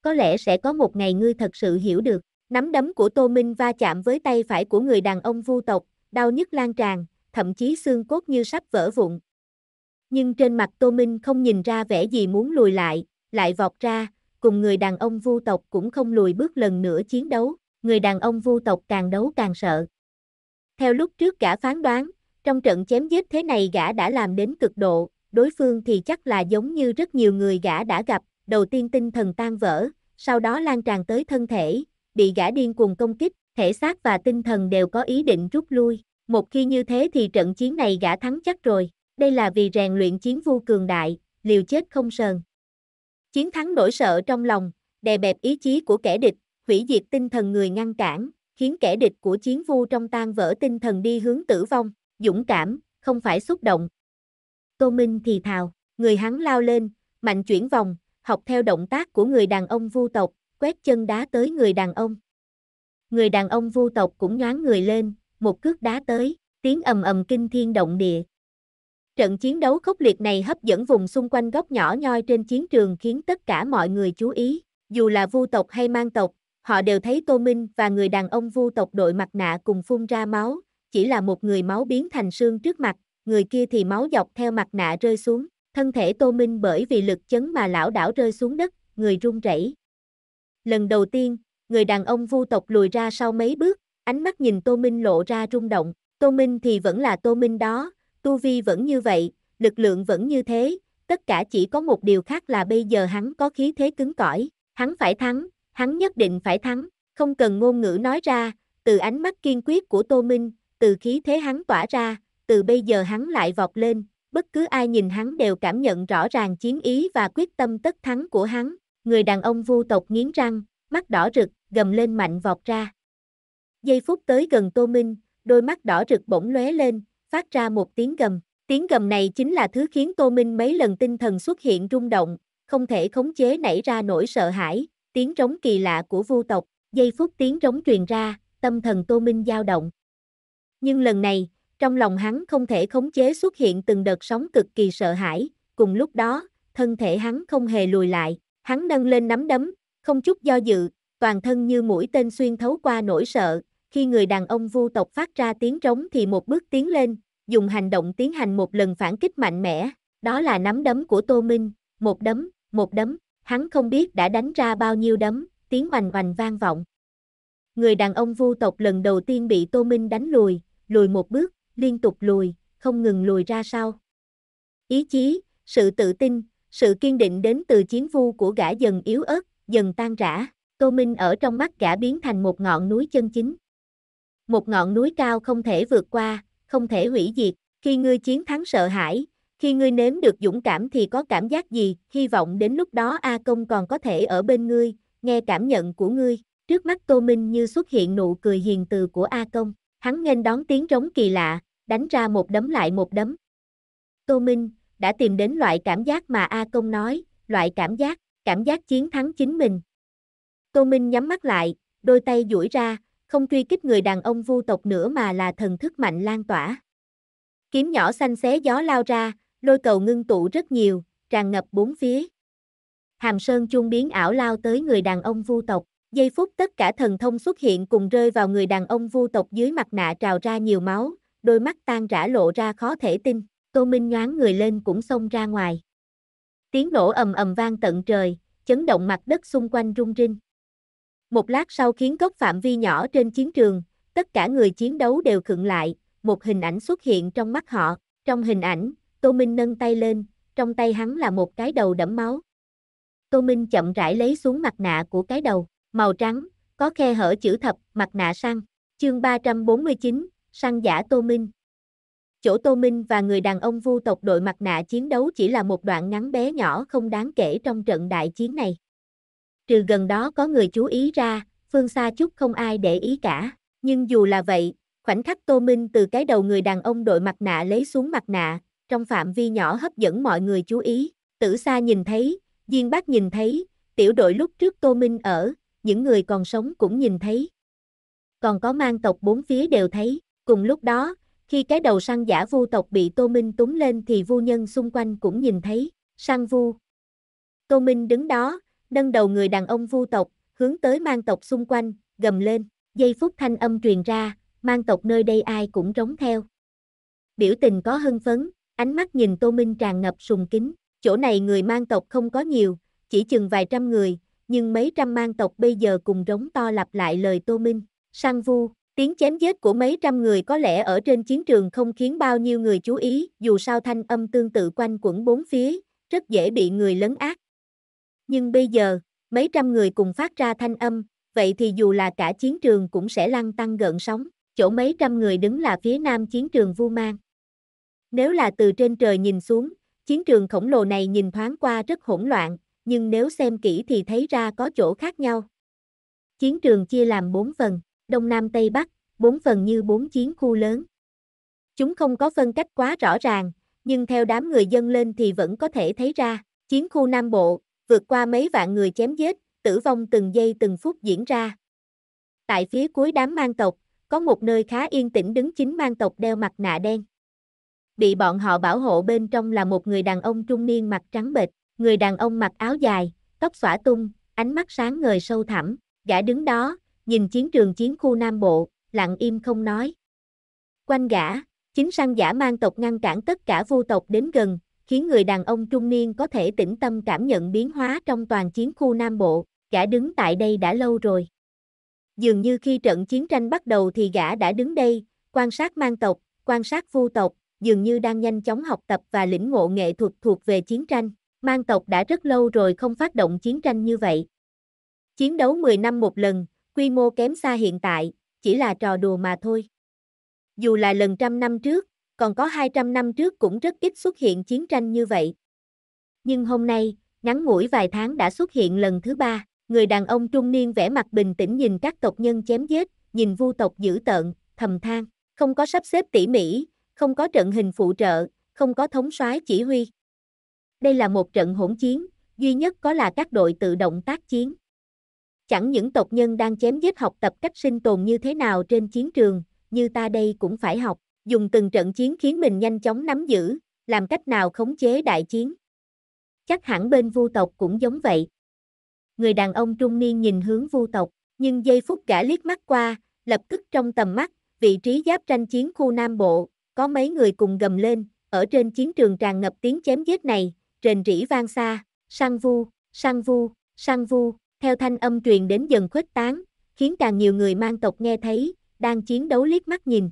Có lẽ sẽ có một ngày ngươi thật sự hiểu được. Nắm đấm của Tô Minh va chạm với tay phải của người đàn ông vu tộc, đau nhức lan tràn, thậm chí xương cốt như sắp vỡ vụn. Nhưng trên mặt Tô Minh không nhìn ra vẻ gì muốn lùi lại, lại vọt ra, cùng người đàn ông vu tộc cũng không lùi bước lần nữa chiến đấu, người đàn ông vu tộc càng đấu càng sợ. Theo lúc trước gã phán đoán, trong trận chém giết thế này gã đã làm đến cực độ, đối phương thì chắc là giống như rất nhiều người gã đã gặp, đầu tiên tinh thần tan vỡ, sau đó lan tràn tới thân thể, bị gã điên cuồng công kích, thể xác và tinh thần đều có ý định rút lui. Một khi như thế thì trận chiến này gã thắng chắc rồi. Đây là vì rèn luyện chiến vu cường đại, liều chết không sờn. Chiến thắng nỗi sợ trong lòng, đè bẹp ý chí của kẻ địch, hủy diệt tinh thần người ngăn cản, khiến kẻ địch của chiến vu trong tan vỡ tinh thần đi hướng tử vong, dũng cảm, không phải xúc động. Tô Minh thì thào, người hắn lao lên, mạnh chuyển vòng, học theo động tác của người đàn ông vu tộc, quét chân đá tới người đàn ông. Người đàn ông vu tộc cũng nhoáng người lên, một cước đá tới, tiếng ầm ầm kinh thiên động địa. Trận chiến đấu khốc liệt này hấp dẫn vùng xung quanh góc nhỏ nhoi trên chiến trường khiến tất cả mọi người chú ý, dù là vu tộc hay mang tộc, họ đều thấy Tô Minh và người đàn ông vu tộc đội mặt nạ cùng phun ra máu, chỉ là một người máu biến thành xương trước mặt, người kia thì máu dọc theo mặt nạ rơi xuống, thân thể Tô Minh bởi vì lực chấn mà lão đảo rơi xuống đất, người run rẩy, Lần đầu tiên, người đàn ông vu tộc lùi ra sau mấy bước, ánh mắt nhìn Tô Minh lộ ra rung động. Tô Minh thì vẫn là Tô Minh đó, Tu Vi vẫn như vậy, lực lượng vẫn như thế, tất cả chỉ có một điều khác là bây giờ hắn có khí thế cứng cỏi, hắn phải thắng, hắn nhất định phải thắng, không cần ngôn ngữ nói ra, từ ánh mắt kiên quyết của Tô Minh, từ khí thế hắn tỏa ra, từ bây giờ hắn lại vọt lên, bất cứ ai nhìn hắn đều cảm nhận rõ ràng chiến ý và quyết tâm tất thắng của hắn, người đàn ông vu tộc nghiến răng, mắt đỏ rực, gầm lên mạnh vọt ra. Giây phút tới gần Tô Minh, đôi mắt đỏ rực bỗng lóe lên, phát ra một tiếng gầm. Tiếng gầm này chính là thứ khiến Tô Minh mấy lần tinh thần xuất hiện rung động, không thể khống chế nảy ra nỗi sợ hãi, tiếng trống kỳ lạ của vu tộc, giây phút tiếng trống truyền ra, tâm thần Tô Minh dao động. Nhưng lần này, trong lòng hắn không thể khống chế xuất hiện từng đợt sóng cực kỳ sợ hãi, cùng lúc đó, thân thể hắn không hề lùi lại, Hắn nâng lên nắm đấm, không chút do dự, toàn thân như mũi tên xuyên thấu qua nỗi sợ, khi người đàn ông vu tộc phát ra tiếng trống thì một bước tiến lên, dùng hành động tiến hành một lần phản kích mạnh mẽ, đó là nắm đấm của Tô Minh, một đấm, một đấm, hắn không biết đã đánh ra bao nhiêu đấm, tiếng hoành hoành vang vọng. Người đàn ông vu tộc lần đầu tiên bị Tô Minh đánh lùi, lùi một bước, liên tục lùi, không ngừng lùi ra sau. Ý chí, sự tự tin, sự kiên định đến từ chiến vu của gã dần yếu ớt, dần tan rã, Tô Minh ở trong mắt gã biến thành một ngọn núi chân chính. Một ngọn núi cao không thể vượt qua, không thể hủy diệt, khi ngươi chiến thắng sợ hãi, khi ngươi nếm được dũng cảm thì có cảm giác gì, hy vọng đến lúc đó A Công còn có thể ở bên ngươi, nghe cảm nhận của ngươi. Trước mắt Tô Minh như xuất hiện nụ cười hiền từ của A Công, hắn nghênh đón tiếng rống kỳ lạ, đánh ra một đấm lại một đấm. Tô Minh, đã tìm đến loại cảm giác mà A Công nói, loại cảm giác, cảm giác chiến thắng chính mình. Tô Minh nhắm mắt lại, đôi tay duỗi ra, không truy kích người đàn ông vu tộc nữa mà là thần thức mạnh lan tỏa. Kiếm nhỏ xanh xé gió lao ra, lôi cầu ngưng tụ rất nhiều, tràn ngập bốn phía. Hàm Sơn chung biến ảo lao tới người đàn ông vu tộc, giây phút tất cả thần thông xuất hiện cùng rơi vào người đàn ông vu tộc dưới mặt nạ trào ra nhiều máu, đôi mắt tan rã lộ ra khó thể tin. Tô Minh nhoáng người lên cũng xông ra ngoài. Tiếng nổ ầm ầm vang tận trời, chấn động mặt đất xung quanh rung rinh. Một lát sau khiến góc phạm vi nhỏ trên chiến trường, tất cả người chiến đấu đều khựng lại, một hình ảnh xuất hiện trong mắt họ. Trong hình ảnh, Tô Minh nâng tay lên, trong tay hắn là một cái đầu đẫm máu. Tô Minh chậm rãi lấy xuống mặt nạ của cái đầu, màu trắng, có khe hở chữ thập, mặt nạ săn. Chương 349, săn giả Tô Minh, chỗ Tô Minh và người đàn ông vu tộc đội mặt nạ chiến đấu chỉ là một đoạn ngắn bé nhỏ không đáng kể trong trận đại chiến này. Trừ gần đó có người chú ý ra, phương xa chút không ai để ý cả, nhưng dù là vậy, khoảnh khắc Tô Minh từ cái đầu người đàn ông đội mặt nạ lấy xuống mặt nạ, trong phạm vi nhỏ hấp dẫn mọi người chú ý, tử xa nhìn thấy, Diên Bác nhìn thấy, tiểu đội lúc trước Tô Minh ở, những người còn sống cũng nhìn thấy. Còn có mang tộc bốn phía đều thấy, cùng lúc đó, khi cái đầu săn giả vu tộc bị Tô Minh túng lên thì vu nhân xung quanh cũng nhìn thấy, săn vu. Tô Minh đứng đó, nâng đầu người đàn ông vu tộc, hướng tới mang tộc xung quanh, gầm lên, giây phút thanh âm truyền ra, mang tộc nơi đây ai cũng rống theo. Biểu tình có hưng phấn, ánh mắt nhìn Tô Minh tràn ngập sùng kính, chỗ này người mang tộc không có nhiều, chỉ chừng vài trăm người, nhưng mấy trăm mang tộc bây giờ cùng rống to lặp lại lời Tô Minh, săn vu. Tiếng chém giết của mấy trăm người có lẽ ở trên chiến trường không khiến bao nhiêu người chú ý, dù sao thanh âm tương tự quanh quẩn bốn phía, rất dễ bị người lấn át. Nhưng bây giờ, mấy trăm người cùng phát ra thanh âm, vậy thì dù là cả chiến trường cũng sẽ lăn tăng gợn sóng, chỗ mấy trăm người đứng là phía nam chiến trường Vu Mang. Nếu là từ trên trời nhìn xuống, chiến trường khổng lồ này nhìn thoáng qua rất hỗn loạn, nhưng nếu xem kỹ thì thấy ra có chỗ khác nhau. Chiến trường chia làm bốn phần. Đông Nam Tây Bắc, bốn phần như bốn chiến khu lớn. Chúng không có phân cách quá rõ ràng, nhưng theo đám người dân lên thì vẫn có thể thấy ra, chiến khu Nam Bộ, vượt qua mấy vạn người chém giết, tử vong từng giây từng phút diễn ra. Tại phía cuối đám mang tộc, có một nơi khá yên tĩnh đứng chính mang tộc đeo mặt nạ đen. Bị bọn họ bảo hộ bên trong là một người đàn ông trung niên mặt trắng bệch, người đàn ông mặc áo dài, tóc xõa tung, ánh mắt sáng ngời sâu thẳm, gã đứng đó, nhìn chiến trường chiến khu Nam Bộ, lặng im không nói. Quanh gã, chính sang giả mang tộc ngăn cản tất cả vô tộc đến gần, khiến người đàn ông trung niên có thể tĩnh tâm cảm nhận biến hóa trong toàn chiến khu Nam Bộ, gã đứng tại đây đã lâu rồi. Dường như khi trận chiến tranh bắt đầu thì gã đã đứng đây, quan sát mang tộc, quan sát vu tộc, dường như đang nhanh chóng học tập và lĩnh ngộ nghệ thuật thuộc về chiến tranh. Mang tộc đã rất lâu rồi không phát động chiến tranh như vậy. Chiến đấu 10 năm một lần, quy mô kém xa hiện tại, chỉ là trò đùa mà thôi. Dù là lần trăm năm trước, còn có 200 năm trước cũng rất ít xuất hiện chiến tranh như vậy. Nhưng hôm nay, ngắn ngủi vài tháng đã xuất hiện lần thứ ba, người đàn ông trung niên vẻ mặt bình tĩnh nhìn các tộc nhân chém giết, nhìn vu tộc dữ tợn, thầm than, không có sắp xếp tỉ mỉ, không có trận hình phụ trợ, không có thống soái chỉ huy. Đây là một trận hỗn chiến, duy nhất có là các đội tự động tác chiến. Chẳng những tộc nhân đang chém giết học tập cách sinh tồn như thế nào trên chiến trường, như ta đây cũng phải học, dùng từng trận chiến khiến mình nhanh chóng nắm giữ, làm cách nào khống chế đại chiến. Chắc hẳn bên vu tộc cũng giống vậy. Người đàn ông trung niên nhìn hướng vu tộc, nhưng giây phút gã liếc mắt qua, lập tức trong tầm mắt, vị trí giáp tranh chiến khu Nam Bộ, có mấy người cùng gầm lên, ở trên chiến trường tràn ngập tiếng chém giết này, rền rỉ vang xa, sang vu, sang vu, sang vu. Theo thanh âm truyền đến dần khuếch tán, khiến càng nhiều người mang tộc nghe thấy, đang chiến đấu liếc mắt nhìn.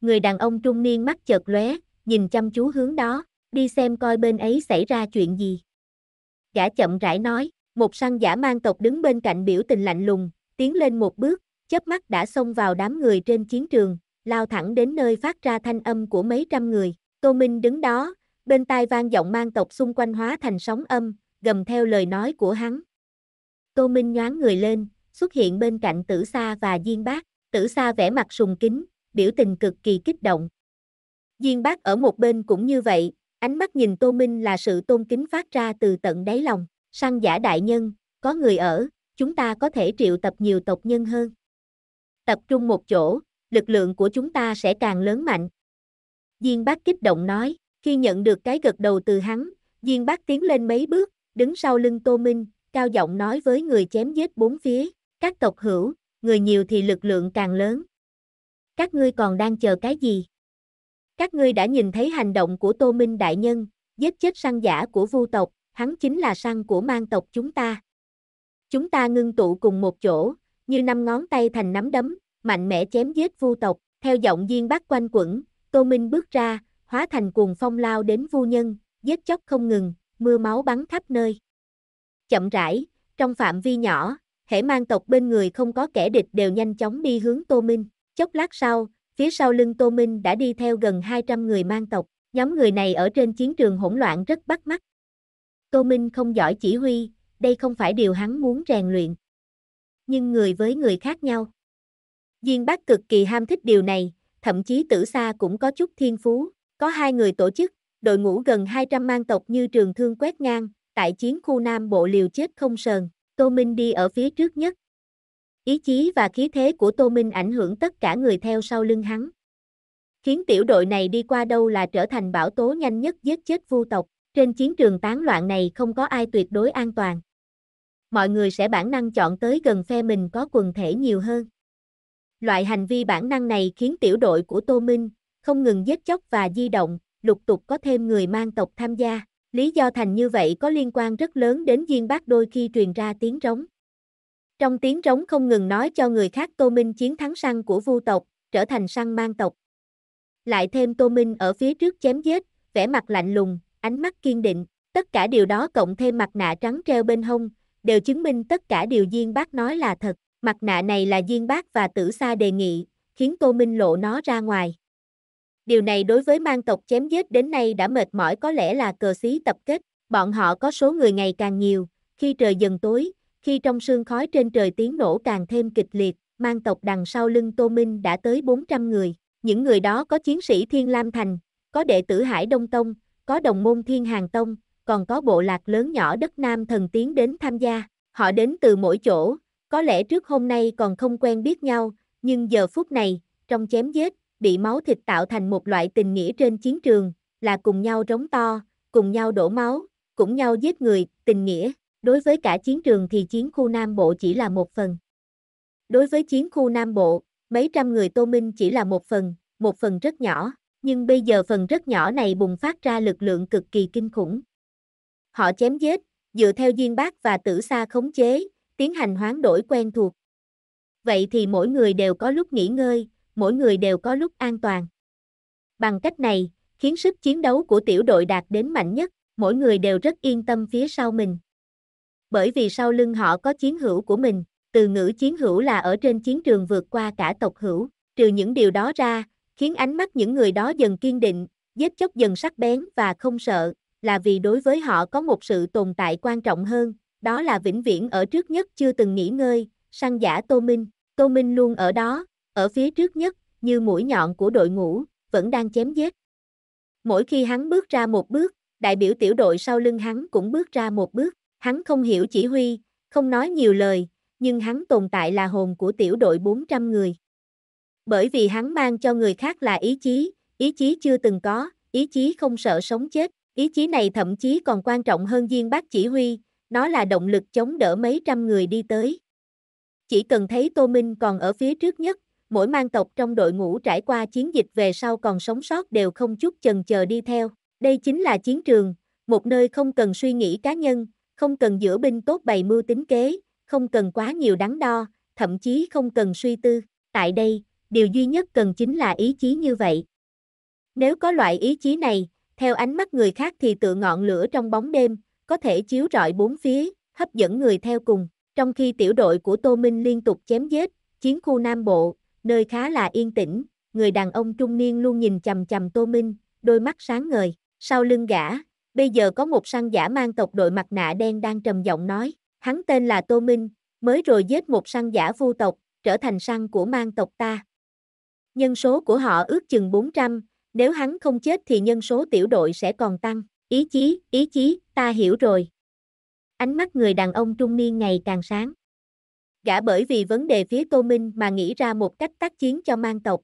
Người đàn ông trung niên mắt chợt lóe, nhìn chăm chú hướng đó, đi xem coi bên ấy xảy ra chuyện gì. Gã chậm rãi nói, một săn giả mang tộc đứng bên cạnh biểu tình lạnh lùng, tiến lên một bước, chớp mắt đã xông vào đám người trên chiến trường, lao thẳng đến nơi phát ra thanh âm của mấy trăm người. Tô Minh đứng đó, bên tai vang vọng mang tộc xung quanh hóa thành sóng âm, gầm theo lời nói của hắn. Tô Minh nhoáng người lên, xuất hiện bên cạnh tử sa và Diên Bác, tử sa vẻ mặt sùng kính, biểu tình cực kỳ kích động. Diên Bác ở một bên cũng như vậy, ánh mắt nhìn Tô Minh là sự tôn kính phát ra từ tận đáy lòng, Sang giả đại nhân, có người ở, chúng ta có thể triệu tập nhiều tộc nhân hơn. Tập trung một chỗ, lực lượng của chúng ta sẽ càng lớn mạnh. Diên Bác kích động nói, khi nhận được cái gật đầu từ hắn, Diên Bác tiến lên mấy bước, đứng sau lưng Tô Minh, cao giọng nói với người chém giết bốn phía, các tộc hữu, người nhiều thì lực lượng càng lớn. Các ngươi còn đang chờ cái gì? Các ngươi đã nhìn thấy hành động của Tô Minh Đại Nhân, giết chết săn giả của vu tộc, hắn chính là săn của mang tộc chúng ta. Chúng ta ngưng tụ cùng một chỗ, như năm ngón tay thành nắm đấm, mạnh mẽ chém giết vu tộc, theo giọng diên bác quanh quẩn, Tô Minh bước ra, hóa thành cuồng phong lao đến vu nhân, giết chóc không ngừng, mưa máu bắn khắp nơi chậm rãi, trong phạm vi nhỏ, hệ mang tộc bên người không có kẻ địch đều nhanh chóng đi hướng Tô Minh. Chốc lát sau, phía sau lưng Tô Minh đã đi theo gần 200 người mang tộc, nhóm người này ở trên chiến trường hỗn loạn rất bắt mắt. Tô Minh không giỏi chỉ huy, đây không phải điều hắn muốn rèn luyện. Nhưng người với người khác nhau. Diên bác cực kỳ ham thích điều này, thậm chí tử xa cũng có chút thiên phú, có hai người tổ chức, đội ngũ gần 200 mang tộc như trường thương quét ngang, tại chiến khu Nam Bộ liều chết không sờn, Tô Minh đi ở phía trước nhất. Ý chí và khí thế của Tô Minh ảnh hưởng tất cả người theo sau lưng hắn. Khiến tiểu đội này đi qua đâu là trở thành bảo tố nhanh nhất giết chết vu tộc, trên chiến trường tán loạn này không có ai tuyệt đối an toàn. Mọi người sẽ bản năng chọn tới gần phe mình có quần thể nhiều hơn. Loại hành vi bản năng này khiến tiểu đội của Tô Minh không ngừng giết chóc và di động, lục tục có thêm người mang tộc tham gia. Lý do thành như vậy có liên quan rất lớn đến Diên Bác đôi khi truyền ra tiếng rống. Trong tiếng rống không ngừng nói cho người khác Tô Minh chiến thắng săn của vu tộc, trở thành săn mang tộc. Lại thêm Tô Minh ở phía trước chém giết, vẻ mặt lạnh lùng, ánh mắt kiên định, tất cả điều đó cộng thêm mặt nạ trắng treo bên hông, đều chứng minh tất cả điều Diên Bác nói là thật. Mặt nạ này là Diên Bác và Tử Sa đề nghị, khiến Tô Minh lộ nó ra ngoài. Điều này đối với mang tộc chém giết đến nay đã mệt mỏi có lẽ là cờ xí tập kết, bọn họ có số người ngày càng nhiều, khi trời dần tối, khi trong sương khói trên trời tiếng nổ càng thêm kịch liệt, mang tộc đằng sau lưng Tô Minh đã tới 400 người, những người đó có chiến sĩ Thiên Lam Thành, có đệ tử Hải Đông Tông, có đồng môn Thiên Hàng Tông, còn có bộ lạc lớn nhỏ đất Nam thần tiến đến tham gia, họ đến từ mỗi chỗ, có lẽ trước hôm nay còn không quen biết nhau, nhưng giờ phút này, trong chém giết, bị máu thịt tạo thành một loại tình nghĩa trên chiến trường, là cùng nhau rống to, cùng nhau đổ máu, cùng nhau giết người, tình nghĩa. Đối với cả chiến trường thì chiến khu Nam Bộ chỉ là một phần. Đối với chiến khu Nam Bộ, mấy trăm người Tô Minh chỉ là một phần, một phần rất nhỏ, nhưng bây giờ phần rất nhỏ này bùng phát ra lực lượng cực kỳ kinh khủng. Họ chém giết, dựa theo duyên bác và tử xa khống chế, tiến hành hoán đổi quen thuộc. Vậy thì mỗi người đều có lúc nghỉ ngơi, mỗi người đều có lúc an toàn. Bằng cách này, khiến sức chiến đấu của tiểu đội đạt đến mạnh nhất, mỗi người đều rất yên tâm phía sau mình. Bởi vì sau lưng họ có chiến hữu của mình, từ ngữ chiến hữu là ở trên chiến trường vượt qua cả tộc hữu, trừ những điều đó ra, khiến ánh mắt những người đó dần kiên định, giết chóc dần sắc bén và không sợ, là vì đối với họ có một sự tồn tại quan trọng hơn, đó là vĩnh viễn ở trước nhất chưa từng nghỉ ngơi, săn giả Tô Minh, Tô Minh luôn ở đó, ở phía trước nhất, như mũi nhọn của đội ngũ, vẫn đang chém giết. Mỗi khi hắn bước ra một bước, đại biểu tiểu đội sau lưng hắn cũng bước ra một bước, hắn không hiểu chỉ huy, không nói nhiều lời, nhưng hắn tồn tại là hồn của tiểu đội 400 người. Bởi vì hắn mang cho người khác là ý chí, ý chí chưa từng có, ý chí không sợ sống chết, ý chí này thậm chí còn quan trọng hơn viên bác chỉ huy, nó là động lực chống đỡ mấy trăm người đi tới. Chỉ cần thấy Tô Minh còn ở phía trước nhất, mỗi mang tộc trong đội ngũ trải qua chiến dịch về sau còn sống sót đều không chút chần chờ đi theo. Đây chính là chiến trường, một nơi không cần suy nghĩ cá nhân, không cần giữa binh tốt bày mưu tính kế, không cần quá nhiều đắn đo, thậm chí không cần suy tư. Tại đây, điều duy nhất cần chính là ý chí như vậy. Nếu có loại ý chí này, theo ánh mắt người khác thì tự ngọn lửa trong bóng đêm, có thể chiếu rọi bốn phía, hấp dẫn người theo cùng. Trong khi tiểu đội của Tô Minh liên tục chém giết, chiến khu Nam Bộ, nơi khá là yên tĩnh, người đàn ông trung niên luôn nhìn chầm chầm Tô Minh, đôi mắt sáng ngời, sau lưng gã, bây giờ có một săn giả mang tộc đội mặt nạ đen đang trầm giọng nói, hắn tên là Tô Minh, mới rồi giết một săn giả vu tộc, trở thành săn của mang tộc ta. Nhân số của họ ước chừng 400, nếu hắn không chết thì nhân số tiểu đội sẽ còn tăng, ý chí, ý chí, ta hiểu rồi. Ánh mắt người đàn ông trung niên ngày càng sáng gã bởi vì vấn đề phía Tô Minh mà nghĩ ra một cách tác chiến cho mang tộc,